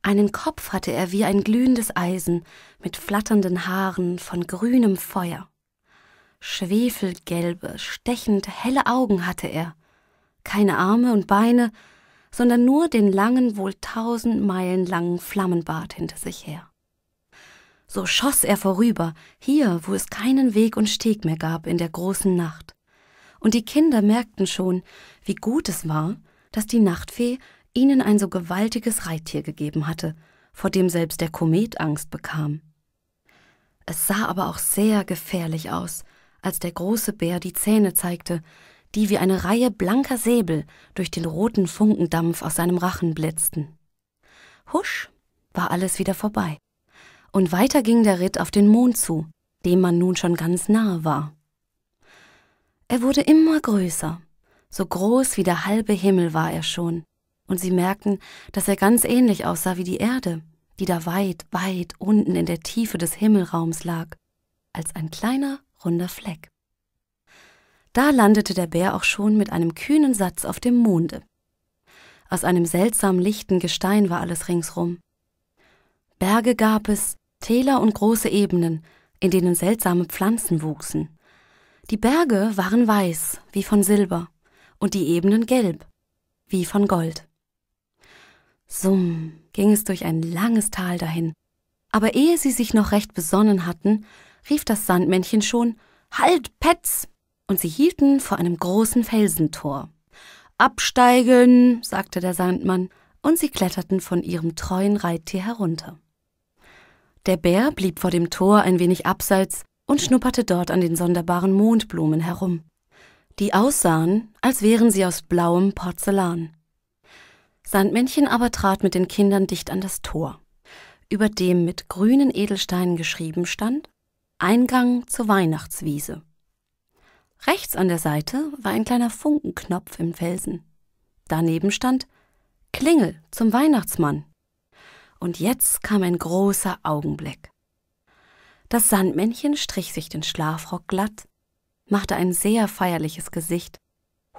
Einen Kopf hatte er wie ein glühendes Eisen, mit flatternden Haaren von grünem Feuer. Schwefelgelbe, stechend helle Augen hatte er, keine Arme und Beine, sondern nur den langen, wohl tausend Meilen langen Flammenbart hinter sich her. So schoss er vorüber, hier, wo es keinen Weg und Steg mehr gab in der großen Nacht. Und die Kinder merkten schon, wie gut es war, dass die Nachtfee ihnen ein so gewaltiges Reittier gegeben hatte, vor dem selbst der Komet Angst bekam. Es sah aber auch sehr gefährlich aus, als der große Bär die Zähne zeigte, die wie eine Reihe blanker Säbel durch den roten Funkendampf aus seinem Rachen blitzten. Husch war alles wieder vorbei. Und weiter ging der Ritt auf den Mond zu, dem man nun schon ganz nahe war. Er wurde immer größer, so groß wie der halbe Himmel war er schon und sie merkten, dass er ganz ähnlich aussah wie die Erde, die da weit, weit unten in der Tiefe des Himmelraums lag, als ein kleiner, runder Fleck. Da landete der Bär auch schon mit einem kühnen Satz auf dem Monde. Aus einem seltsam lichten Gestein war alles ringsrum. Berge gab es, Täler und große Ebenen, in denen seltsame Pflanzen wuchsen. Die Berge waren weiß, wie von Silber, und die Ebenen gelb, wie von Gold. Summ ging es durch ein langes Tal dahin. Aber ehe sie sich noch recht besonnen hatten, rief das Sandmännchen schon Halt, Petz! Und sie hielten vor einem großen Felsentor. Absteigen, sagte der Sandmann, und sie kletterten von ihrem treuen Reittier herunter. Der Bär blieb vor dem Tor ein wenig abseits und schnupperte dort an den sonderbaren Mondblumen herum, die aussahen, als wären sie aus blauem Porzellan. Sandmännchen aber trat mit den Kindern dicht an das Tor, über dem mit grünen Edelsteinen geschrieben stand Eingang zur Weihnachtswiese. Rechts an der Seite war ein kleiner Funkenknopf im Felsen. Daneben stand Klingel zum Weihnachtsmann. Und jetzt kam ein großer Augenblick. Das Sandmännchen strich sich den Schlafrock glatt, machte ein sehr feierliches Gesicht,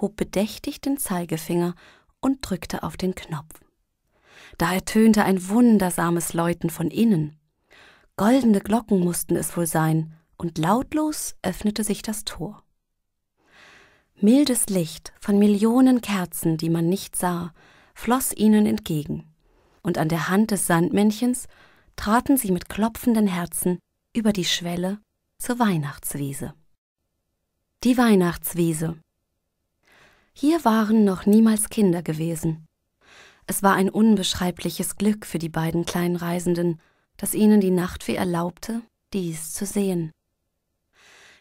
hob bedächtig den Zeigefinger und drückte auf den Knopf. Da ertönte ein wundersames Läuten von innen. Goldene Glocken mussten es wohl sein, und lautlos öffnete sich das Tor. Mildes Licht von Millionen Kerzen, die man nicht sah, floss ihnen entgegen, und an der Hand des Sandmännchens traten sie mit klopfenden Herzen über die Schwelle zur Weihnachtswiese. Die Weihnachtswiese, hier waren noch niemals Kinder gewesen. Es war ein unbeschreibliches Glück für die beiden kleinen Reisenden, dass ihnen die Nachtfee erlaubte, dies zu sehen.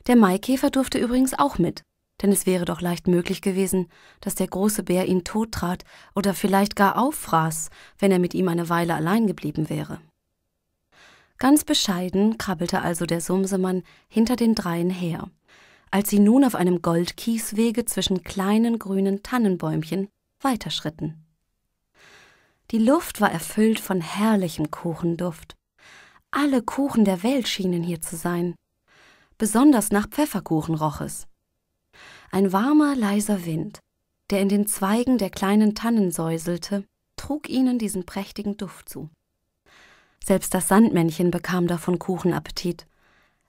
Der Maikäfer durfte übrigens auch mit, denn es wäre doch leicht möglich gewesen, dass der große Bär ihn tottrat oder vielleicht gar auffraß, wenn er mit ihm eine Weile allein geblieben wäre. Ganz bescheiden krabbelte also der Sumsemann hinter den dreien her als sie nun auf einem Goldkieswege zwischen kleinen grünen Tannenbäumchen weiterschritten. Die Luft war erfüllt von herrlichem Kuchenduft. Alle Kuchen der Welt schienen hier zu sein. Besonders nach Pfefferkuchen roch es. Ein warmer, leiser Wind, der in den Zweigen der kleinen Tannen säuselte, trug ihnen diesen prächtigen Duft zu. Selbst das Sandmännchen bekam davon Kuchenappetit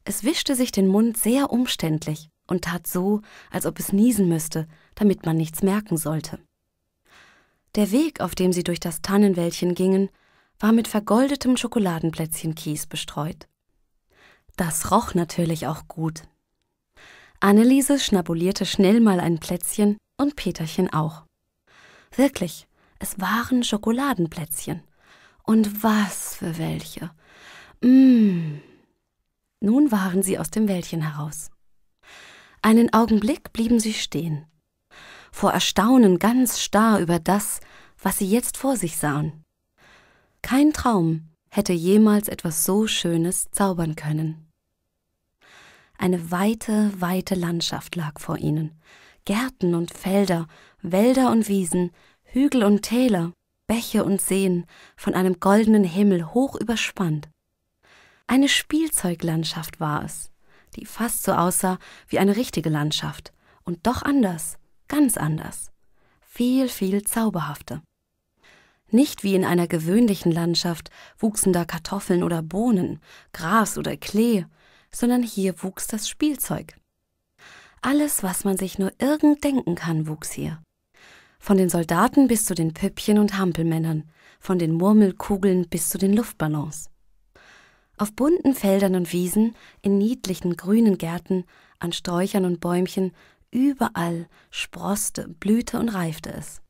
es wischte sich den Mund sehr umständlich und tat so, als ob es niesen müsste, damit man nichts merken sollte. Der Weg, auf dem sie durch das Tannenwäldchen gingen, war mit vergoldetem Schokoladenplätzchenkies bestreut. Das roch natürlich auch gut. Anneliese schnabulierte schnell mal ein Plätzchen und Peterchen auch. Wirklich, es waren Schokoladenplätzchen. Und was für welche. Mmh. Nun waren sie aus dem Wäldchen heraus. Einen Augenblick blieben sie stehen, vor Erstaunen ganz starr über das, was sie jetzt vor sich sahen. Kein Traum hätte jemals etwas so Schönes zaubern können. Eine weite, weite Landschaft lag vor ihnen. Gärten und Felder, Wälder und Wiesen, Hügel und Täler, Bäche und Seen, von einem goldenen Himmel hoch überspannt. Eine Spielzeuglandschaft war es, die fast so aussah wie eine richtige Landschaft und doch anders, ganz anders, viel, viel zauberhafter. Nicht wie in einer gewöhnlichen Landschaft wuchsen da Kartoffeln oder Bohnen, Gras oder Klee, sondern hier wuchs das Spielzeug. Alles, was man sich nur irgend denken kann, wuchs hier. Von den Soldaten bis zu den Püppchen und Hampelmännern, von den Murmelkugeln bis zu den Luftballons. Auf bunten Feldern und Wiesen, in niedlichen grünen Gärten, an Sträuchern und Bäumchen, überall sproste, blühte und reifte es.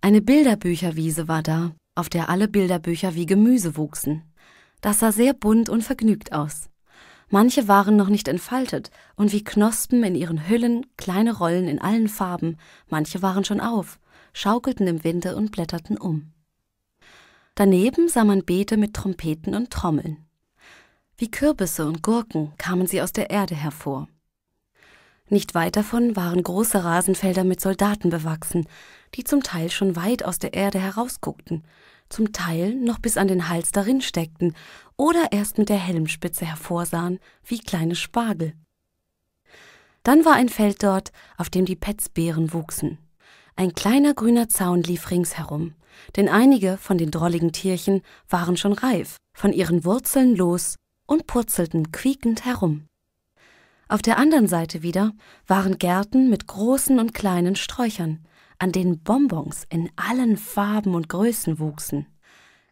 Eine Bilderbücherwiese war da, auf der alle Bilderbücher wie Gemüse wuchsen. Das sah sehr bunt und vergnügt aus. Manche waren noch nicht entfaltet und wie Knospen in ihren Hüllen, kleine Rollen in allen Farben, manche waren schon auf, schaukelten im Winde und blätterten um. Daneben sah man Beete mit Trompeten und Trommeln. Wie Kürbisse und Gurken kamen sie aus der Erde hervor. Nicht weit davon waren große Rasenfelder mit Soldaten bewachsen, die zum Teil schon weit aus der Erde herausguckten, zum Teil noch bis an den Hals darin steckten oder erst mit der Helmspitze hervorsahen wie kleine Spargel. Dann war ein Feld dort, auf dem die Petzbeeren wuchsen. Ein kleiner grüner Zaun lief ringsherum, denn einige von den drolligen Tierchen waren schon reif, von ihren Wurzeln los und purzelten quiekend herum. Auf der anderen Seite wieder waren Gärten mit großen und kleinen Sträuchern, an denen Bonbons in allen Farben und Größen wuchsen.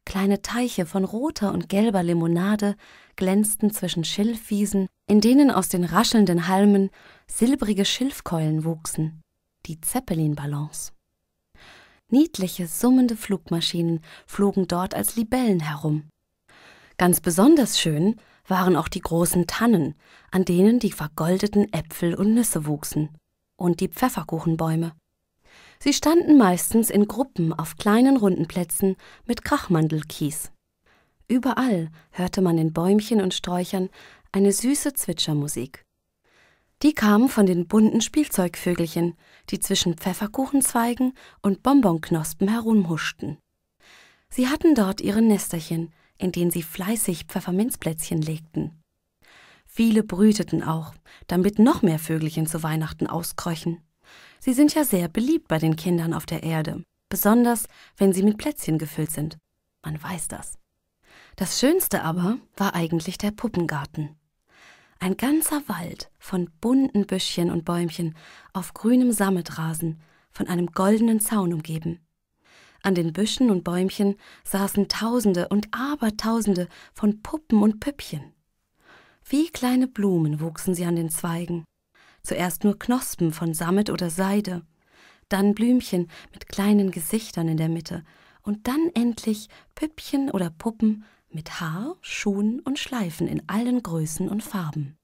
Kleine Teiche von roter und gelber Limonade glänzten zwischen Schilfwiesen, in denen aus den raschelnden Halmen silbrige Schilfkeulen wuchsen, die Zeppelin-Ballons. Niedliche, summende Flugmaschinen flogen dort als Libellen herum. Ganz besonders schön waren auch die großen Tannen, an denen die vergoldeten Äpfel und Nüsse wuchsen, und die Pfefferkuchenbäume. Sie standen meistens in Gruppen auf kleinen runden Plätzen mit Krachmandelkies. Überall hörte man in Bäumchen und Sträuchern eine süße Zwitschermusik. Die kamen von den bunten Spielzeugvögelchen, die zwischen Pfefferkuchenzweigen und Bonbonknospen herumhuschten. Sie hatten dort ihre Nesterchen, in den sie fleißig Pfefferminzplätzchen legten. Viele brüteten auch, damit noch mehr Vögelchen zu Weihnachten auskröchen. Sie sind ja sehr beliebt bei den Kindern auf der Erde, besonders wenn sie mit Plätzchen gefüllt sind. Man weiß das. Das Schönste aber war eigentlich der Puppengarten. Ein ganzer Wald von bunten Büschchen und Bäumchen auf grünem Sammetrasen, von einem goldenen Zaun umgeben. An den Büschen und Bäumchen saßen Tausende und Abertausende von Puppen und Püppchen. Wie kleine Blumen wuchsen sie an den Zweigen. Zuerst nur Knospen von Sammet oder Seide, dann Blümchen mit kleinen Gesichtern in der Mitte und dann endlich Püppchen oder Puppen mit Haar, Schuhen und Schleifen in allen Größen und Farben.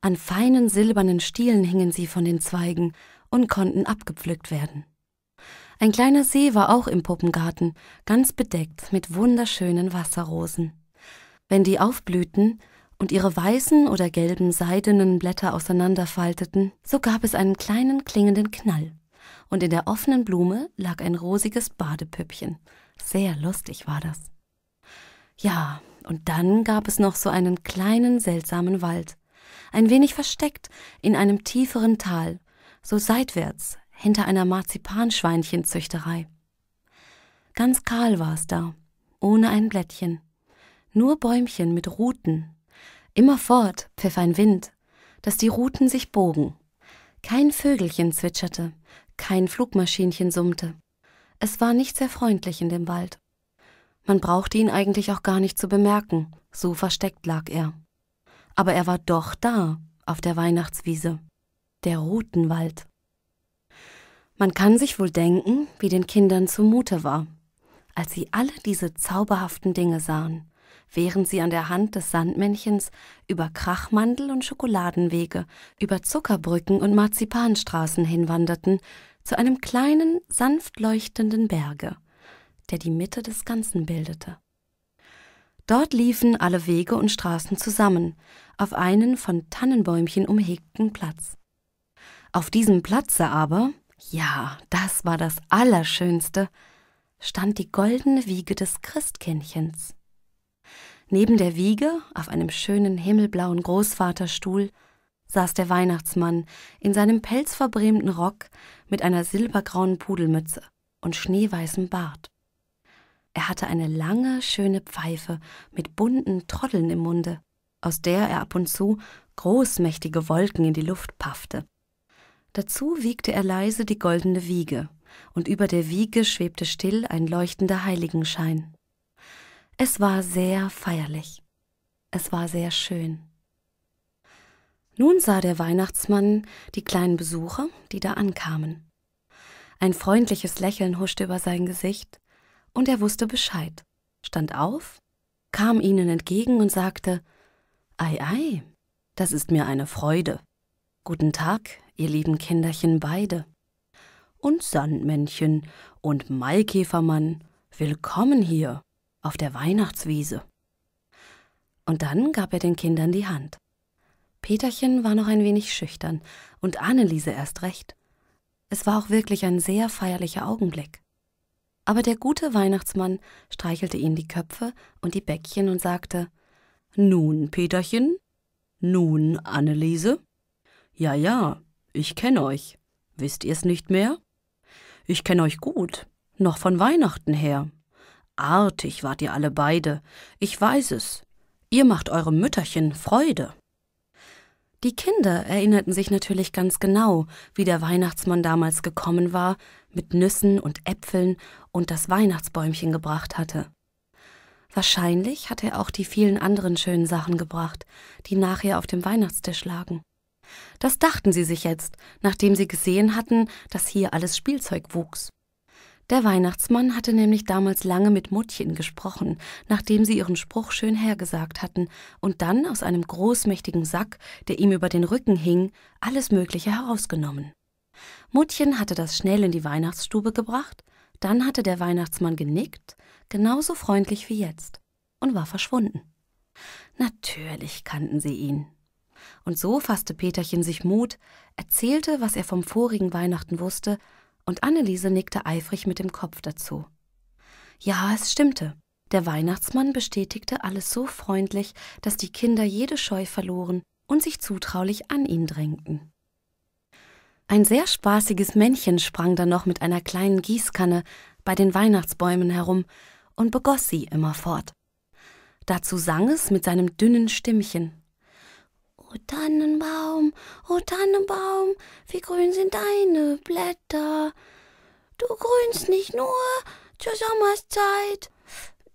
An feinen silbernen Stielen hingen sie von den Zweigen und konnten abgepflückt werden. Ein kleiner See war auch im Puppengarten, ganz bedeckt mit wunderschönen Wasserrosen. Wenn die aufblühten und ihre weißen oder gelben seidenen Blätter auseinanderfalteten, so gab es einen kleinen klingenden Knall, und in der offenen Blume lag ein rosiges Badepüppchen. Sehr lustig war das. Ja, und dann gab es noch so einen kleinen seltsamen Wald, ein wenig versteckt in einem tieferen Tal, so seitwärts hinter einer Marzipanschweinchenzüchterei. Ganz kahl war es da, ohne ein Blättchen. Nur Bäumchen mit Ruten. Immerfort pfiff ein Wind, dass die Ruten sich bogen. Kein Vögelchen zwitscherte, kein Flugmaschinchen summte. Es war nicht sehr freundlich in dem Wald. Man brauchte ihn eigentlich auch gar nicht zu bemerken, so versteckt lag er. Aber er war doch da, auf der Weihnachtswiese. Der Rutenwald. Man kann sich wohl denken, wie den Kindern zumute war, als sie alle diese zauberhaften Dinge sahen, während sie an der Hand des Sandmännchens über Krachmandel und Schokoladenwege, über Zuckerbrücken und Marzipanstraßen hinwanderten, zu einem kleinen, sanft leuchtenden Berge, der die Mitte des Ganzen bildete. Dort liefen alle Wege und Straßen zusammen, auf einen von Tannenbäumchen umhegten Platz. Auf diesem Platze aber, ja, das war das Allerschönste, stand die goldene Wiege des Christkindchens. Neben der Wiege, auf einem schönen himmelblauen Großvaterstuhl, saß der Weihnachtsmann in seinem pelzverbrämten Rock mit einer silbergrauen Pudelmütze und schneeweißem Bart. Er hatte eine lange, schöne Pfeife mit bunten Troddeln im Munde, aus der er ab und zu großmächtige Wolken in die Luft paffte. Dazu wiegte er leise die goldene Wiege, und über der Wiege schwebte still ein leuchtender Heiligenschein. Es war sehr feierlich. Es war sehr schön. Nun sah der Weihnachtsmann die kleinen Besucher, die da ankamen. Ein freundliches Lächeln huschte über sein Gesicht, und er wusste Bescheid, stand auf, kam ihnen entgegen und sagte Ei, ei, das ist mir eine Freude. Guten Tag, ihr lieben Kinderchen beide. Und Sandmännchen und Maikäfermann, willkommen hier auf der Weihnachtswiese. Und dann gab er den Kindern die Hand. Peterchen war noch ein wenig schüchtern und Anneliese erst recht. Es war auch wirklich ein sehr feierlicher Augenblick. Aber der gute Weihnachtsmann streichelte ihnen die Köpfe und die Bäckchen und sagte: Nun, Peterchen, nun, Anneliese. Ja, ja, ich kenne euch. Wisst ihr's nicht mehr? Ich kenne euch gut, noch von Weihnachten her. Artig wart ihr alle beide, ich weiß es. Ihr macht eurem Mütterchen Freude. Die Kinder erinnerten sich natürlich ganz genau, wie der Weihnachtsmann damals gekommen war, mit Nüssen und Äpfeln und das Weihnachtsbäumchen gebracht hatte. Wahrscheinlich hat er auch die vielen anderen schönen Sachen gebracht, die nachher auf dem Weihnachtstisch lagen. Das dachten sie sich jetzt, nachdem sie gesehen hatten, dass hier alles Spielzeug wuchs. Der Weihnachtsmann hatte nämlich damals lange mit Muttchen gesprochen, nachdem sie ihren Spruch schön hergesagt hatten, und dann aus einem großmächtigen Sack, der ihm über den Rücken hing, alles Mögliche herausgenommen. Muttchen hatte das schnell in die Weihnachtsstube gebracht, dann hatte der Weihnachtsmann genickt, genauso freundlich wie jetzt, und war verschwunden. Natürlich kannten sie ihn. Und so fasste Peterchen sich Mut, erzählte, was er vom vorigen Weihnachten wusste, und Anneliese nickte eifrig mit dem Kopf dazu. Ja, es stimmte. Der Weihnachtsmann bestätigte alles so freundlich, dass die Kinder jede Scheu verloren und sich zutraulich an ihn drängten. Ein sehr spaßiges Männchen sprang dann noch mit einer kleinen Gießkanne bei den Weihnachtsbäumen herum und begoss sie immerfort. Dazu sang es mit seinem dünnen Stimmchen. O oh, Tannenbaum, o oh, Tannenbaum, wie grün sind deine Blätter. Du grünst nicht nur zur Sommerszeit,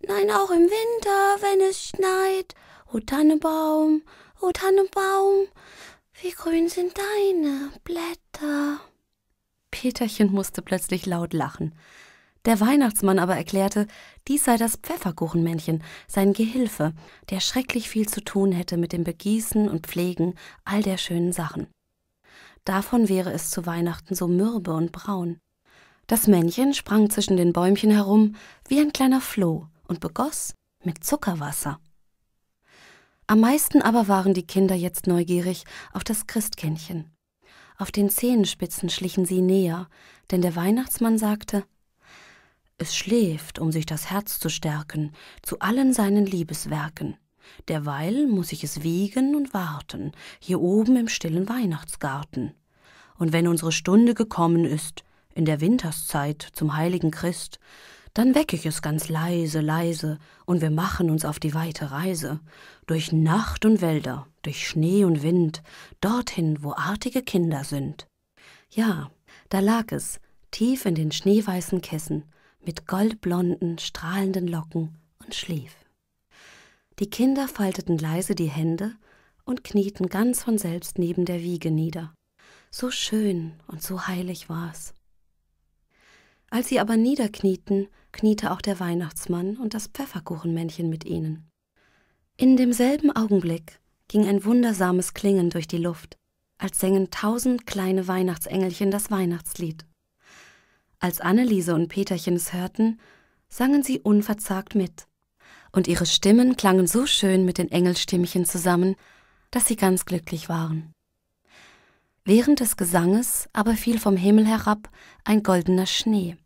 nein auch im Winter, wenn es schneit. O oh, Tannenbaum, o Tannenbaum, wie grün sind deine Blätter. Peterchen musste plötzlich laut lachen. Der Weihnachtsmann aber erklärte, dies sei das Pfefferkuchenmännchen, sein Gehilfe, der schrecklich viel zu tun hätte mit dem Begießen und Pflegen all der schönen Sachen. Davon wäre es zu Weihnachten so mürbe und braun. Das Männchen sprang zwischen den Bäumchen herum wie ein kleiner Floh und begoss mit Zuckerwasser. Am meisten aber waren die Kinder jetzt neugierig auf das Christkännchen. Auf den Zehenspitzen schlichen sie näher, denn der Weihnachtsmann sagte, es schläft, um sich das Herz zu stärken, zu allen seinen Liebeswerken. Derweil muß ich es wiegen und warten, hier oben im stillen Weihnachtsgarten. Und wenn unsere Stunde gekommen ist, in der Winterszeit zum heiligen Christ, dann weck ich es ganz leise, leise, und wir machen uns auf die weite Reise, durch Nacht und Wälder, durch Schnee und Wind, dorthin, wo artige Kinder sind. Ja, da lag es, tief in den schneeweißen Kissen, mit goldblonden, strahlenden Locken und schlief. Die Kinder falteten leise die Hände und knieten ganz von selbst neben der Wiege nieder. So schön und so heilig war's. Als sie aber niederknieten, kniete auch der Weihnachtsmann und das Pfefferkuchenmännchen mit ihnen. In demselben Augenblick ging ein wundersames Klingen durch die Luft, als sängen tausend kleine Weihnachtsengelchen das Weihnachtslied. Als Anneliese und Peterchen es hörten, sangen sie unverzagt mit. Und ihre Stimmen klangen so schön mit den Engelstimmchen zusammen, dass sie ganz glücklich waren. Während des Gesanges aber fiel vom Himmel herab ein goldener Schnee,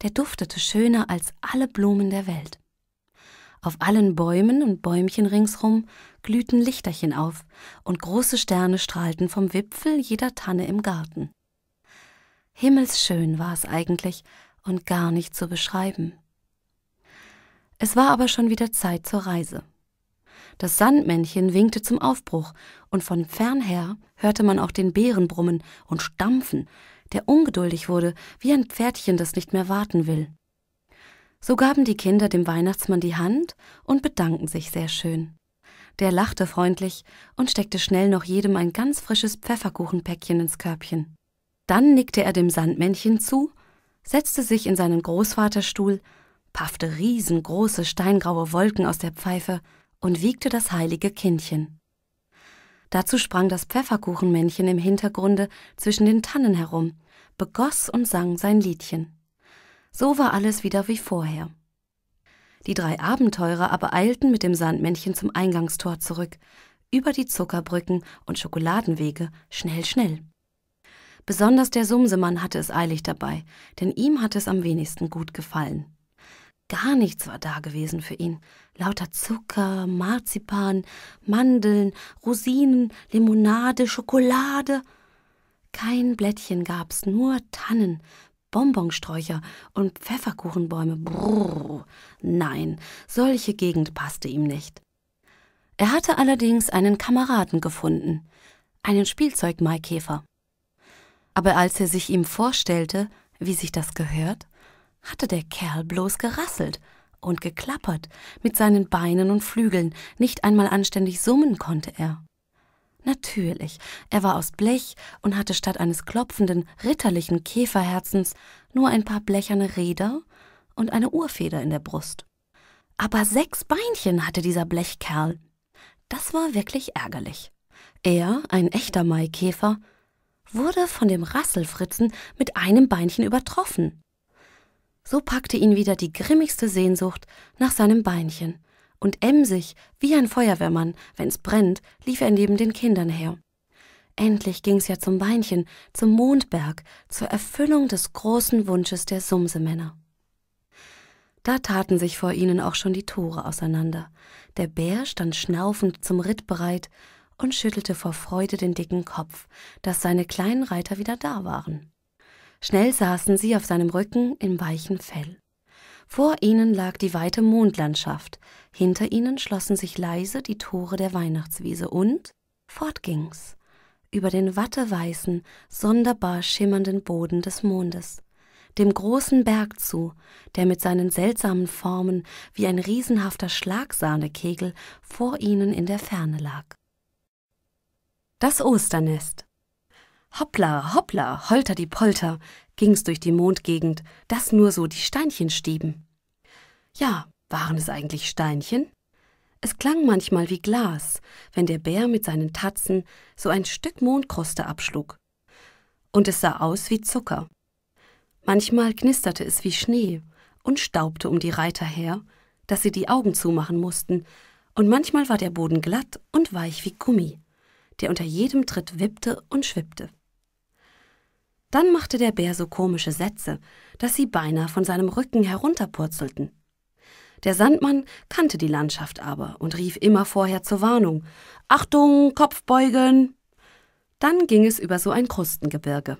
der duftete schöner als alle Blumen der Welt. Auf allen Bäumen und Bäumchen ringsrum glühten Lichterchen auf, und große Sterne strahlten vom Wipfel jeder Tanne im Garten. Himmelsschön war es eigentlich und gar nicht zu beschreiben. Es war aber schon wieder Zeit zur Reise. Das Sandmännchen winkte zum Aufbruch, und von fernher hörte man auch den Bären brummen und stampfen, der ungeduldig wurde, wie ein Pferdchen, das nicht mehr warten will. So gaben die Kinder dem Weihnachtsmann die Hand und bedankten sich sehr schön. Der lachte freundlich und steckte schnell noch jedem ein ganz frisches Pfefferkuchenpäckchen ins Körbchen. Dann nickte er dem Sandmännchen zu, setzte sich in seinen Großvaterstuhl, paffte riesengroße steingraue Wolken aus der Pfeife und wiegte das heilige Kindchen. Dazu sprang das Pfefferkuchenmännchen im Hintergrunde zwischen den Tannen herum, begoss und sang sein Liedchen. So war alles wieder wie vorher. Die drei Abenteurer aber eilten mit dem Sandmännchen zum Eingangstor zurück, über die Zuckerbrücken und Schokoladenwege, schnell, schnell. Besonders der Sumsemann hatte es eilig dabei, denn ihm hatte es am wenigsten gut gefallen. Gar nichts war da gewesen für ihn. Lauter Zucker, Marzipan, Mandeln, Rosinen, Limonade, Schokolade. Kein Blättchen gab's, nur Tannen, Bonbonsträucher und Pfefferkuchenbäume. Brrr, nein, solche Gegend passte ihm nicht. Er hatte allerdings einen Kameraden gefunden, einen Spielzeug-Maikäfer aber als er sich ihm vorstellte, wie sich das gehört, hatte der Kerl bloß gerasselt und geklappert mit seinen Beinen und Flügeln, nicht einmal anständig summen konnte er. Natürlich, er war aus Blech und hatte statt eines klopfenden, ritterlichen Käferherzens nur ein paar blecherne Räder und eine Uhrfeder in der Brust. Aber sechs Beinchen hatte dieser Blechkerl. Das war wirklich ärgerlich. Er, ein echter Maikäfer, wurde von dem Rasselfritzen mit einem Beinchen übertroffen. So packte ihn wieder die grimmigste Sehnsucht nach seinem Beinchen, und emsig, wie ein Feuerwehrmann, wenn's brennt, lief er neben den Kindern her. Endlich ging's ja zum Beinchen, zum Mondberg, zur Erfüllung des großen Wunsches der Sumsemänner. Da taten sich vor ihnen auch schon die Tore auseinander. Der Bär stand schnaufend zum Ritt bereit, und schüttelte vor Freude den dicken Kopf, dass seine kleinen Reiter wieder da waren. Schnell saßen sie auf seinem Rücken im weichen Fell. Vor ihnen lag die weite Mondlandschaft, hinter ihnen schlossen sich leise die Tore der Weihnachtswiese und fort ging's über den watteweißen, sonderbar schimmernden Boden des Mondes, dem großen Berg zu, der mit seinen seltsamen Formen wie ein riesenhafter Schlagsahnekegel vor ihnen in der Ferne lag. Das Osternest. Hoppla, hoppla, holter die Polter, ging's durch die Mondgegend, dass nur so die Steinchen stieben. Ja, waren es eigentlich Steinchen? Es klang manchmal wie Glas, wenn der Bär mit seinen Tatzen so ein Stück Mondkruste abschlug. Und es sah aus wie Zucker. Manchmal knisterte es wie Schnee und staubte um die Reiter her, dass sie die Augen zumachen mussten, und manchmal war der Boden glatt und weich wie Gummi der unter jedem Tritt wippte und schwippte. Dann machte der Bär so komische Sätze, dass sie beinahe von seinem Rücken herunterpurzelten. Der Sandmann kannte die Landschaft aber und rief immer vorher zur Warnung Achtung, Kopf beugen. Dann ging es über so ein Krustengebirge.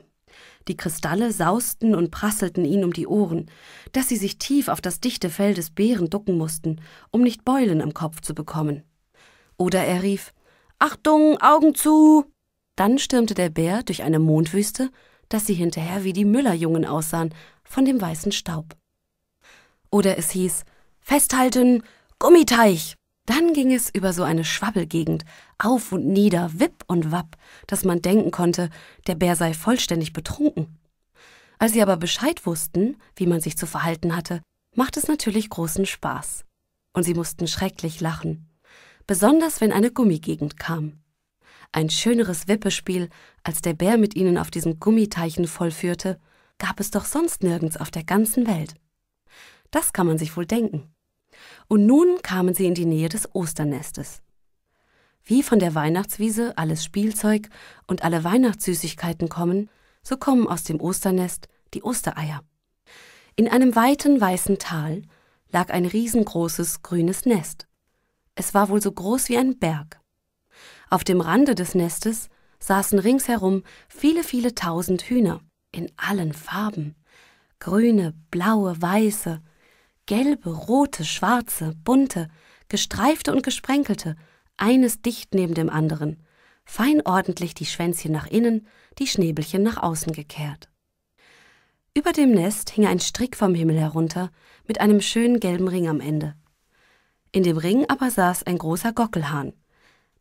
Die Kristalle sausten und prasselten ihn um die Ohren, dass sie sich tief auf das dichte Fell des Bären ducken mussten, um nicht Beulen im Kopf zu bekommen. Oder er rief Achtung, Augen zu! Dann stürmte der Bär durch eine Mondwüste, dass sie hinterher wie die Müllerjungen aussahen, von dem weißen Staub. Oder es hieß Festhalten, Gummiteich! Dann ging es über so eine Schwabbelgegend, auf und nieder, wipp und wapp, dass man denken konnte, der Bär sei vollständig betrunken. Als sie aber Bescheid wussten, wie man sich zu verhalten hatte, macht es natürlich großen Spaß. Und sie mussten schrecklich lachen besonders wenn eine Gummigegend kam. Ein schöneres Wippespiel, als der Bär mit ihnen auf diesem Gummiteichen vollführte, gab es doch sonst nirgends auf der ganzen Welt. Das kann man sich wohl denken. Und nun kamen sie in die Nähe des Osternestes. Wie von der Weihnachtswiese alles Spielzeug und alle Weihnachtssüßigkeiten kommen, so kommen aus dem Osternest die Ostereier. In einem weiten weißen Tal lag ein riesengroßes grünes Nest. Es war wohl so groß wie ein Berg. Auf dem Rande des Nestes saßen ringsherum viele, viele tausend Hühner in allen Farben. Grüne, blaue, weiße, gelbe, rote, schwarze, bunte, gestreifte und gesprenkelte, eines dicht neben dem anderen, fein ordentlich die Schwänzchen nach innen, die Schnäbelchen nach außen gekehrt. Über dem Nest hing ein Strick vom Himmel herunter mit einem schönen gelben Ring am Ende. In dem Ring aber saß ein großer Gockelhahn.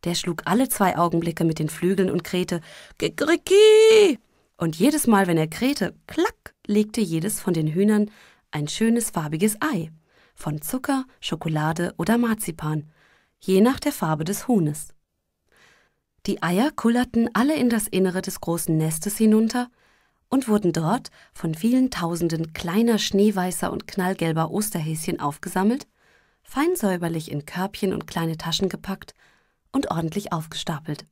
Der schlug alle zwei Augenblicke mit den Flügeln und krähte Kikriki! Und jedes Mal, wenn er krähte, klack, legte jedes von den Hühnern ein schönes farbiges Ei von Zucker, Schokolade oder Marzipan, je nach der Farbe des Huhnes. Die Eier kullerten alle in das Innere des großen Nestes hinunter und wurden dort von vielen tausenden kleiner schneeweißer und knallgelber Osterhäschen aufgesammelt fein säuberlich in Körbchen und kleine Taschen gepackt und ordentlich aufgestapelt.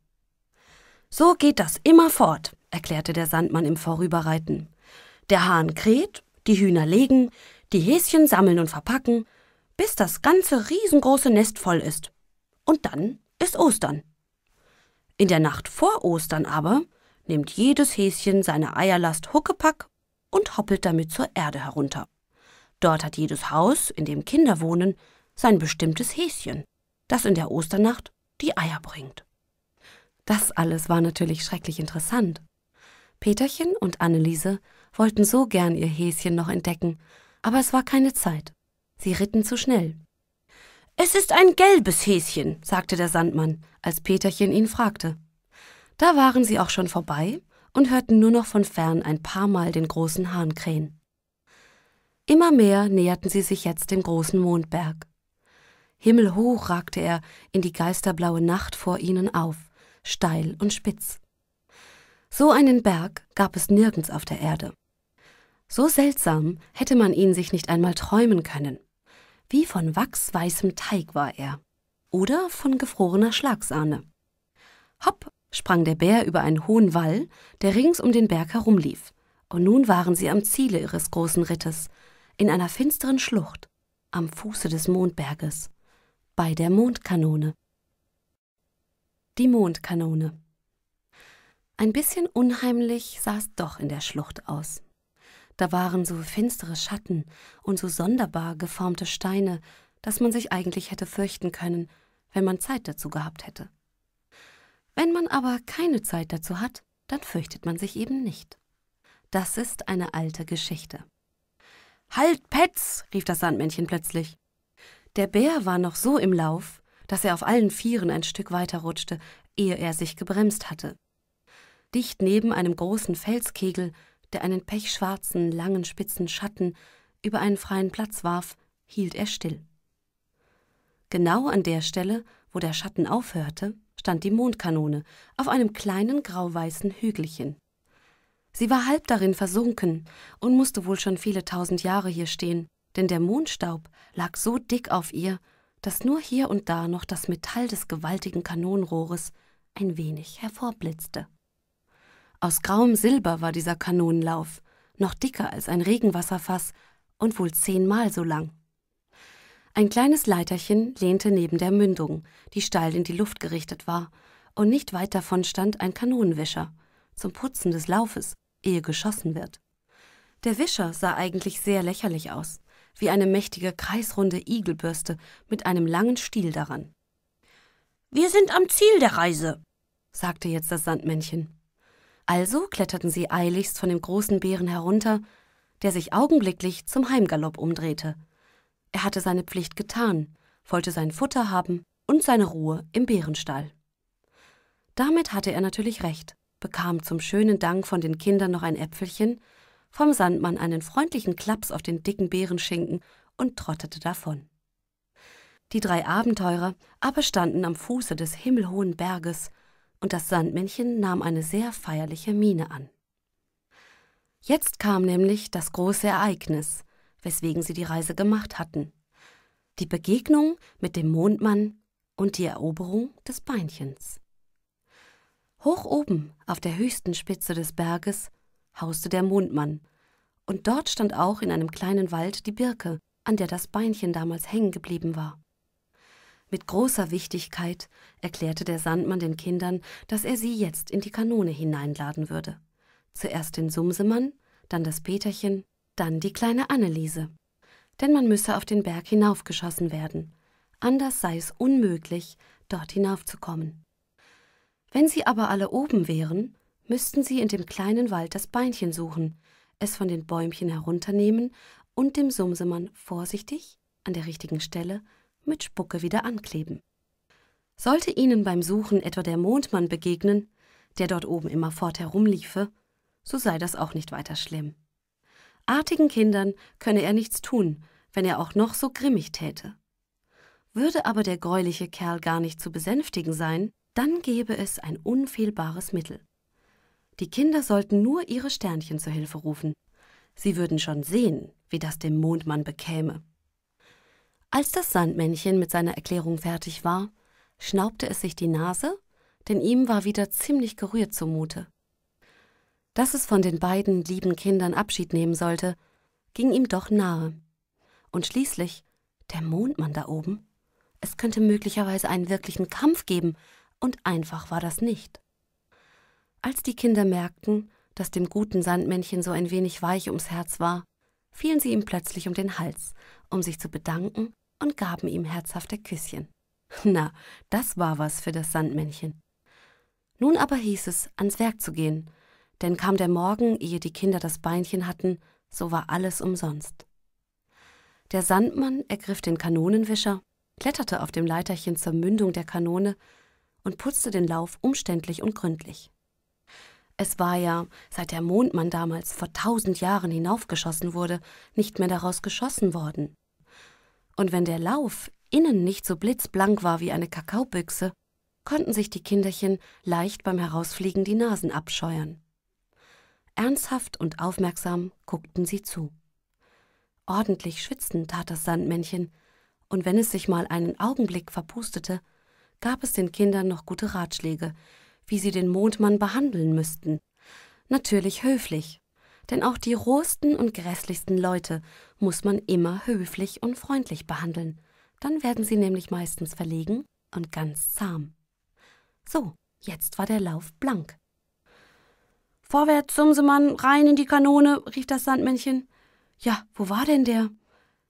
So geht das immer fort, erklärte der Sandmann im Vorüberreiten. Der Hahn kräht, die Hühner legen, die Häschen sammeln und verpacken, bis das ganze riesengroße Nest voll ist. Und dann ist Ostern. In der Nacht vor Ostern aber nimmt jedes Häschen seine Eierlast Huckepack und hoppelt damit zur Erde herunter. Dort hat jedes Haus, in dem Kinder wohnen, sein bestimmtes Häschen, das in der Osternacht die Eier bringt. Das alles war natürlich schrecklich interessant. Peterchen und Anneliese wollten so gern ihr Häschen noch entdecken, aber es war keine Zeit. Sie ritten zu schnell. Es ist ein gelbes Häschen, sagte der Sandmann, als Peterchen ihn fragte. Da waren sie auch schon vorbei und hörten nur noch von fern ein paar Mal den großen Hahn krähen. Immer mehr näherten sie sich jetzt dem großen Mondberg. Himmelhoch ragte er in die geisterblaue Nacht vor ihnen auf, steil und spitz. So einen Berg gab es nirgends auf der Erde. So seltsam hätte man ihn sich nicht einmal träumen können. Wie von wachsweißem Teig war er. Oder von gefrorener Schlagsahne. Hopp sprang der Bär über einen hohen Wall, der rings um den Berg herumlief. Und nun waren sie am Ziele ihres großen Rittes, in einer finsteren Schlucht, am Fuße des Mondberges bei der Mondkanone. Die Mondkanone. Ein bisschen unheimlich sah es doch in der Schlucht aus. Da waren so finstere Schatten und so sonderbar geformte Steine, dass man sich eigentlich hätte fürchten können, wenn man Zeit dazu gehabt hätte. Wenn man aber keine Zeit dazu hat, dann fürchtet man sich eben nicht. Das ist eine alte Geschichte. Halt, Petz! rief das Sandmännchen plötzlich. Der Bär war noch so im Lauf, dass er auf allen Vieren ein Stück weiterrutschte, ehe er sich gebremst hatte. Dicht neben einem großen Felskegel, der einen pechschwarzen, langen, spitzen Schatten über einen freien Platz warf, hielt er still. Genau an der Stelle, wo der Schatten aufhörte, stand die Mondkanone auf einem kleinen grauweißen Hügelchen. Sie war halb darin versunken und musste wohl schon viele tausend Jahre hier stehen, denn der Mondstaub lag so dick auf ihr, dass nur hier und da noch das Metall des gewaltigen Kanonenrohres ein wenig hervorblitzte. Aus grauem Silber war dieser Kanonenlauf, noch dicker als ein Regenwasserfass und wohl zehnmal so lang. Ein kleines Leiterchen lehnte neben der Mündung, die steil in die Luft gerichtet war, und nicht weit davon stand ein Kanonenwischer zum Putzen des Laufes, ehe geschossen wird. Der Wischer sah eigentlich sehr lächerlich aus wie eine mächtige kreisrunde Igelbürste mit einem langen Stiel daran. Wir sind am Ziel der Reise, sagte jetzt das Sandmännchen. Also kletterten sie eiligst von dem großen Bären herunter, der sich augenblicklich zum Heimgalopp umdrehte. Er hatte seine Pflicht getan, wollte sein Futter haben und seine Ruhe im Bärenstall. Damit hatte er natürlich recht, bekam zum schönen Dank von den Kindern noch ein Äpfelchen, vom Sandmann einen freundlichen Klaps auf den dicken Bärenschinken und trottete davon. Die drei Abenteurer aber standen am Fuße des himmelhohen Berges, und das Sandmännchen nahm eine sehr feierliche Miene an. Jetzt kam nämlich das große Ereignis, weswegen sie die Reise gemacht hatten. Die Begegnung mit dem Mondmann und die Eroberung des Beinchens. Hoch oben, auf der höchsten Spitze des Berges, hauste der Mondmann. Und dort stand auch in einem kleinen Wald die Birke, an der das Beinchen damals hängen geblieben war. Mit großer Wichtigkeit erklärte der Sandmann den Kindern, dass er sie jetzt in die Kanone hineinladen würde. Zuerst den Sumsemann, dann das Peterchen, dann die kleine Anneliese. Denn man müsse auf den Berg hinaufgeschossen werden. Anders sei es unmöglich, dort hinaufzukommen. Wenn sie aber alle oben wären, müssten sie in dem kleinen Wald das Beinchen suchen, es von den Bäumchen herunternehmen und dem Sumsemann vorsichtig, an der richtigen Stelle, mit Spucke wieder ankleben. Sollte ihnen beim Suchen etwa der Mondmann begegnen, der dort oben immerfort herumliefe, so sei das auch nicht weiter schlimm. Artigen Kindern könne er nichts tun, wenn er auch noch so grimmig täte. Würde aber der greuliche Kerl gar nicht zu besänftigen sein, dann gäbe es ein unfehlbares Mittel. Die Kinder sollten nur ihre Sternchen zur Hilfe rufen. Sie würden schon sehen, wie das dem Mondmann bekäme. Als das Sandmännchen mit seiner Erklärung fertig war, schnaubte es sich die Nase, denn ihm war wieder ziemlich gerührt zumute. Dass es von den beiden lieben Kindern Abschied nehmen sollte, ging ihm doch nahe. Und schließlich, der Mondmann da oben, es könnte möglicherweise einen wirklichen Kampf geben, und einfach war das nicht. Als die Kinder merkten, dass dem guten Sandmännchen so ein wenig weich ums Herz war, fielen sie ihm plötzlich um den Hals, um sich zu bedanken und gaben ihm herzhafte Küsschen. (laughs) Na, das war was für das Sandmännchen. Nun aber hieß es, ans Werk zu gehen, denn kam der Morgen, ehe die Kinder das Beinchen hatten, so war alles umsonst. Der Sandmann ergriff den Kanonenwischer, kletterte auf dem Leiterchen zur Mündung der Kanone und putzte den Lauf umständlich und gründlich. Es war ja, seit der Mondmann damals vor tausend Jahren hinaufgeschossen wurde, nicht mehr daraus geschossen worden. Und wenn der Lauf innen nicht so blitzblank war wie eine Kakaobüchse, konnten sich die Kinderchen leicht beim Herausfliegen die Nasen abscheuern. Ernsthaft und aufmerksam guckten sie zu. Ordentlich schwitzen tat das Sandmännchen, und wenn es sich mal einen Augenblick verpustete, gab es den Kindern noch gute Ratschläge, wie sie den Mondmann behandeln müssten. Natürlich höflich. Denn auch die rohsten und grässlichsten Leute muss man immer höflich und freundlich behandeln. Dann werden sie nämlich meistens verlegen und ganz zahm. So, jetzt war der Lauf blank. Vorwärts, Sumsemann, rein in die Kanone, rief das Sandmännchen. Ja, wo war denn der?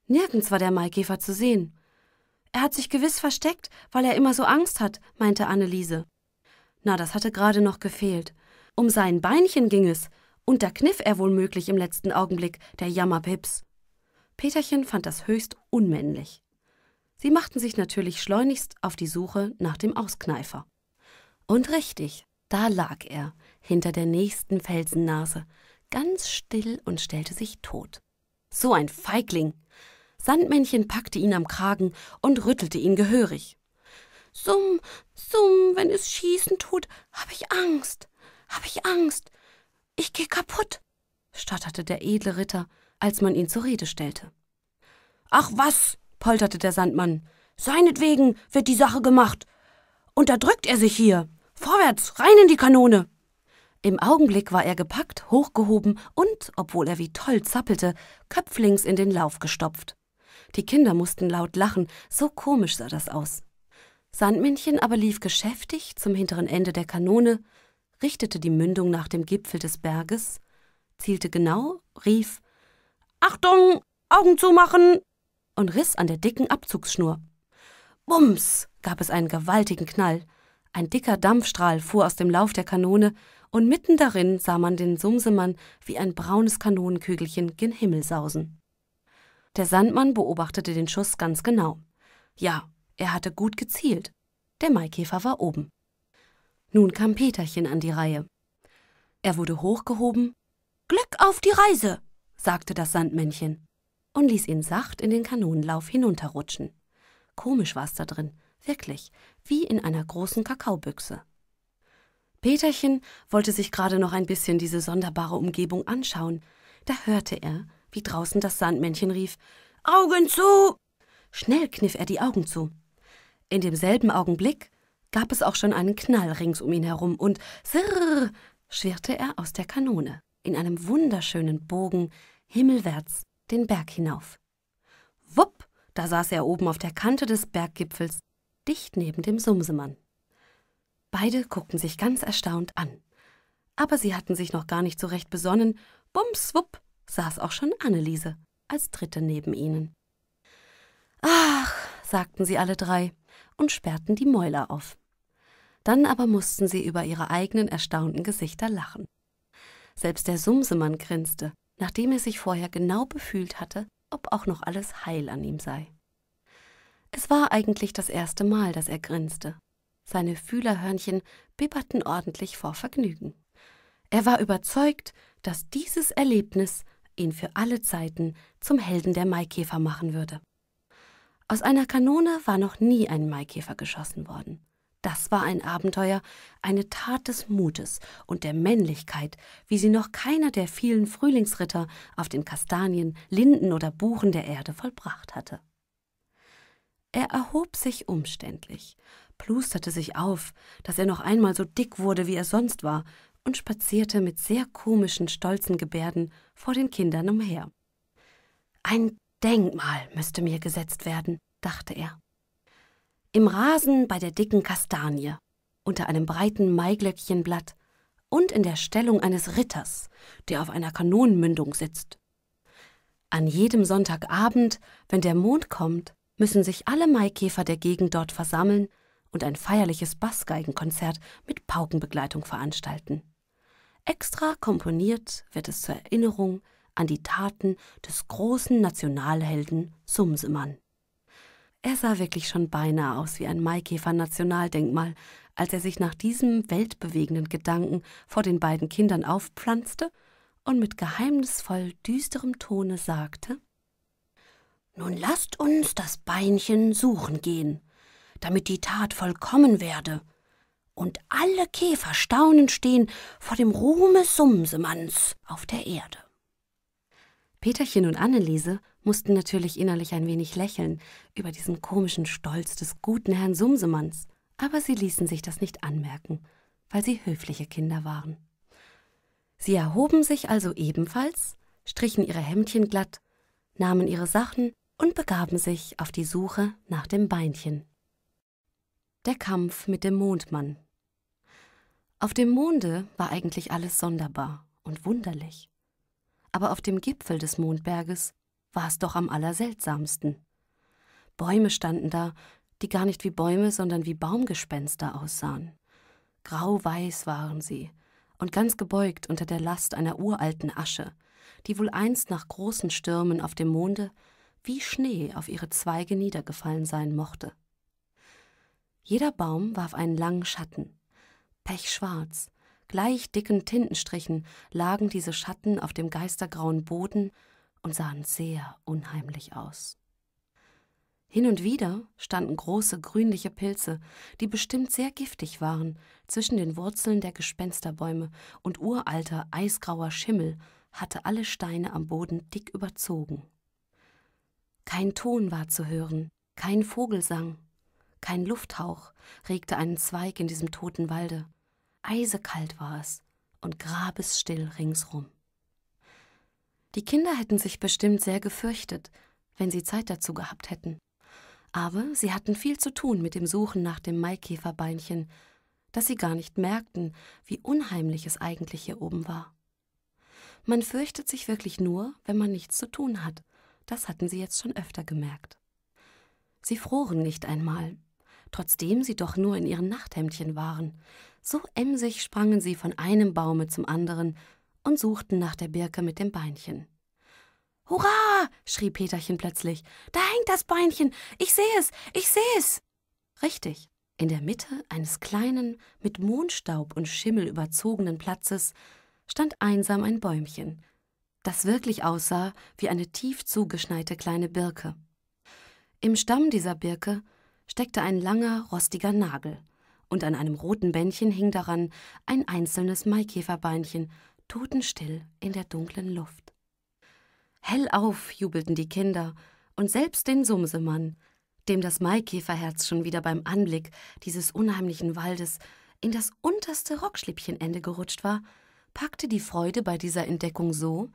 Nirgends war der Maikäfer zu sehen. Er hat sich gewiss versteckt, weil er immer so Angst hat, meinte Anneliese. Na, das hatte gerade noch gefehlt. Um sein Beinchen ging es, und da kniff er wohl möglich im letzten Augenblick, der Jammerpips. Peterchen fand das höchst unmännlich. Sie machten sich natürlich schleunigst auf die Suche nach dem Auskneifer. Und richtig, da lag er, hinter der nächsten Felsennase, ganz still und stellte sich tot. So ein Feigling! Sandmännchen packte ihn am Kragen und rüttelte ihn gehörig. Summ, summ, wenn es schießen tut, hab ich Angst, hab ich Angst. Ich geh kaputt, stotterte der edle Ritter, als man ihn zur Rede stellte. Ach was, polterte der Sandmann. Seinetwegen wird die Sache gemacht. Unterdrückt er sich hier. Vorwärts, rein in die Kanone. Im Augenblick war er gepackt, hochgehoben und, obwohl er wie toll zappelte, köpflings in den Lauf gestopft. Die Kinder mussten laut lachen, so komisch sah das aus. Sandmännchen aber lief geschäftig zum hinteren Ende der Kanone, richtete die Mündung nach dem Gipfel des Berges, zielte genau, rief Achtung, Augen zumachen und riss an der dicken Abzugsschnur. Bums gab es einen gewaltigen Knall. Ein dicker Dampfstrahl fuhr aus dem Lauf der Kanone, und mitten darin sah man den Sumsemann wie ein braunes Kanonenkügelchen gen Himmel sausen. Der Sandmann beobachtete den Schuss ganz genau. Ja, er hatte gut gezielt. Der Maikäfer war oben. Nun kam Peterchen an die Reihe. Er wurde hochgehoben. Glück auf die Reise, sagte das Sandmännchen und ließ ihn sacht in den Kanonenlauf hinunterrutschen. Komisch war's da drin, wirklich, wie in einer großen Kakaobüchse. Peterchen wollte sich gerade noch ein bisschen diese sonderbare Umgebung anschauen. Da hörte er, wie draußen das Sandmännchen rief: Augen zu! Schnell kniff er die Augen zu. In demselben Augenblick gab es auch schon einen Knall rings um ihn herum und sirr schwirrte er aus der Kanone in einem wunderschönen Bogen himmelwärts den Berg hinauf. Wupp, da saß er oben auf der Kante des Berggipfels, dicht neben dem Sumsemann. Beide guckten sich ganz erstaunt an. Aber sie hatten sich noch gar nicht so recht besonnen, bumswupp saß auch schon Anneliese als Dritte neben ihnen. Ach, sagten sie alle drei, und sperrten die Mäuler auf. Dann aber mussten sie über ihre eigenen erstaunten Gesichter lachen. Selbst der Sumsemann grinste, nachdem er sich vorher genau befühlt hatte, ob auch noch alles heil an ihm sei. Es war eigentlich das erste Mal, dass er grinste. Seine Fühlerhörnchen bibberten ordentlich vor Vergnügen. Er war überzeugt, dass dieses Erlebnis ihn für alle Zeiten zum Helden der Maikäfer machen würde. Aus einer Kanone war noch nie ein Maikäfer geschossen worden. Das war ein Abenteuer, eine Tat des Mutes und der Männlichkeit, wie sie noch keiner der vielen Frühlingsritter auf den Kastanien, Linden oder Buchen der Erde vollbracht hatte. Er erhob sich umständlich, plusterte sich auf, dass er noch einmal so dick wurde, wie er sonst war, und spazierte mit sehr komischen, stolzen Gebärden vor den Kindern umher. Ein Denkmal müsste mir gesetzt werden, dachte er. Im Rasen bei der dicken Kastanie, unter einem breiten Maiglöckchenblatt und in der Stellung eines Ritters, der auf einer Kanonenmündung sitzt. An jedem Sonntagabend, wenn der Mond kommt, müssen sich alle Maikäfer der Gegend dort versammeln und ein feierliches Bassgeigenkonzert mit Paukenbegleitung veranstalten. Extra komponiert wird es zur Erinnerung an die Taten des großen Nationalhelden Sumsemann. Er sah wirklich schon beinahe aus wie ein Maikäfer-Nationaldenkmal, als er sich nach diesem weltbewegenden Gedanken vor den beiden Kindern aufpflanzte und mit geheimnisvoll düsterem Tone sagte: Nun lasst uns das Beinchen suchen gehen, damit die Tat vollkommen werde. Und alle Käfer staunend stehen vor dem Ruhme Sumsemanns auf der Erde. Peterchen und Anneliese mussten natürlich innerlich ein wenig lächeln über diesen komischen Stolz des guten Herrn Sumsemanns, aber sie ließen sich das nicht anmerken, weil sie höfliche Kinder waren. Sie erhoben sich also ebenfalls, strichen ihre Hemdchen glatt, nahmen ihre Sachen und begaben sich auf die Suche nach dem Beinchen. Der Kampf mit dem Mondmann. Auf dem Monde war eigentlich alles sonderbar und wunderlich aber auf dem Gipfel des Mondberges war es doch am allerseltsamsten. Bäume standen da, die gar nicht wie Bäume, sondern wie Baumgespenster aussahen. Grauweiß waren sie und ganz gebeugt unter der Last einer uralten Asche, die wohl einst nach großen Stürmen auf dem Monde wie Schnee auf ihre Zweige niedergefallen sein mochte. Jeder Baum warf einen langen Schatten, pechschwarz, gleich dicken Tintenstrichen lagen diese Schatten auf dem geistergrauen Boden und sahen sehr unheimlich aus. Hin und wieder standen große grünliche Pilze, die bestimmt sehr giftig waren, zwischen den Wurzeln der Gespensterbäume und uralter, eisgrauer Schimmel hatte alle Steine am Boden dick überzogen. Kein Ton war zu hören, kein Vogelsang, kein Lufthauch regte einen Zweig in diesem toten Walde, Eisekalt war es und grabesstill ringsrum. Die Kinder hätten sich bestimmt sehr gefürchtet, wenn sie Zeit dazu gehabt hätten. Aber sie hatten viel zu tun mit dem Suchen nach dem Maikäferbeinchen, dass sie gar nicht merkten, wie unheimlich es eigentlich hier oben war. Man fürchtet sich wirklich nur, wenn man nichts zu tun hat. Das hatten sie jetzt schon öfter gemerkt. Sie froren nicht einmal, trotzdem sie doch nur in ihren Nachthemdchen waren, so emsig sprangen sie von einem Baume zum anderen und suchten nach der Birke mit dem Beinchen. Hurra! schrie Peterchen plötzlich. Da hängt das Beinchen! Ich sehe es! Ich sehe es! Richtig, in der Mitte eines kleinen, mit Mondstaub und Schimmel überzogenen Platzes stand einsam ein Bäumchen, das wirklich aussah wie eine tief zugeschneite kleine Birke. Im Stamm dieser Birke steckte ein langer, rostiger Nagel und an einem roten Bändchen hing daran ein einzelnes Maikäferbeinchen, totenstill in der dunklen Luft. Hell auf jubelten die Kinder und selbst den Sumsemann, dem das Maikäferherz schon wieder beim Anblick dieses unheimlichen Waldes in das unterste Rockschlippchenende gerutscht war, packte die Freude bei dieser Entdeckung so,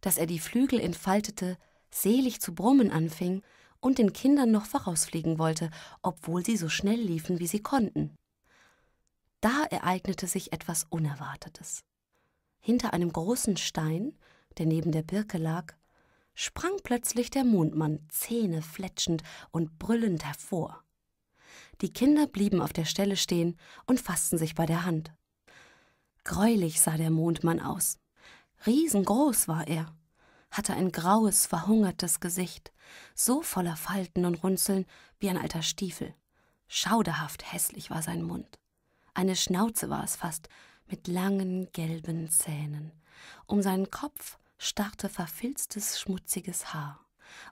dass er die Flügel entfaltete, selig zu brummen anfing und den Kindern noch vorausfliegen wollte, obwohl sie so schnell liefen, wie sie konnten. Da ereignete sich etwas Unerwartetes. Hinter einem großen Stein, der neben der Birke lag, sprang plötzlich der Mondmann Zähne fletschend und brüllend hervor. Die Kinder blieben auf der Stelle stehen und fassten sich bei der Hand. Gräulich sah der Mondmann aus. Riesengroß war er, hatte ein graues, verhungertes Gesicht, so voller Falten und Runzeln wie ein alter Stiefel. Schauderhaft hässlich war sein Mund. Eine Schnauze war es fast, mit langen gelben Zähnen. Um seinen Kopf starrte verfilztes, schmutziges Haar,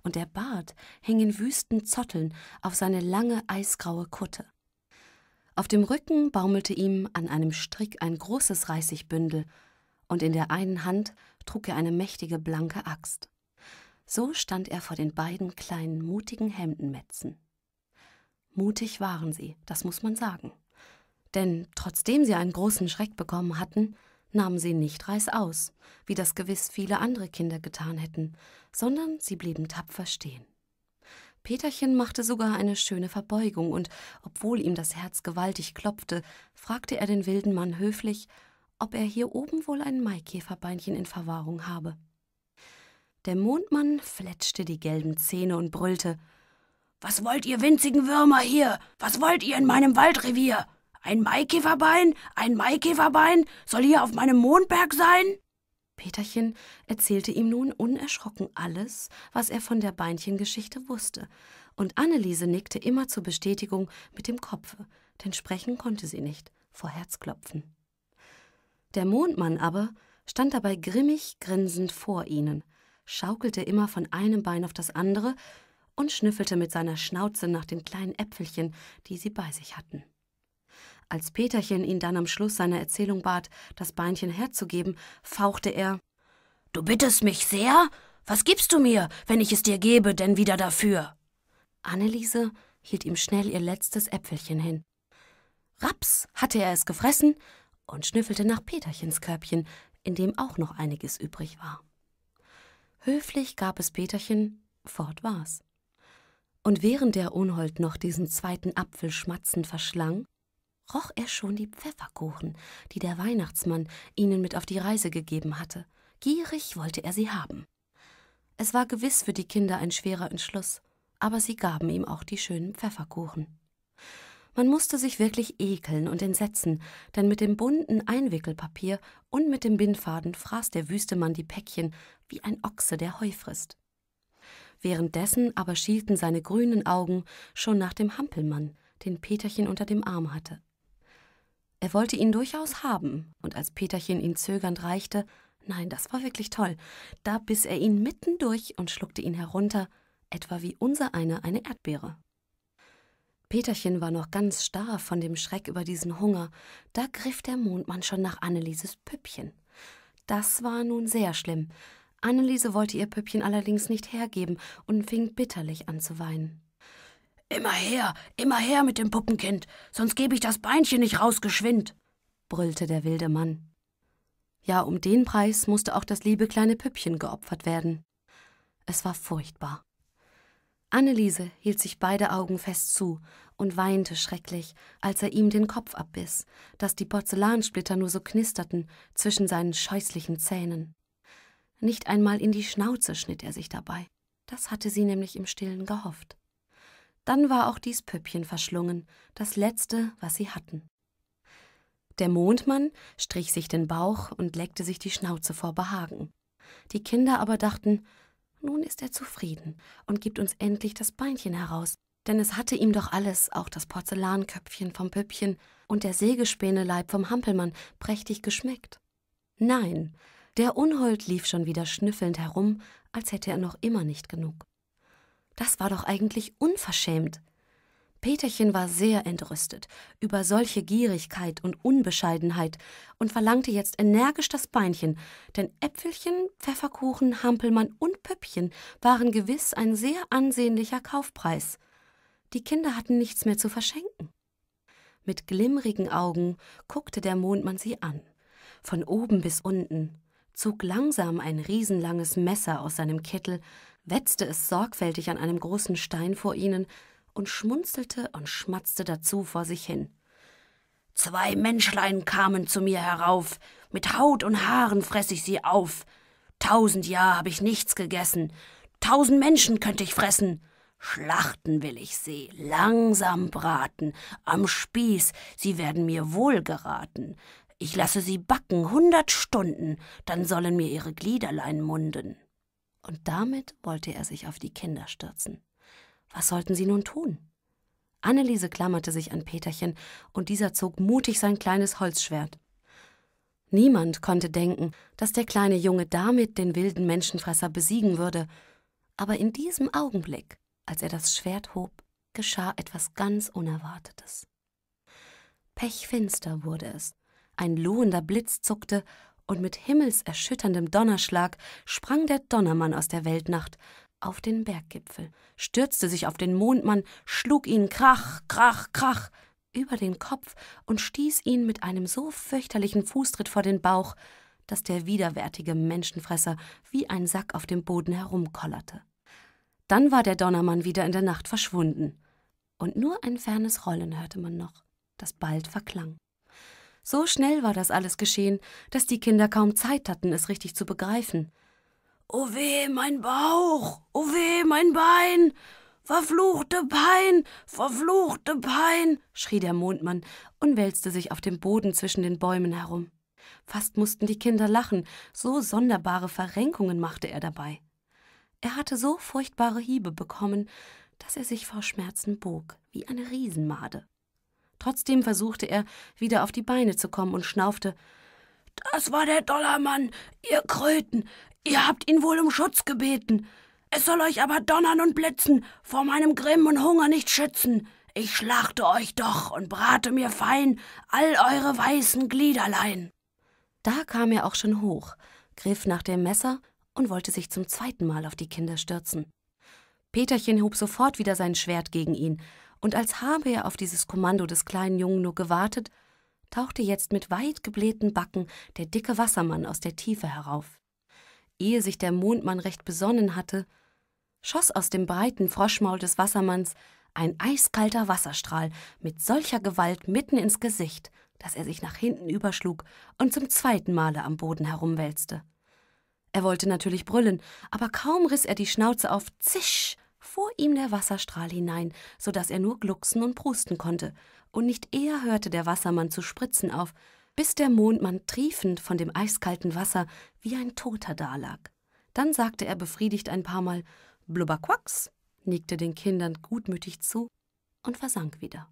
und der Bart hing in wüsten Zotteln auf seine lange, eisgraue Kutte. Auf dem Rücken baumelte ihm an einem Strick ein großes Reisigbündel, und in der einen Hand trug er eine mächtige blanke Axt. So stand er vor den beiden kleinen, mutigen Hemdenmetzen. Mutig waren sie, das muss man sagen. Denn trotzdem sie einen großen Schreck bekommen hatten, nahmen sie nicht reißaus, wie das gewiss viele andere Kinder getan hätten, sondern sie blieben tapfer stehen. Peterchen machte sogar eine schöne Verbeugung, und obwohl ihm das Herz gewaltig klopfte, fragte er den wilden Mann höflich, ob er hier oben wohl ein Maikäferbeinchen in Verwahrung habe. Der Mondmann fletschte die gelben Zähne und brüllte Was wollt ihr winzigen Würmer hier? Was wollt ihr in meinem Waldrevier? Ein Maikäferbein? Ein Maikäferbein? Soll hier auf meinem Mondberg sein? Peterchen erzählte ihm nun unerschrocken alles, was er von der Beinchengeschichte wusste, und Anneliese nickte immer zur Bestätigung mit dem Kopfe, denn sprechen konnte sie nicht, vor Herzklopfen. Der Mondmann aber stand dabei grimmig grinsend vor ihnen, schaukelte immer von einem Bein auf das andere und schnüffelte mit seiner Schnauze nach den kleinen Äpfelchen, die sie bei sich hatten. Als Peterchen ihn dann am Schluss seiner Erzählung bat, das Beinchen herzugeben, fauchte er Du bittest mich sehr? Was gibst du mir, wenn ich es dir gebe, denn wieder dafür? Anneliese hielt ihm schnell ihr letztes Äpfelchen hin. Raps hatte er es gefressen und schnüffelte nach Peterchens Körbchen, in dem auch noch einiges übrig war. Höflich gab es Peterchen, fort war's. Und während der Unhold noch diesen zweiten Apfel schmatzend verschlang, roch er schon die Pfefferkuchen, die der Weihnachtsmann ihnen mit auf die Reise gegeben hatte. Gierig wollte er sie haben. Es war gewiss für die Kinder ein schwerer Entschluss, aber sie gaben ihm auch die schönen Pfefferkuchen. Man musste sich wirklich ekeln und entsetzen, denn mit dem bunten Einwickelpapier und mit dem Bindfaden fraß der Wüstemann die Päckchen wie ein Ochse, der Heu frisst. Währenddessen aber schielten seine grünen Augen schon nach dem Hampelmann, den Peterchen unter dem Arm hatte. Er wollte ihn durchaus haben, und als Peterchen ihn zögernd reichte, nein, das war wirklich toll, da biss er ihn mitten durch und schluckte ihn herunter, etwa wie unser eine eine Erdbeere. Peterchen war noch ganz starr von dem Schreck über diesen Hunger, da griff der Mondmann schon nach Annelieses Püppchen. Das war nun sehr schlimm. Anneliese wollte ihr Püppchen allerdings nicht hergeben und fing bitterlich an zu weinen. Immer her, immer her mit dem Puppenkind, sonst gebe ich das Beinchen nicht raus, geschwind, brüllte der wilde Mann. Ja, um den Preis musste auch das liebe kleine Püppchen geopfert werden. Es war furchtbar. Anneliese hielt sich beide Augen fest zu und weinte schrecklich, als er ihm den Kopf abbiss, dass die Porzellansplitter nur so knisterten zwischen seinen scheußlichen Zähnen. Nicht einmal in die Schnauze schnitt er sich dabei. Das hatte sie nämlich im Stillen gehofft. Dann war auch dies Püppchen verschlungen, das letzte, was sie hatten. Der Mondmann strich sich den Bauch und leckte sich die Schnauze vor Behagen. Die Kinder aber dachten, nun ist er zufrieden und gibt uns endlich das Beinchen heraus, denn es hatte ihm doch alles, auch das Porzellanköpfchen vom Püppchen und der Sägespäneleib vom Hampelmann, prächtig geschmeckt. Nein, der Unhold lief schon wieder schnüffelnd herum, als hätte er noch immer nicht genug. Das war doch eigentlich unverschämt. Peterchen war sehr entrüstet über solche Gierigkeit und Unbescheidenheit und verlangte jetzt energisch das Beinchen, denn Äpfelchen, Pfefferkuchen, Hampelmann und Püppchen waren gewiss ein sehr ansehnlicher Kaufpreis. Die Kinder hatten nichts mehr zu verschenken. Mit glimmrigen Augen guckte der Mondmann sie an, von oben bis unten, zog langsam ein riesenlanges Messer aus seinem Kittel wetzte es sorgfältig an einem großen Stein vor ihnen und schmunzelte und schmatzte dazu vor sich hin. Zwei Menschlein kamen zu mir herauf, mit Haut und Haaren fress ich sie auf. Tausend Jahr habe ich nichts gegessen, tausend Menschen könnte ich fressen. Schlachten will ich sie, langsam braten, am Spieß, sie werden mir wohl geraten. Ich lasse sie backen hundert Stunden, dann sollen mir ihre Gliederlein munden und damit wollte er sich auf die Kinder stürzen. Was sollten sie nun tun? Anneliese klammerte sich an Peterchen, und dieser zog mutig sein kleines Holzschwert. Niemand konnte denken, dass der kleine Junge damit den wilden Menschenfresser besiegen würde, aber in diesem Augenblick, als er das Schwert hob, geschah etwas ganz Unerwartetes. Pechfinster wurde es, ein lohender Blitz zuckte, und mit himmelserschütterndem Donnerschlag sprang der Donnermann aus der Weltnacht auf den Berggipfel, stürzte sich auf den Mondmann, schlug ihn krach, krach, krach über den Kopf und stieß ihn mit einem so fürchterlichen Fußtritt vor den Bauch, dass der widerwärtige Menschenfresser wie ein Sack auf dem Boden herumkollerte. Dann war der Donnermann wieder in der Nacht verschwunden, und nur ein fernes Rollen hörte man noch, das bald verklang. So schnell war das alles geschehen, dass die Kinder kaum Zeit hatten, es richtig zu begreifen. O oh weh, mein Bauch! O oh weh, mein Bein! Verfluchte Pein! Verfluchte Pein! schrie der Mondmann und wälzte sich auf dem Boden zwischen den Bäumen herum. Fast mussten die Kinder lachen, so sonderbare Verrenkungen machte er dabei. Er hatte so furchtbare Hiebe bekommen, dass er sich vor Schmerzen bog, wie eine Riesenmade. Trotzdem versuchte er, wieder auf die Beine zu kommen und schnaufte. Das war der Dollarmann, ihr Kröten. Ihr habt ihn wohl um Schutz gebeten. Es soll euch aber donnern und blitzen, vor meinem Grimm und Hunger nicht schützen. Ich schlachte euch doch und brate mir fein all eure weißen Gliederlein. Da kam er auch schon hoch, griff nach dem Messer und wollte sich zum zweiten Mal auf die Kinder stürzen. Peterchen hob sofort wieder sein Schwert gegen ihn und als habe er auf dieses Kommando des kleinen Jungen nur gewartet, tauchte jetzt mit weit geblähten Backen der dicke Wassermann aus der Tiefe herauf. Ehe sich der Mondmann recht besonnen hatte, schoss aus dem breiten Froschmaul des Wassermanns ein eiskalter Wasserstrahl mit solcher Gewalt mitten ins Gesicht, dass er sich nach hinten überschlug und zum zweiten Male am Boden herumwälzte. Er wollte natürlich brüllen, aber kaum riss er die Schnauze auf, zisch, vor ihm der Wasserstrahl hinein, so daß er nur glucksen und prusten konnte, und nicht eher hörte der Wassermann zu spritzen auf, bis der Mondmann triefend von dem eiskalten Wasser wie ein Toter dalag. Dann sagte er befriedigt ein paar Mal Blubberquacks, nickte den Kindern gutmütig zu und versank wieder.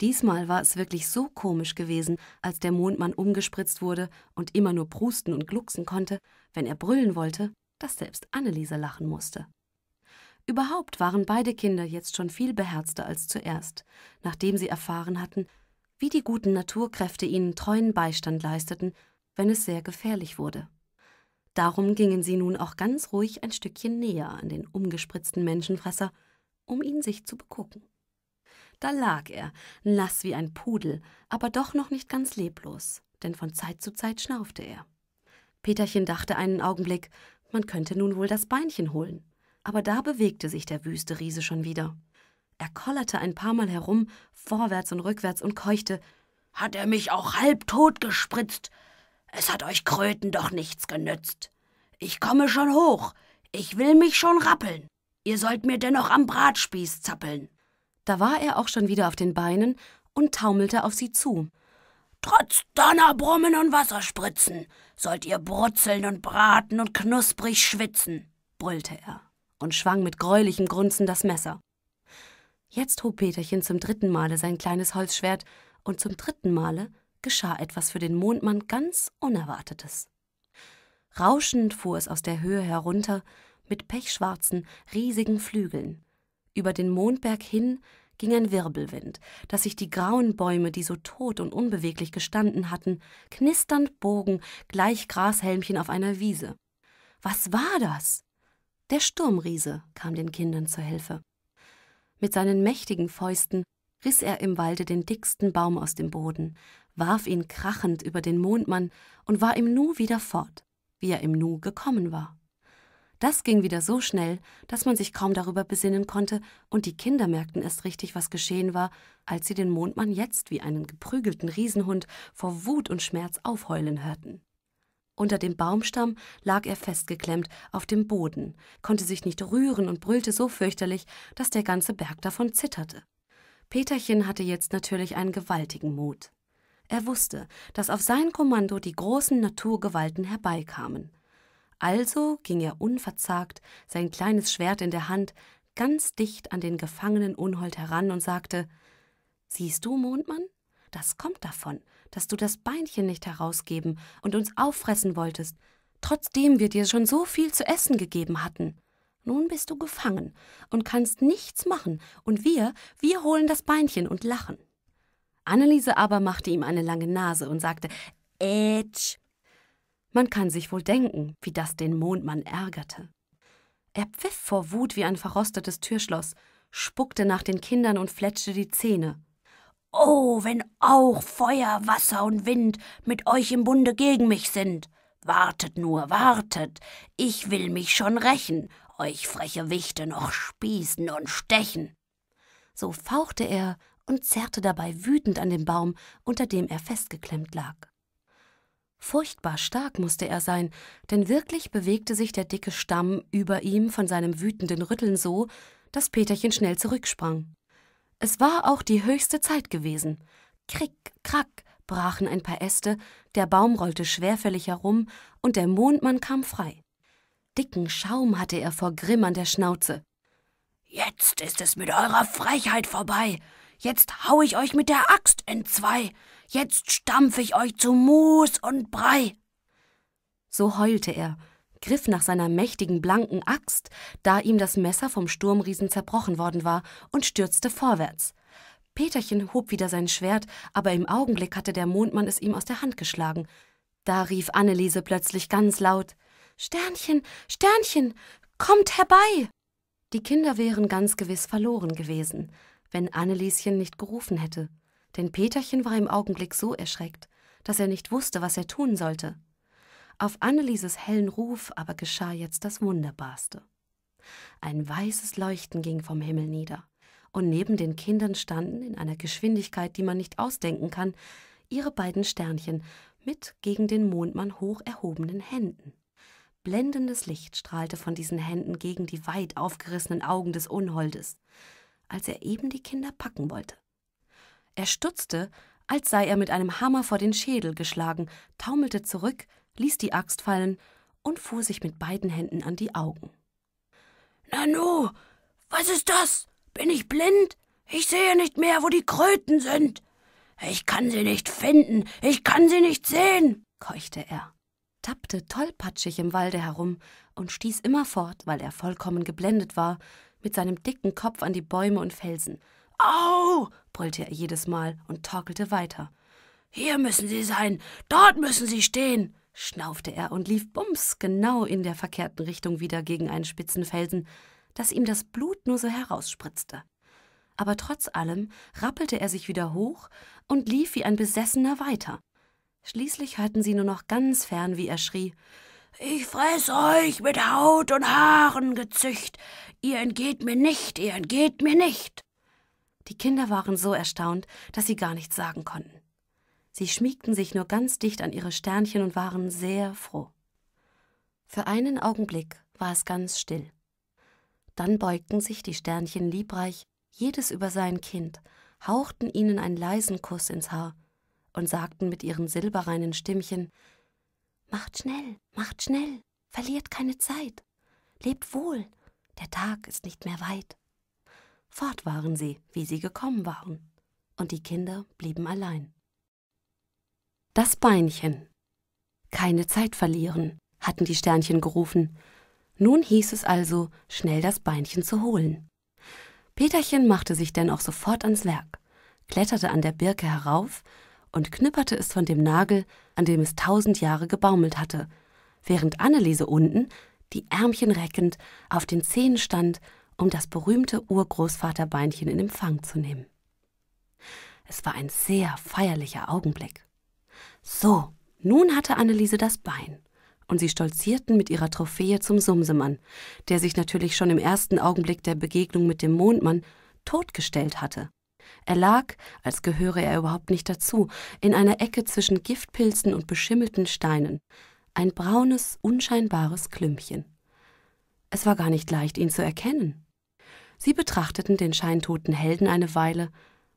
Diesmal war es wirklich so komisch gewesen, als der Mondmann umgespritzt wurde und immer nur prusten und glucksen konnte, wenn er brüllen wollte, dass selbst Anneliese lachen musste. Überhaupt waren beide Kinder jetzt schon viel beherzter als zuerst, nachdem sie erfahren hatten, wie die guten Naturkräfte ihnen treuen Beistand leisteten, wenn es sehr gefährlich wurde. Darum gingen sie nun auch ganz ruhig ein Stückchen näher an den umgespritzten Menschenfresser, um ihn sich zu begucken. Da lag er, nass wie ein Pudel, aber doch noch nicht ganz leblos, denn von Zeit zu Zeit schnaufte er. Peterchen dachte einen Augenblick, man könnte nun wohl das Beinchen holen aber da bewegte sich der wüste Riese schon wieder. Er kollerte ein paar Mal herum, vorwärts und rückwärts und keuchte. Hat er mich auch halbtot gespritzt? Es hat euch Kröten doch nichts genützt. Ich komme schon hoch. Ich will mich schon rappeln. Ihr sollt mir dennoch am Bratspieß zappeln. Da war er auch schon wieder auf den Beinen und taumelte auf sie zu. Trotz Donnerbrummen und Wasserspritzen sollt ihr brutzeln und braten und knusprig schwitzen, brüllte er und schwang mit greulichem Grunzen das Messer. Jetzt hob Peterchen zum dritten Male sein kleines Holzschwert, und zum dritten Male geschah etwas für den Mondmann ganz Unerwartetes. Rauschend fuhr es aus der Höhe herunter, mit pechschwarzen, riesigen Flügeln. Über den Mondberg hin ging ein Wirbelwind, dass sich die grauen Bäume, die so tot und unbeweglich gestanden hatten, knisternd bogen, gleich Grashelmchen auf einer Wiese. Was war das? Der Sturmriese kam den Kindern zur Hilfe. Mit seinen mächtigen Fäusten riss er im Walde den dicksten Baum aus dem Boden, warf ihn krachend über den Mondmann und war im Nu wieder fort, wie er im Nu gekommen war. Das ging wieder so schnell, dass man sich kaum darüber besinnen konnte, und die Kinder merkten erst richtig, was geschehen war, als sie den Mondmann jetzt wie einen geprügelten Riesenhund vor Wut und Schmerz aufheulen hörten. Unter dem Baumstamm lag er festgeklemmt auf dem Boden, konnte sich nicht rühren und brüllte so fürchterlich, dass der ganze Berg davon zitterte. Peterchen hatte jetzt natürlich einen gewaltigen Mut. Er wusste, dass auf sein Kommando die großen Naturgewalten herbeikamen. Also ging er unverzagt, sein kleines Schwert in der Hand, ganz dicht an den gefangenen Unhold heran und sagte Siehst du, Mondmann, das kommt davon, dass du das Beinchen nicht herausgeben und uns auffressen wolltest, trotzdem wir dir schon so viel zu essen gegeben hatten. Nun bist du gefangen und kannst nichts machen, und wir, wir holen das Beinchen und lachen. Anneliese aber machte ihm eine lange Nase und sagte Ätsch. Man kann sich wohl denken, wie das den Mondmann ärgerte. Er pfiff vor Wut wie ein verrostetes Türschloss, spuckte nach den Kindern und fletschte die Zähne. Oh, wenn auch Feuer, Wasser und Wind mit euch im Bunde gegen mich sind. Wartet nur, wartet, ich will mich schon rächen, euch freche Wichte noch spießen und stechen. So fauchte er und zerrte dabei wütend an dem Baum, unter dem er festgeklemmt lag. Furchtbar stark musste er sein, denn wirklich bewegte sich der dicke Stamm über ihm von seinem wütenden Rütteln so, dass Peterchen schnell zurücksprang. Es war auch die höchste Zeit gewesen. Krick, krack brachen ein paar Äste, der Baum rollte schwerfällig herum und der Mondmann kam frei. Dicken Schaum hatte er vor Grimm an der Schnauze. Jetzt ist es mit eurer Frechheit vorbei. Jetzt hau ich euch mit der Axt entzwei. Jetzt stampf ich euch zu Moos und Brei. So heulte er griff nach seiner mächtigen blanken Axt, da ihm das Messer vom Sturmriesen zerbrochen worden war, und stürzte vorwärts. Peterchen hob wieder sein Schwert, aber im Augenblick hatte der Mondmann es ihm aus der Hand geschlagen. Da rief Anneliese plötzlich ganz laut Sternchen, Sternchen, kommt herbei. Die Kinder wären ganz gewiss verloren gewesen, wenn Annelieschen nicht gerufen hätte, denn Peterchen war im Augenblick so erschreckt, dass er nicht wusste, was er tun sollte. Auf Annelieses hellen Ruf aber geschah jetzt das Wunderbarste. Ein weißes Leuchten ging vom Himmel nieder, und neben den Kindern standen, in einer Geschwindigkeit, die man nicht ausdenken kann, ihre beiden Sternchen mit gegen den Mondmann hoch erhobenen Händen. Blendendes Licht strahlte von diesen Händen gegen die weit aufgerissenen Augen des Unholdes, als er eben die Kinder packen wollte. Er stutzte, als sei er mit einem Hammer vor den Schädel geschlagen, taumelte zurück ließ die Axt fallen und fuhr sich mit beiden Händen an die Augen. Nanu, was ist das? Bin ich blind? Ich sehe nicht mehr, wo die Kröten sind. Ich kann sie nicht finden, ich kann sie nicht sehen, keuchte er, tappte tollpatschig im Walde herum und stieß immerfort, weil er vollkommen geblendet war, mit seinem dicken Kopf an die Bäume und Felsen. Au! brüllte er jedes Mal und torkelte weiter. Hier müssen sie sein, dort müssen sie stehen schnaufte er und lief bums genau in der verkehrten Richtung wieder gegen einen spitzen Felsen, dass ihm das Blut nur so herausspritzte. Aber trotz allem rappelte er sich wieder hoch und lief wie ein Besessener weiter. Schließlich hörten sie nur noch ganz fern, wie er schrie Ich fress euch mit Haut und Haaren gezücht. Ihr entgeht mir nicht, ihr entgeht mir nicht. Die Kinder waren so erstaunt, dass sie gar nichts sagen konnten. Sie schmiegten sich nur ganz dicht an ihre Sternchen und waren sehr froh. Für einen Augenblick war es ganz still. Dann beugten sich die Sternchen liebreich, jedes über sein Kind, hauchten ihnen einen leisen Kuss ins Haar und sagten mit ihren silberreinen Stimmchen Macht schnell, macht schnell, verliert keine Zeit, lebt wohl, der Tag ist nicht mehr weit. Fort waren sie, wie sie gekommen waren, und die Kinder blieben allein das Beinchen. Keine Zeit verlieren, hatten die Sternchen gerufen. Nun hieß es also, schnell das Beinchen zu holen. Peterchen machte sich denn auch sofort ans Werk, kletterte an der Birke herauf und knipperte es von dem Nagel, an dem es tausend Jahre gebaumelt hatte, während Anneliese unten, die Ärmchen reckend, auf den Zehen stand, um das berühmte Urgroßvaterbeinchen in Empfang zu nehmen. Es war ein sehr feierlicher Augenblick. So, nun hatte Anneliese das Bein. Und sie stolzierten mit ihrer Trophäe zum Sumsemann, der sich natürlich schon im ersten Augenblick der Begegnung mit dem Mondmann totgestellt hatte. Er lag, als gehöre er überhaupt nicht dazu, in einer Ecke zwischen Giftpilzen und beschimmelten Steinen. Ein braunes, unscheinbares Klümpchen. Es war gar nicht leicht, ihn zu erkennen. Sie betrachteten den scheintoten Helden eine Weile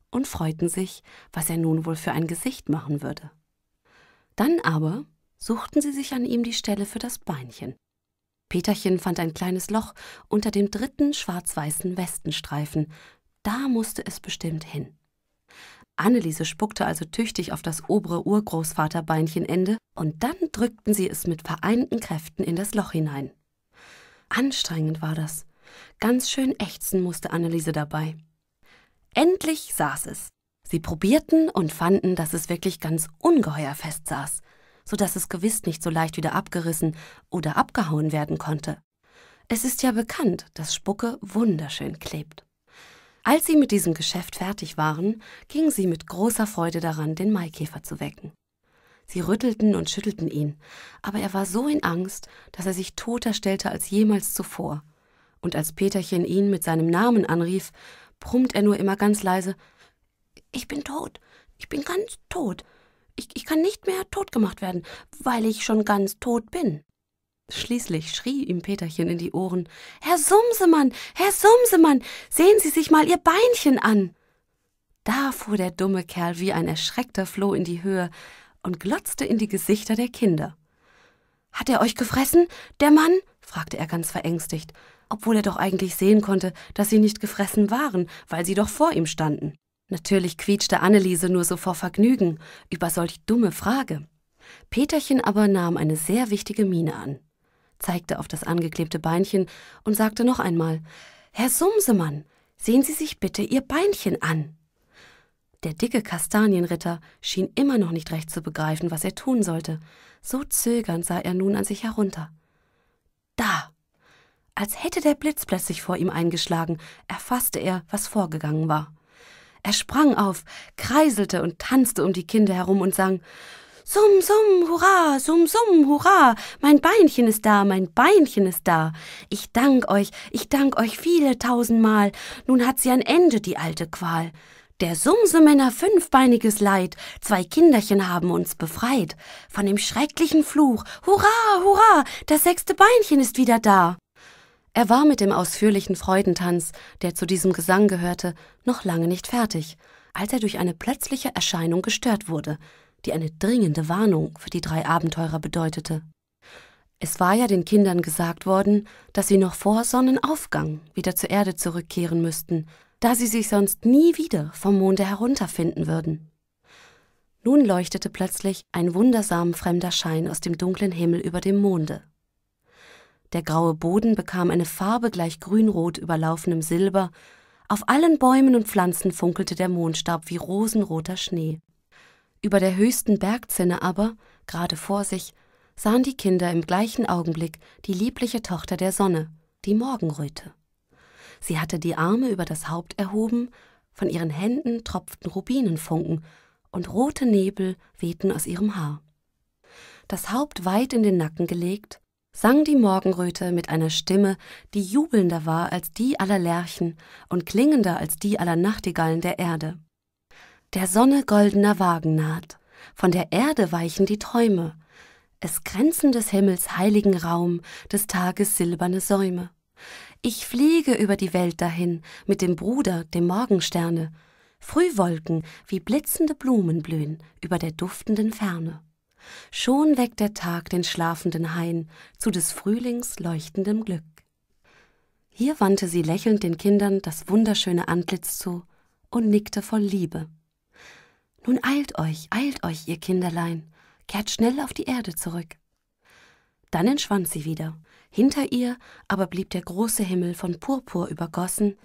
und freuten sich, was er nun wohl für ein Gesicht machen würde. Dann aber suchten sie sich an ihm die Stelle für das Beinchen. Peterchen fand ein kleines Loch unter dem dritten schwarz-weißen Westenstreifen. Da musste es bestimmt hin. Anneliese spuckte also tüchtig auf das obere Urgroßvaterbeinchenende und dann drückten sie es mit vereinten Kräften in das Loch hinein. Anstrengend war das. Ganz schön ächzen musste Anneliese dabei. Endlich saß es. Sie probierten und fanden, dass es wirklich ganz ungeheuer fest saß, so dass es gewiss nicht so leicht wieder abgerissen oder abgehauen werden konnte. Es ist ja bekannt, dass Spucke wunderschön klebt. Als sie mit diesem Geschäft fertig waren, gingen sie mit großer Freude daran, den Maikäfer zu wecken. Sie rüttelten und schüttelten ihn, aber er war so in Angst, dass er sich toter stellte als jemals zuvor. Und als Peterchen ihn mit seinem Namen anrief, brummt er nur immer ganz leise ich bin tot. Ich bin ganz tot. Ich, ich kann nicht mehr tot gemacht werden, weil ich schon ganz tot bin. Schließlich schrie ihm Peterchen in die Ohren Herr Sumsemann, Herr Sumsemann, sehen Sie sich mal Ihr Beinchen an. Da fuhr der dumme Kerl wie ein erschreckter Floh in die Höhe und glotzte in die Gesichter der Kinder. Hat er euch gefressen, der Mann? fragte er ganz verängstigt, obwohl er doch eigentlich sehen konnte, dass sie nicht gefressen waren, weil sie doch vor ihm standen. Natürlich quietschte Anneliese nur so vor Vergnügen über solch dumme Frage. Peterchen aber nahm eine sehr wichtige Miene an, zeigte auf das angeklebte Beinchen und sagte noch einmal Herr Sumsemann, sehen Sie sich bitte Ihr Beinchen an. Der dicke Kastanienritter schien immer noch nicht recht zu begreifen, was er tun sollte. So zögernd sah er nun an sich herunter. Da! Als hätte der Blitz plötzlich vor ihm eingeschlagen, erfasste er, was vorgegangen war. Er sprang auf, kreiselte und tanzte um die Kinder herum und sang Summ, summ, hurra, summ, summ, hurra, mein Beinchen ist da, mein Beinchen ist da. Ich dank euch, ich dank euch viele tausendmal, nun hat sie ein Ende, die alte Qual. Der Sumsemänner fünfbeiniges Leid, zwei Kinderchen haben uns befreit. Von dem schrecklichen Fluch, hurra, hurra, das sechste Beinchen ist wieder da. Er war mit dem ausführlichen Freudentanz, der zu diesem Gesang gehörte, noch lange nicht fertig, als er durch eine plötzliche Erscheinung gestört wurde, die eine dringende Warnung für die drei Abenteurer bedeutete. Es war ja den Kindern gesagt worden, dass sie noch vor Sonnenaufgang wieder zur Erde zurückkehren müssten, da sie sich sonst nie wieder vom Monde herunterfinden würden. Nun leuchtete plötzlich ein wundersam fremder Schein aus dem dunklen Himmel über dem Monde. Der graue Boden bekam eine Farbe gleich grünrot überlaufenem Silber, auf allen Bäumen und Pflanzen funkelte der Mondstaub wie rosenroter Schnee. Über der höchsten Bergzinne aber, gerade vor sich, sahen die Kinder im gleichen Augenblick die liebliche Tochter der Sonne, die Morgenröte. Sie hatte die Arme über das Haupt erhoben, von ihren Händen tropften Rubinenfunken und rote Nebel wehten aus ihrem Haar. Das Haupt weit in den Nacken gelegt, sang die Morgenröte mit einer Stimme, die jubelnder war als die aller Lerchen und klingender als die aller Nachtigallen der Erde. Der Sonne goldener Wagen naht, von der Erde weichen die Träume, es grenzen des Himmels heiligen Raum, des Tages silberne Säume. Ich fliege über die Welt dahin mit dem Bruder, dem Morgensterne. Frühwolken wie blitzende Blumen blühen über der duftenden Ferne. Schon weckt der Tag den schlafenden Hain zu des Frühlings leuchtendem Glück. Hier wandte sie lächelnd den Kindern das wunderschöne Antlitz zu und nickte voll Liebe. Nun eilt euch, eilt euch, ihr Kinderlein, kehrt schnell auf die Erde zurück. Dann entschwand sie wieder, hinter ihr aber blieb der große Himmel von Purpur übergossen,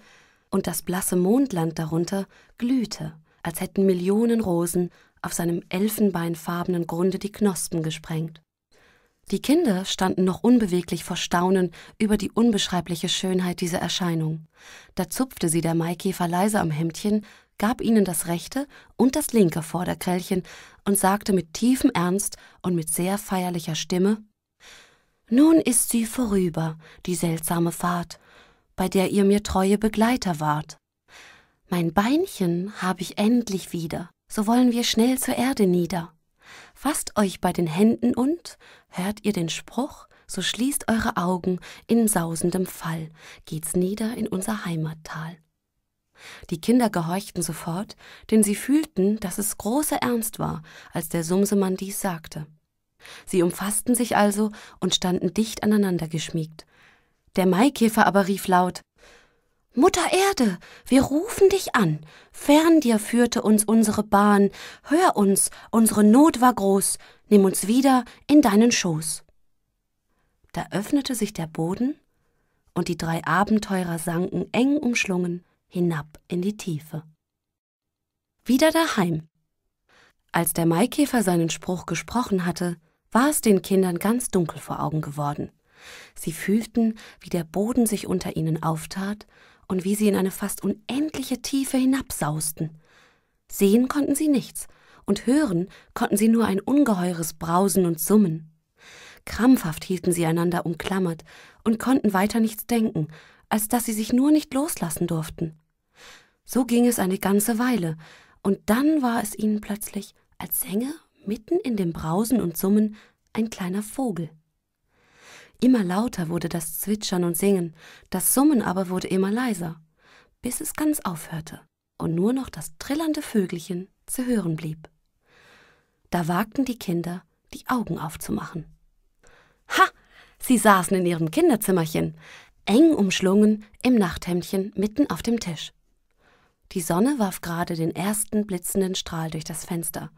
und das blasse Mondland darunter glühte, als hätten Millionen Rosen auf seinem elfenbeinfarbenen Grunde die Knospen gesprengt. Die Kinder standen noch unbeweglich vor Staunen über die unbeschreibliche Schönheit dieser Erscheinung. Da zupfte sie der Maikäfer leise am Hemdchen, gab ihnen das rechte und das linke Vorderkrellchen und sagte mit tiefem Ernst und mit sehr feierlicher Stimme Nun ist sie vorüber, die seltsame Fahrt, bei der ihr mir treue Begleiter wart. Mein Beinchen habe ich endlich wieder, so wollen wir schnell zur Erde nieder. Fasst euch bei den Händen und, hört ihr den Spruch, so schließt eure Augen in sausendem Fall, geht's nieder in unser Heimattal. Die Kinder gehorchten sofort, denn sie fühlten, dass es großer Ernst war, als der Sumsemann dies sagte. Sie umfassten sich also und standen dicht aneinander geschmiegt. Der Maikäfer aber rief laut Mutter Erde, wir rufen dich an. Fern dir führte uns unsere Bahn. Hör uns, unsere Not war groß. Nimm uns wieder in deinen Schoß. Da öffnete sich der Boden und die drei Abenteurer sanken eng umschlungen hinab in die Tiefe. Wieder daheim. Als der Maikäfer seinen Spruch gesprochen hatte, war es den Kindern ganz dunkel vor Augen geworden. Sie fühlten, wie der Boden sich unter ihnen auftat und wie sie in eine fast unendliche Tiefe hinabsausten. Sehen konnten sie nichts, und hören konnten sie nur ein ungeheures Brausen und Summen. Krampfhaft hielten sie einander umklammert und konnten weiter nichts denken, als dass sie sich nur nicht loslassen durften. So ging es eine ganze Weile, und dann war es ihnen plötzlich, als sänge mitten in dem Brausen und Summen ein kleiner Vogel. Immer lauter wurde das Zwitschern und Singen, das Summen aber wurde immer leiser, bis es ganz aufhörte und nur noch das trillernde Vögelchen zu hören blieb. Da wagten die Kinder, die Augen aufzumachen. Ha! Sie saßen in ihrem Kinderzimmerchen, eng umschlungen im Nachthemdchen mitten auf dem Tisch. Die Sonne warf gerade den ersten blitzenden Strahl durch das Fenster,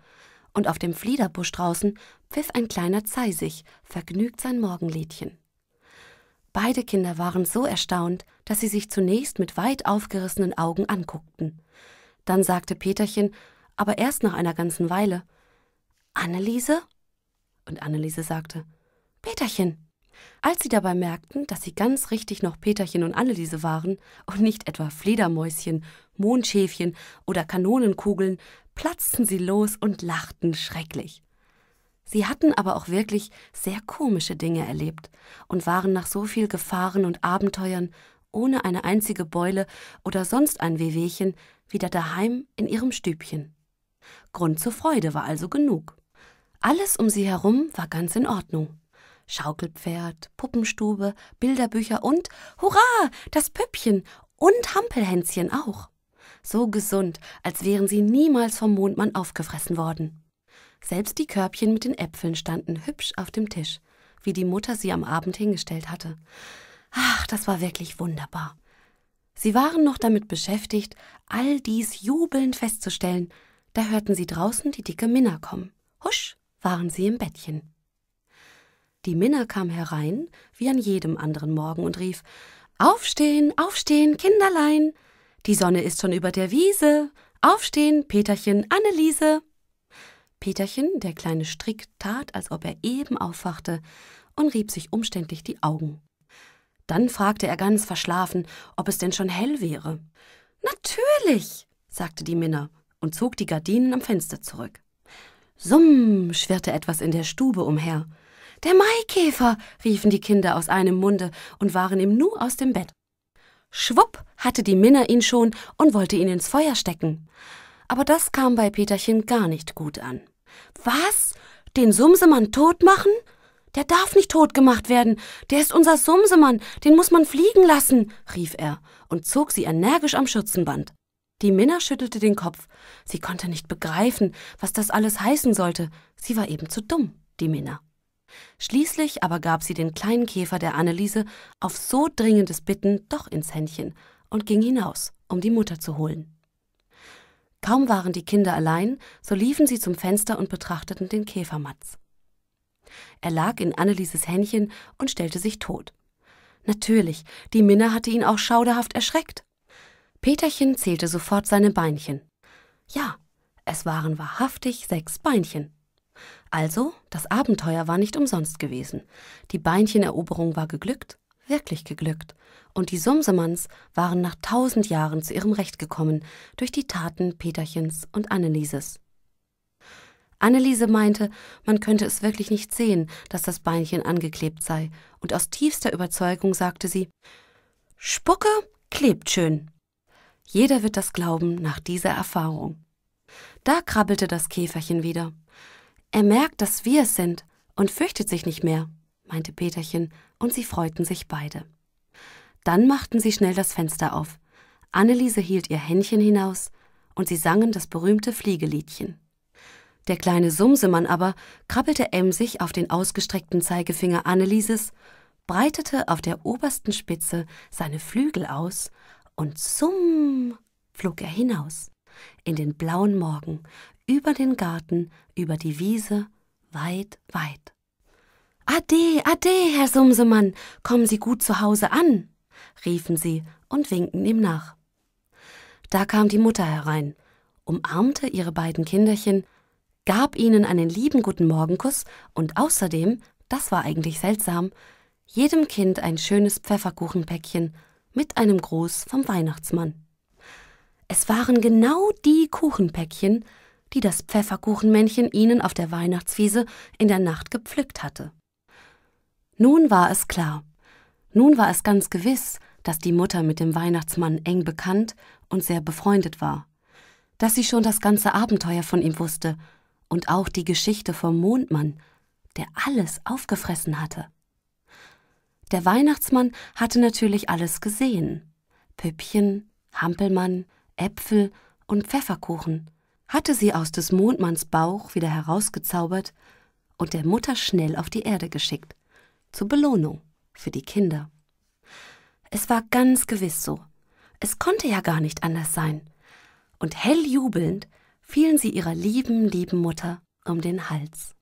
und auf dem Fliederbusch draußen pfiff ein kleiner Zeisig vergnügt sein Morgenliedchen. Beide Kinder waren so erstaunt, dass sie sich zunächst mit weit aufgerissenen Augen anguckten. Dann sagte Peterchen, aber erst nach einer ganzen Weile, Anneliese? Und Anneliese sagte, Peterchen. Als sie dabei merkten, dass sie ganz richtig noch Peterchen und Anneliese waren und nicht etwa Fledermäuschen, Mondschäfchen oder Kanonenkugeln, platzten sie los und lachten schrecklich. Sie hatten aber auch wirklich sehr komische Dinge erlebt und waren nach so viel Gefahren und Abenteuern ohne eine einzige Beule oder sonst ein Wehwehchen wieder daheim in ihrem Stübchen. Grund zur Freude war also genug. Alles um sie herum war ganz in Ordnung. Schaukelpferd, Puppenstube, Bilderbücher und, hurra, das Püppchen und Hampelhänschen auch so gesund, als wären sie niemals vom Mondmann aufgefressen worden. Selbst die Körbchen mit den Äpfeln standen hübsch auf dem Tisch, wie die Mutter sie am Abend hingestellt hatte. Ach, das war wirklich wunderbar. Sie waren noch damit beschäftigt, all dies jubelnd festzustellen, da hörten sie draußen die dicke Minna kommen. Husch, waren sie im Bettchen. Die Minna kam herein, wie an jedem anderen Morgen, und rief Aufstehen, aufstehen, Kinderlein. Die Sonne ist schon über der Wiese. Aufstehen, Peterchen, Anneliese. Peterchen, der kleine Strick, tat, als ob er eben aufwachte und rieb sich umständlich die Augen. Dann fragte er ganz verschlafen, ob es denn schon hell wäre. Natürlich, sagte die Minna und zog die Gardinen am Fenster zurück. Summ schwirrte etwas in der Stube umher. Der Maikäfer, riefen die Kinder aus einem Munde und waren im Nu aus dem Bett. Schwupp hatte die Minna ihn schon und wollte ihn ins Feuer stecken. Aber das kam bei Peterchen gar nicht gut an. Was? Den Sumsemann tot machen? Der darf nicht tot gemacht werden. Der ist unser Sumsemann. Den muss man fliegen lassen, rief er und zog sie energisch am Schürzenband. Die Minna schüttelte den Kopf. Sie konnte nicht begreifen, was das alles heißen sollte. Sie war eben zu dumm, die Minna. Schließlich aber gab sie den kleinen Käfer der Anneliese auf so dringendes Bitten doch ins Händchen und ging hinaus, um die Mutter zu holen. Kaum waren die Kinder allein, so liefen sie zum Fenster und betrachteten den Käfermatz. Er lag in Annelieses Händchen und stellte sich tot. Natürlich, die Minna hatte ihn auch schauderhaft erschreckt. Peterchen zählte sofort seine Beinchen. Ja, es waren wahrhaftig sechs Beinchen. Also, das Abenteuer war nicht umsonst gewesen. Die Beincheneroberung war geglückt, wirklich geglückt. Und die Sumsemanns waren nach tausend Jahren zu ihrem Recht gekommen durch die Taten Peterchens und Annelieses. Anneliese meinte, man könnte es wirklich nicht sehen, dass das Beinchen angeklebt sei, und aus tiefster Überzeugung sagte sie Spucke klebt schön. Jeder wird das glauben nach dieser Erfahrung. Da krabbelte das Käferchen wieder, er merkt, dass wir es sind und fürchtet sich nicht mehr, meinte Peterchen, und sie freuten sich beide. Dann machten sie schnell das Fenster auf. Anneliese hielt ihr Händchen hinaus und sie sangen das berühmte Fliegeliedchen. Der kleine Sumsemann aber krabbelte emsig auf den ausgestreckten Zeigefinger Annelieses, breitete auf der obersten Spitze seine Flügel aus und summ flog er hinaus in den blauen Morgen über den Garten, über die Wiese, weit, weit. Ade, ade, Herr Sumsemann, kommen Sie gut zu Hause an, riefen sie und winkten ihm nach. Da kam die Mutter herein, umarmte ihre beiden Kinderchen, gab ihnen einen lieben guten Morgenkuss und außerdem, das war eigentlich seltsam, jedem Kind ein schönes Pfefferkuchenpäckchen mit einem Gruß vom Weihnachtsmann. Es waren genau die Kuchenpäckchen, die das Pfefferkuchenmännchen ihnen auf der Weihnachtswiese in der Nacht gepflückt hatte. Nun war es klar, nun war es ganz gewiss, dass die Mutter mit dem Weihnachtsmann eng bekannt und sehr befreundet war, dass sie schon das ganze Abenteuer von ihm wusste und auch die Geschichte vom Mondmann, der alles aufgefressen hatte. Der Weihnachtsmann hatte natürlich alles gesehen. Püppchen, Hampelmann, Äpfel und Pfefferkuchen hatte sie aus des Mondmanns Bauch wieder herausgezaubert und der Mutter schnell auf die Erde geschickt, zur Belohnung für die Kinder. Es war ganz gewiss so. Es konnte ja gar nicht anders sein. Und hell jubelnd fielen sie ihrer lieben, lieben Mutter um den Hals.